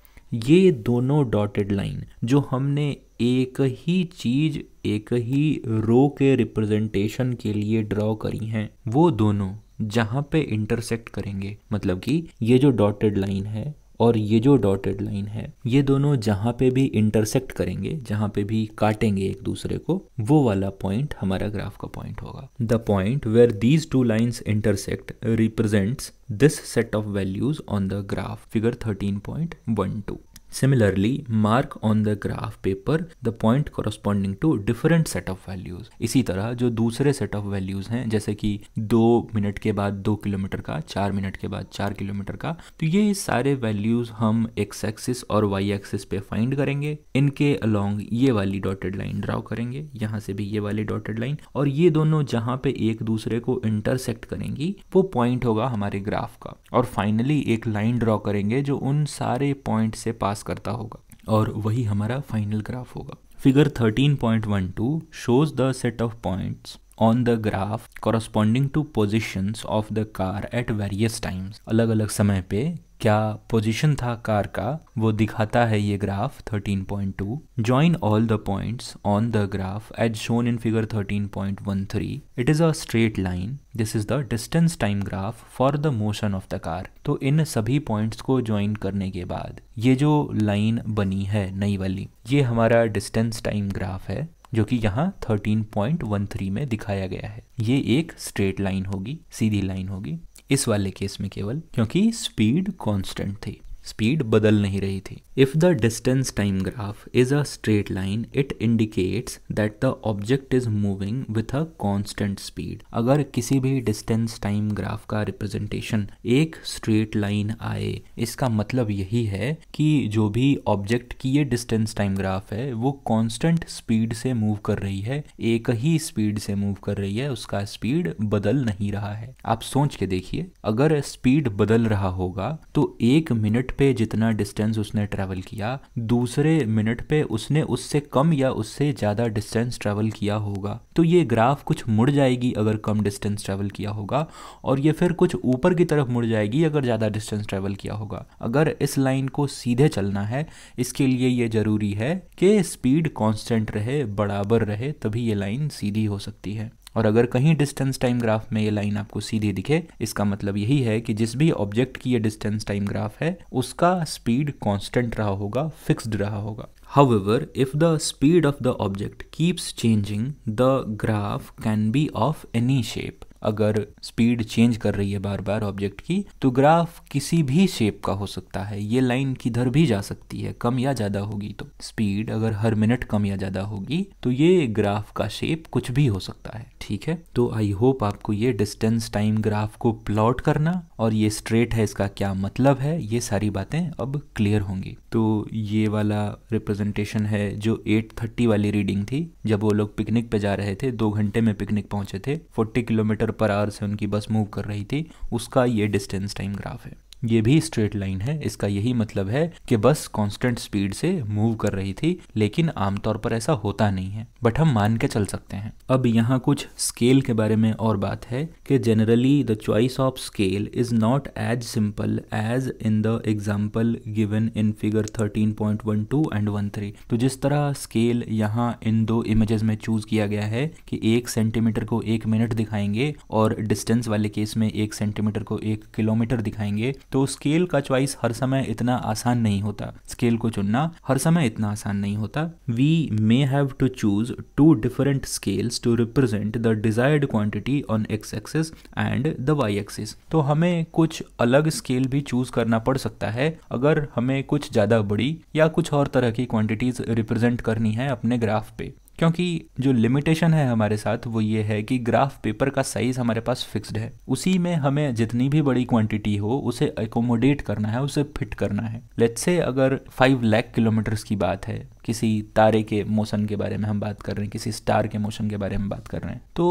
ये दोनों डॉटेड लाइन जो हमने एक ही चीज एक ही रो के रिप्रेजेंटेशन के लिए ड्रॉ करी हैं वो दोनों जहाँ पे इंटरसेक्ट करेंगे मतलब कि ये जो डॉटेड लाइन है और ये जो डॉटेड लाइन है ये दोनों जहां पे भी इंटरसेक्ट करेंगे जहां पे भी काटेंगे एक दूसरे को वो वाला पॉइंट हमारा ग्राफ का पॉइंट होगा the point where these two lines intersect represents this set of values on the graph figure thirteen point one two similarly mark on the graph paper the point corresponding to different set of values इसी तरह जो दूसरे सेट ऑफ वैल्यूज हैं जैसे कि दो मिनट के बाद दो किलोमीटर का चार मिनट के बाद चार किलोमीटर का तो ये सारे वैल्यूज हम एक्स एक्सिस और वाई एक्सिस पे फाइंड करेंगे इनके अलॉन्ग ये वाली डॉटेड लाइन ड्रॉ करेंगे यहाँ से भी ये वाली डॉटेड लाइन और ये दोनों जहाँ पे एक दूसरे को इंटरसेक्ट करेंगी वो पॉइंट होगा हमारे ग्राफ का और फाइनली एक लाइन ड्रॉ करेंगे जो उन सारे पॉइंट से पास पास करता होगा और वही हमारा फाइनल ग्राफ होगा figure 13.12 shows the set of points on the graph corresponding to positions of the car at various times अलग अलग समय पे क्या पोजिशन था कार का वो दिखाता है ये graph 13.2 join all the point on the graph as shown in figure 13.13 it is a straight line this is the distance time graph for the motion of the car तो इन सभी पॉइंट्स को ज्वाइन करने के बाद ये जो लाइन बनी है नई वाली ये हमारा डिस्टेंस टाइम ग्राफ है जो कि यहाँ थर्टीन पॉइंट वन थ्री में दिखाया गया है ये एक स्ट्रेट लाइन होगी सीधी लाइन होगी इस वाले केस में केवल क्योंकि स्पीड कांस्टेंट थी स्पीड बदल नहीं रही थी if the distance time graph is a straight line it indicates that the object is moving with a constant speed अगर किसी भी डिस्टेंस टाइम ग्राफ का रिप्रेजेंटेशन एक स्ट्रेट लाइन आए इसका मतलब यही है कि जो भी ऑब्जेक्ट की ये डिस्टेंस टाइम ग्राफ है वो कॉन्स्टेंट स्पीड से मूव कर रही है एक ही स्पीड से मूव कर रही है उसका स्पीड बदल नहीं रहा है आप सोच के देखिए अगर स्पीड बदल रहा होगा तो एक मिनट मिनट पे जितना डिस्टेंस उसने ट्रैवल किया दूसरे मिनट पे उसने उससे कम या उससे ज़्यादा डिस्टेंस ट्रैवल किया होगा तो ये ग्राफ कुछ मुड़ जाएगी अगर कम डिस्टेंस ट्रैवल किया होगा और ये फिर कुछ ऊपर की तरफ मुड़ जाएगी अगर ज़्यादा डिस्टेंस ट्रैवल किया होगा अगर इस लाइन को सीधे चलना है इसके लिए ये ज़रूरी है कि स्पीड कॉन्स्टेंट रहे बराबर रहे तभी ये लाइन सीधी हो सकती है और अगर कहीं डिस्टेंस टाइम ग्राफ में ये लाइन आपको सीधे दिखे इसका मतलब यही है कि जिस भी ऑब्जेक्ट की ये डिस्टेंस टाइम ग्राफ है उसका स्पीड कांस्टेंट रहा होगा फिक्स्ड रहा होगा however if the speed of the object keeps changing the graph can be of any shape अगर स्पीड चेंज कर रही है बार बार ऑब्जेक्ट की तो ग्राफ किसी भी शेप का हो सकता है ये लाइन किधर भी जा सकती है कम या ज़्यादा होगी तो स्पीड अगर हर मिनट कम या ज़्यादा होगी तो ये ग्राफ का शेप कुछ भी हो सकता है ठीक है तो आई होप आपको ये डिस्टेंस टाइम ग्राफ को प्लॉट करना और ये स्ट्रेट है इसका क्या मतलब है ये सारी बातें अब क्लियर होंगी तो ये वाला रिप्रेजेंटेशन है जो 8:30 वाली रीडिंग थी जब वो लोग पिकनिक पे जा रहे थे दो घंटे में पिकनिक पहुंचे थे 40 किलोमीटर पर आवर से उनकी बस मूव कर रही थी उसका ये डिस्टेंस टाइम ग्राफ है ये भी स्ट्रेट लाइन है इसका यही मतलब है कि बस कांस्टेंट स्पीड से मूव कर रही थी लेकिन आमतौर पर ऐसा होता नहीं है बट हम मान के चल सकते हैं अब यहाँ कुछ स्केल के बारे में और बात है कि generally the choice of scale is not as simple as in the example given in figure 13.12 and 13 तो जिस तरह स्केल यहाँ इन दो इमेजेस में चूज किया गया है कि एक सेंटीमीटर को एक मिनट दिखाएंगे और डिस्टेंस वाले केस में एक सेंटीमीटर को एक किलोमीटर दिखाएंगे तो स्केल का चॉइस हर समय इतना आसान नहीं होता स्केल को चुनना हर समय इतना आसान नहीं होता we may have to choose two different scales to represent the desired quantity on x axis and the y axis तो हमें कुछ अलग स्केल भी चूज करना पड़ सकता है अगर हमें कुछ ज़्यादा बड़ी या कुछ और तरह की क्वांटिटीज रिप्रेजेंट करनी है अपने ग्राफ पे क्योंकि जो लिमिटेशन है हमारे साथ वो ये है कि ग्राफ पेपर का साइज हमारे पास फिक्स्ड है उसी में हमें जितनी भी बड़ी क्वांटिटी हो उसे एकोमोडेट करना है उसे फिट करना है लेट्स से अगर फाइव लैख किलोमीटर्स की बात है किसी तारे के मोशन के बारे में हम बात कर रहे हैं किसी स्टार के मोशन के बारे में बात कर रहे हैं तो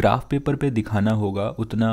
ग्राफ पेपर पे दिखाना होगा उतना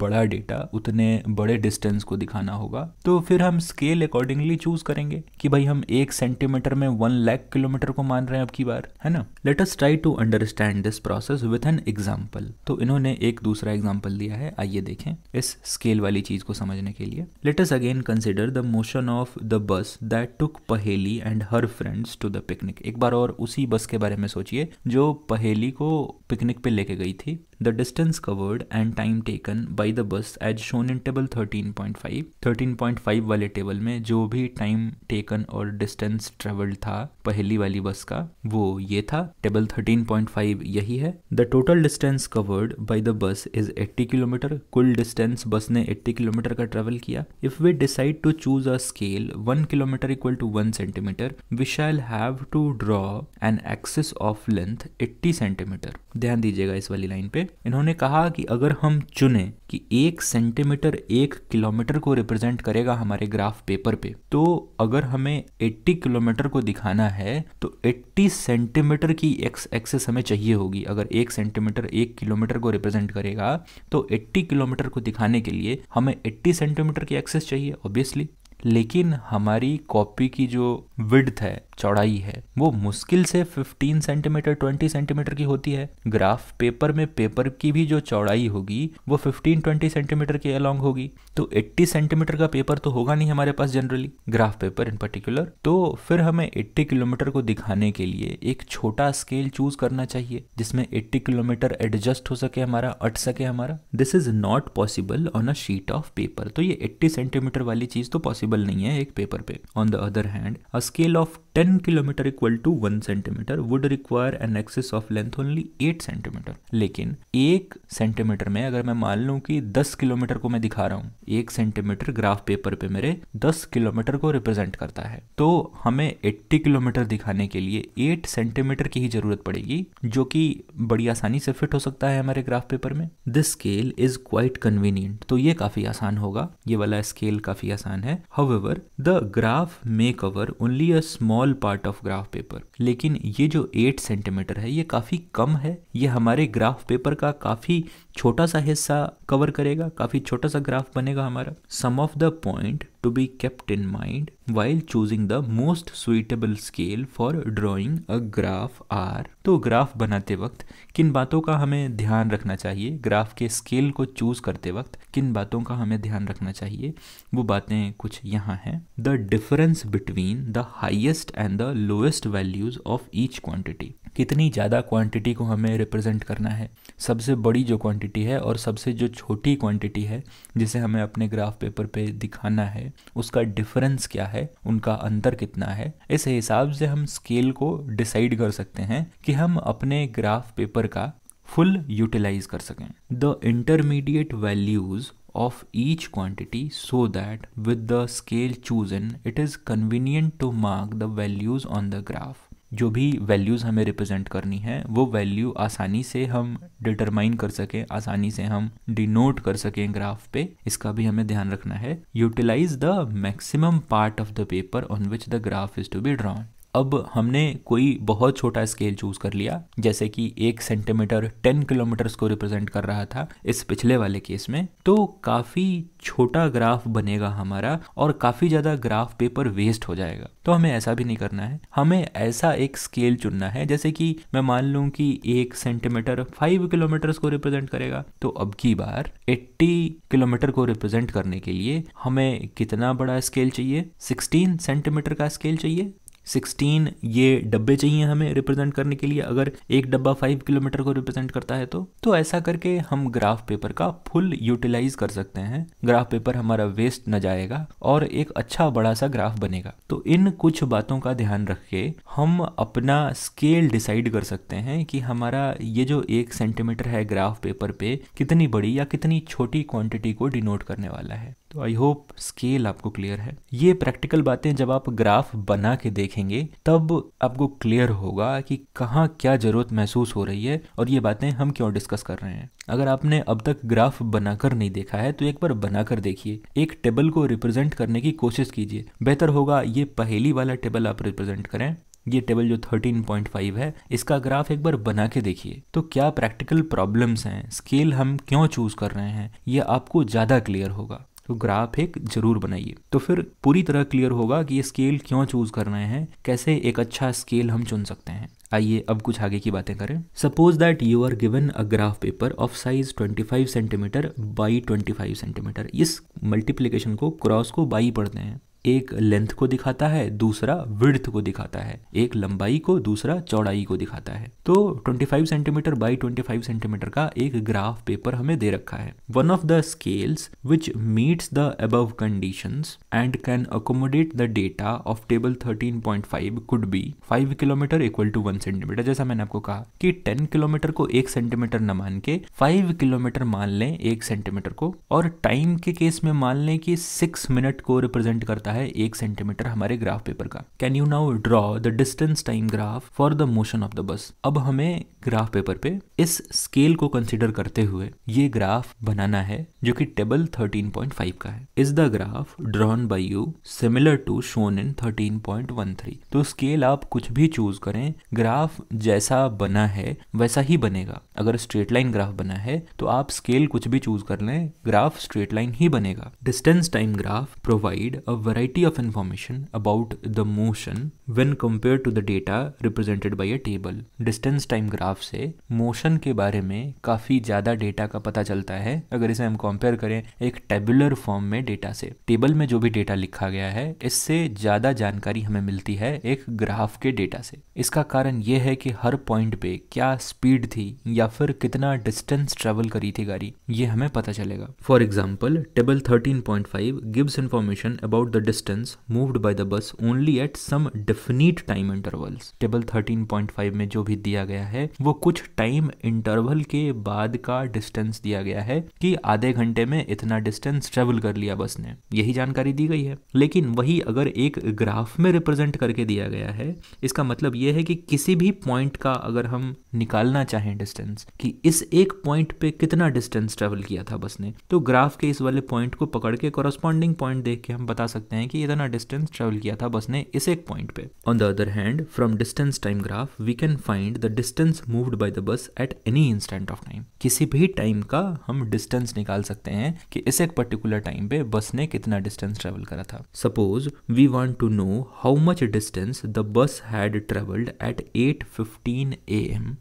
बड़ा डेटा उतने बड़े डिस्टेंस को दिखाना होगा तो फिर हम स्केल अकॉर्डिंगली चूज करेंगे कि भाई हम एक सेंटीमीटर में वन लैख किलोमीटर को मान रहे हैं अब की बार है ना let us try to understand this process with an example तो इन्होंने एक दूसरा एग्जाम्पल दिया है आइए देखें इस स्केल वाली चीज को समझने के लिए let us again consider the motion of the bus that took Paheli and her friends to the picnic एक बार और उसी बस के बारे में सोचिए जो पहेली को पिकनिक पे लेके गई थी the distance covered and time taken by the bus as shown in table 13.5 13.5 वाले टेबल में जो भी टाइम टेकन और डिस्टेंस ट्रेवल्ड था पहली वाली बस का वो ये था टेबल 13.5 यही है the total distance covered by the bus is 80 kilometre कुल डिस्टेंस बस ने 80 किलोमीटर का ट्रेवल किया if we decide to choose a scale 1 kilometre equal to 1 centimetre we shall have to draw an axis of length 80 centimetre ध्यान दीजिएगा इस वाली लाइन पे इन्होंने कहा कि अगर हम चुने कि एक सेंटीमीटर एक किलोमीटर को रिप्रेजेंट करेगा हमारे ग्राफ पेपर पे तो अगर हमें 80 किलोमीटर को दिखाना है तो 80 सेंटीमीटर की एक्स एक्सेस हमें चाहिए होगी अगर एक सेंटीमीटर एक किलोमीटर को रिप्रेजेंट करेगा तो 80 किलोमीटर को दिखाने के लिए हमें 80 सेंटीमीटर की एक्सेस चाहिए ऑब्वियसली लेकिन हमारी कॉपी की जो विड्थ है चौड़ाई है वो मुश्किल से 15 सेंटीमीटर 20 सेंटीमीटर की होती है ग्राफ पेपर में पेपर की भी जो चौड़ाई होगी वो 15-20 सेंटीमीटर के अलॉन्ग होगी तो 80 सेंटीमीटर का पेपर तो होगा नहीं हमारे पास generally graph paper in particular तो फिर हमें 80 किलोमीटर को दिखाने के लिए एक छोटा स्केल चूज करना चाहिए जिसमें 80 किलोमीटर एडजस्ट हो सके हमारा अट सके हमारा this is not possible on a sheet of paper तो ये 80 सेंटीमीटर वाली चीज तो पॉसिबल नहीं है एक पेपर पे on the other hand a scale of 10 10 kilometre equal to 1 centimetre would require an axis of length only 8 centimetre लेकिन एक सेंटीमीटर में अगर मैं मान लूं कि 10 किलोमीटर को मैं दिखा रहा हूं एक सेंटीमीटर ग्राफ पेपर पे मेरे 10 किलोमीटर को रिप्रेजेंट करता है तो हमें 80 किलोमीटर दिखाने के लिए 8 सेंटीमीटर की ही जरूरत पड़ेगी जो कि बड़ी आसानी से फिट हो सकता है हमारे ग्राफ पेपर में this scale is quite convenient तो ये काफी आसान होगा ये वाला स्केल काफी आसान है how the graph make our only a small normal part of graph paper लेकिन ये जो एट सेंटीमीटर है ये काफ़ी कम है ये हमारे ग्राफ पेपर का काफ़ी छोटा सा हिस्सा कवर करेगा काफी छोटा सा ग्राफ बनेगा हमारा some of the point to be kept in mind while choosing the most suitable scale for drawing a graph are तो ग्राफ बनाते वक्त किन बातों का हमें ध्यान रखना चाहिए ग्राफ के स्केल को चूज करते वक्त किन बातों का हमें ध्यान रखना चाहिए वो बातें कुछ यहाँ हैं the difference between the highest and the lowest values of each quantity कितनी ज़्यादा क्वांटिटी को हमें रिप्रेजेंट करना है सबसे बड़ी जो क्वांटिटी है और सबसे जो छोटी क्वांटिटी है जिसे हमें अपने ग्राफ पेपर पे दिखाना है उसका डिफरेंस क्या है उनका अंतर कितना है इस हिसाब से हम स्केल को डिसाइड कर सकते हैं कि हम अपने ग्राफ पेपर का फुल यूटिलाइज कर सकें the intermediate values of each quantity so that with the scale chosen it is convenient to mark the values on the graph जो भी वैल्यूज़ हमें रिप्रेजेंट करनी है वो वैल्यू आसानी से हम डिटरमाइन कर सकें आसानी से हम डिनोट कर सकें ग्राफ पे इसका भी हमें ध्यान रखना है utilize the maximum part of the paper on which the graph is to be drawn अब हमने कोई बहुत छोटा स्केल चूज कर लिया जैसे कि एक सेंटीमीटर टेन किलोमीटर को रिप्रेजेंट कर रहा था इस पिछले वाले केस में तो काफी छोटा ग्राफ बनेगा हमारा और काफी ज्यादा ग्राफ पेपर वेस्ट हो जाएगा तो हमें ऐसा भी नहीं करना है हमें ऐसा एक स्केल चुनना है जैसे कि मैं मान लू कि एक सेंटीमीटर फाइव किलोमीटर को रिप्रेजेंट करेगा तो अब की बार एट्टी किलोमीटर को रिप्रेजेंट करने के लिए हमें कितना बड़ा स्केल चाहिए सिक्सटीन सेंटीमीटर का स्केल चाहिए सिक्सटीन ये डब्बे चाहिए हमें रिप्रेजेंट करने के लिए अगर एक डब्बा फाइव किलोमीटर को रिप्रेजेंट करता है तो तो ऐसा करके हम ग्राफ पेपर का फुल यूटिलाइज कर सकते हैं ग्राफ पेपर हमारा वेस्ट न जाएगा और एक अच्छा बड़ा सा ग्राफ बनेगा तो इन कुछ बातों का ध्यान रख के हम अपना स्केल डिसाइड कर सकते हैं कि हमारा ये जो एक सेंटीमीटर है ग्राफ पेपर पे कितनी बड़ी या कितनी छोटी क्वांटिटी को डिनोट करने वाला है तो आई होप स्केल आपको क्लियर है ये प्रैक्टिकल बातें जब आप ग्राफ बना के देखेंगे तब आपको क्लियर होगा कि कहाँ क्या ज़रूरत महसूस हो रही है और ये बातें हम क्यों डिस्कस कर रहे हैं अगर आपने अब तक ग्राफ बनाकर नहीं देखा है तो एक बार बनाकर देखिए एक टेबल को रिप्रेजेंट करने की कोशिश कीजिए बेहतर होगा ये पहली वाला टेबल आप रिप्रेजेंट करें ये टेबल जो 13.5 है इसका ग्राफ एक बार बना के देखिए तो क्या प्रैक्टिकल प्रॉब्लम्स हैं स्केल हम क्यों चूज कर रहे हैं ये आपको ज़्यादा क्लियर होगा तो ग्राफ एक जरूर बनाइए तो फिर पूरी तरह क्लियर होगा कि ये स्केल क्यों चूज करना है कैसे एक अच्छा स्केल हम चुन सकते हैं आइए अब कुछ आगे की बातें करें suppose that you are given a graph paper of size 25 centimetre by 25 centimetre इस मल्टीप्लीकेशन को क्रॉस को बाई पढ़ते हैं एक लेंथ को दिखाता है दूसरा विड्थ को दिखाता है एक लंबाई को दूसरा चौड़ाई को दिखाता है तो 25 सेंटीमीटर बाई 25 सेंटीमीटर का एक ग्राफ पेपर हमें दे रखा है one of the scales which meets the above condition and can accommodate the data of table 13.5 could be five kilometre equal to one centimetre जैसा मैंने आपको कहा कि 10 किलोमीटर को एक सेंटीमीटर न मान के फाइव किलोमीटर मान लें एक सेंटीमीटर को और टाइम के केस में मान लें कि सिक्स मिनट को रिप्रेजेंट करता होता है एक सेंटीमीटर हमारे ग्राफ पेपर का can you now draw the distance time graph for the motion of the bus अब हमें ग्राफ पेपर पे इस स्केल को कंसिडर करते हुए ये ग्राफ बनाना है जो कि टेबल 13.5 का है is the graph drawn by you similar to shown in 13.13 तो स्केल आप कुछ भी चूज करें ग्राफ जैसा बना है वैसा ही बनेगा अगर स्ट्रेट लाइन ग्राफ बना है तो आप स्केल कुछ भी चूज कर लें ग्राफ स्ट्रेट लाइन ही बनेगा distance time graph provide a variety variety of information about the motion when compared to the data represented by a table. Distance time graph से motion के बारे में काफ़ी ज़्यादा data का पता चलता है अगर इसे हम compare करें एक tabular form में data से table में जो भी data लिखा गया है इससे ज़्यादा जानकारी हमें मिलती है एक graph के data से इसका कारण यह है कि हर point पे क्या speed थी या फिर कितना distance travel करी थी गाड़ी ये हमें पता चलेगा For example, table 13.5 gives information about the distance distance moved by the bus only at some definite time intervals table 13.5 में जो भी दिया गया है वो कुछ टाइम इंटरवल के बाद का डिस्टेंस दिया गया है कि आधे घंटे में इतना डिस्टेंस ट्रेवल कर लिया बस ने यही जानकारी दी गई है लेकिन वही अगर एक ग्राफ में रिप्रेजेंट करके दिया गया है इसका मतलब यह है कि किसी भी पॉइंट का अगर हम निकालना चाहें डिस्टेंस कि इस एक पॉइंट पे कितना डिस्टेंस ट्रेवल किया था बस ने तो ग्राफ के इस वाले पॉइंट को पकड़ के कॉरस्पॉन्डिंग पॉइंट देख के हम बता सकते हैं हैं कि इतना डिस्टेंस ट्रेवल किया था बस ने इस एक पॉइंट पे on the other hand from distance time graph we can find the distance moved by the bus at any instant of time किसी भी टाइम का हम डिस्टेंस निकाल सकते हैं कि इस एक पर्टिकुलर टाइम पे बस ने कितना डिस्टेंस ट्रेवल करा था suppose we want to know how much distance the bus had travelled at eight fifteen A M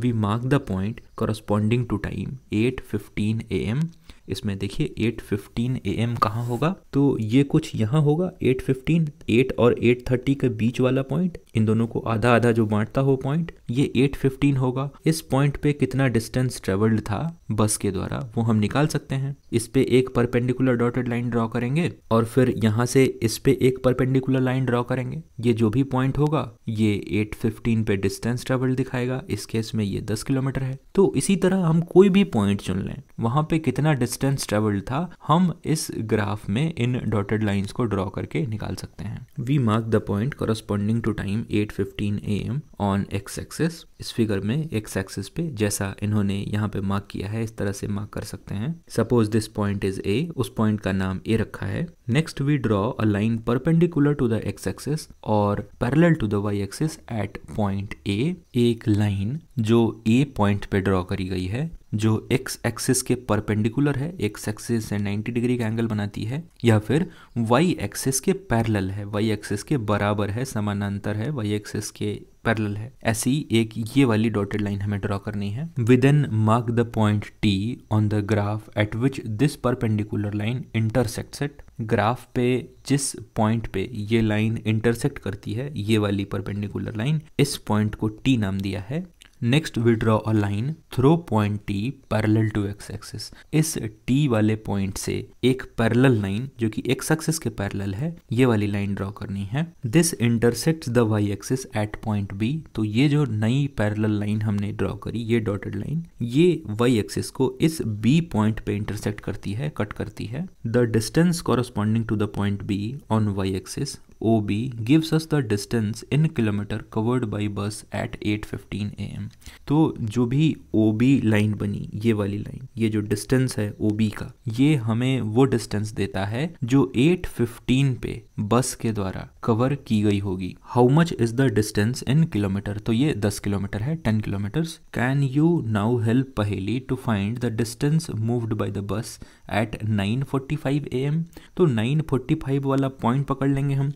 we mark the point corresponding to time eight fifteen A M इसमें देखिए 8:15 फिफ्टीन ए एम कहाँ होगा तो ये कुछ यहाँ होगा 8:15 एट और 8:30 के बीच वाला पॉइंट इन दोनों को आधा आधा जो बांटता हो पॉइंट ये 8:15 होगा इस पॉइंट पे कितना डिस्टेंस ट्रेवल्ड था बस के द्वारा वो हम निकाल सकते हैं इस पे एक परपेंडिकुलर डॉटेड लाइन ड्रॉ करेंगे और फिर यहाँ से इस पे एक परपेंडिकुलर लाइन ड्रॉ करेंगे ये जो भी पॉइंट होगा ये 8:15 पे डिस्टेंस ट्रेवल्ड दिखाएगा इस केस में ये 10 किलोमीटर है तो इसी तरह हम कोई भी पॉइंट चुन लें वहां पे कितना डिस्टेंस डिस्टेंस ट्रेवल्ड था हम इस ग्राफ में इन डॉटेड लाइंस को ड्रॉ करके निकाल सकते हैं we mark the point corresponding to time 8:15 fifteen A M on x axis इस फिगर में एक्स एक्सेस पे जैसा इन्होंने यहाँ पे मार्क किया है इस तरह से मार्क कर सकते हैं suppose this point is A उस पॉइंट का नाम ए रखा है next we draw a line perpendicular to the x axis और parallel to the y axis at point A एक लाइन जो ए पॉइंट पे ड्रॉ करी गई है जो एक्स एक्सिस के परपेंडिकुलर है एक्स एक्सिस से 90 डिग्री का एंगल बनाती है या फिर वाई एक्सिस के पैरल है वाई एक्सिस के बराबर है समानांतर है वाई एक्सिस के पैरल है ऐसी एक ये वाली डॉटेड लाइन हमें ड्रॉ करनी है with an mark the point T on the graph at which this perpendicular line intersect set graph पे जिस पॉइंट पे ये लाइन इंटरसेक्ट करती है ये वाली परपेंडिकुलर लाइन इस पॉइंट को टी नाम दिया है next we draw a line through point T parallel to x axis इस टी वाले पॉइंट से एक पैरेलल लाइन जो कि एक्स एक्सिस के पैरेलल है ये वाली लाइन ड्रॉ करनी है this intersect the y axis at point B तो ये जो नई पैरेलल लाइन हमने ड्रॉ करी ये डॉटेड लाइन ये वाई एक्सिस को इस बी पॉइंट पे इंटरसेक्ट करती है कट करती है the distance corresponding to the point B on y axis OB gives us the distance in kilometer covered by bus at 8:15 am. तो जो भी OB लाइन बनी ये वाली लाइन ये जो डिस्टेंस है OB का ये हमें वो डिस्टेंस देता है जो 8:15 पे बस के द्वारा कवर की गई होगी how much is the distance in kilometre तो ये 10 किलोमीटर है 10 kilometre can you now help Paheli to find the distance moved by the bus at 9:45 M तो 9:45 वाला पॉइंट पकड़ लेंगे हम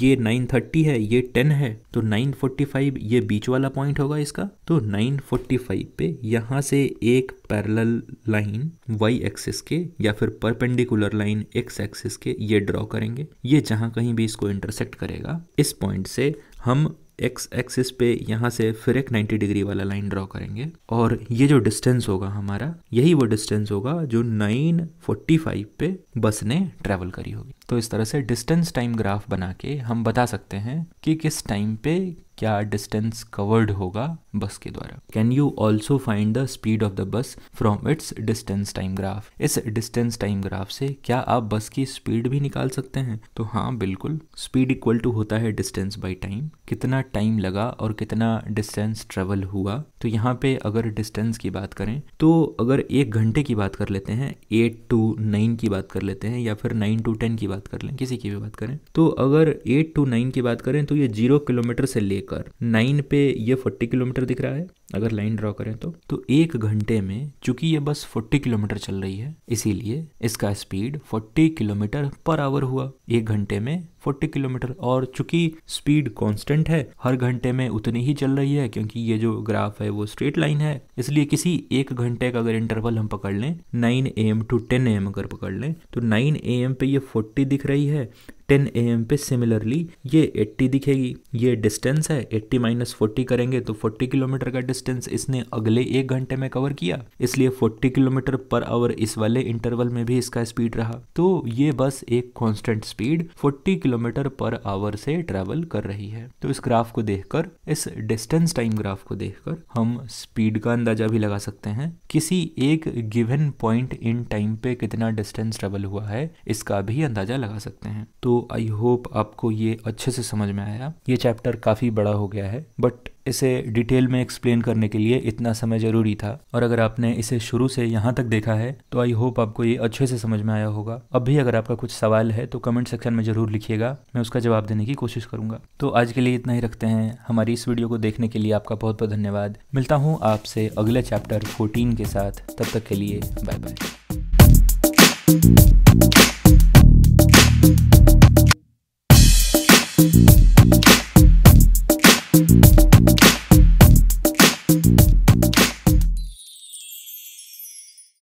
ये 9:30 है ये 10 है तो 9:45 ये बीच वाला पॉइंट होगा इसका तो 9:45 पे यहाँ से एक पैरेलल लाइन y एक्सिस के या फिर परपेंडिकुलर लाइन x एक्सिस के ये ड्रॉ करेंगे ये जहाँ कहीं भी इसको इंटरसेक्ट करेगा इस पॉइंट से हम एक्स एक्सिस पे यहाँ से फिर एक 90 डिग्री वाला लाइन ड्रॉ करेंगे और ये जो डिस्टेंस होगा हमारा यही वो डिस्टेंस होगा जो 945 पे बस ने ट्रेवल करी होगी तो इस तरह से डिस्टेंस टाइम ग्राफ बना के हम बता सकते हैं कि किस टाइम पे क्या डिस्टेंस कवर्ड होगा बस के द्वारा can you also find the speed of the bus from its distance time graph इस डिस्टेंस टाइम ग्राफ से क्या आप बस की स्पीड भी निकाल सकते हैं तो हाँ बिल्कुल स्पीड इक्वल टू होता है डिस्टेंस बाई टाइम कितना टाइम लगा और कितना डिस्टेंस ट्रेवल हुआ तो यहाँ पे अगर डिस्टेंस की बात करें तो अगर एक घंटे की बात कर लेते हैं एट टू नाइन की बात कर लेते हैं या फिर नाइन टू टेन की बात कर लें किसी की भी बात करें तो अगर एट टू नाइन की बात करें तो ये जीरो किलोमीटर से लेकर लेकर नाइन पे ये फोर्टी किलोमीटर दिख रहा है अगर लाइन ड्रॉ करें तो तो एक घंटे में चूंकि ये बस 40 किलोमीटर चल रही है इसीलिए इसका स्पीड 40 किलोमीटर पर आवर हुआ एक घंटे में 40 किलोमीटर और चूंकि स्पीड कांस्टेंट है हर घंटे में उतनी ही चल रही है क्योंकि ये जो ग्राफ है वो स्ट्रेट लाइन है इसलिए किसी एक घंटे का अगर इंटरवल हम पकड़ लें nine A M to ten A M अगर पकड़ लें तो नाइन ए एम पे ये 40 दिख रही है 10 ए एम पे सिमिलरली ये 80 दिखेगी ये डिस्टेंस है 80 माइनस फोर्टी करेंगे तो 40 किलोमीटर का डिस्टेंस इसने अगले एक घंटे में कवर किया इसलिए 40 किलोमीटर पर आवर इस वाले इंटरवल में भी इसका स्पीड रहा तो ये बस एक constant speed 40 kilometre kilometre per hour से ट्रेवल कर रही है तो इस ग्राफ को देखकर इस डिस्टेंस टाइम ग्राफ को देखकर हम स्पीड का अंदाजा भी लगा सकते हैं किसी एक गिवन पॉइंट इन टाइम पे कितना डिस्टेंस ट्रेवल हुआ है इसका भी अंदाजा लगा सकते हैं तो आई होप आपको ये अच्छे से समझ में आया ये चैप्टर काफ़ी बड़ा हो गया है बट इसे डिटेल में एक्सप्लेन करने के लिए इतना समय ज़रूरी था और अगर आपने इसे शुरू से यहाँ तक देखा है तो आई होप आपको ये अच्छे से समझ में आया होगा अब भी अगर आपका कुछ सवाल है तो कमेंट सेक्शन में ज़रूर लिखिएगा मैं उसका जवाब देने की कोशिश करूंगा तो आज के लिए इतना ही रखते हैं हमारी इस वीडियो को देखने के लिए आपका बहुत बहुत धन्यवाद मिलता हूँ आपसे अगले चैप्टर फोर्टीन के साथ तब तक के लिए बाय बाय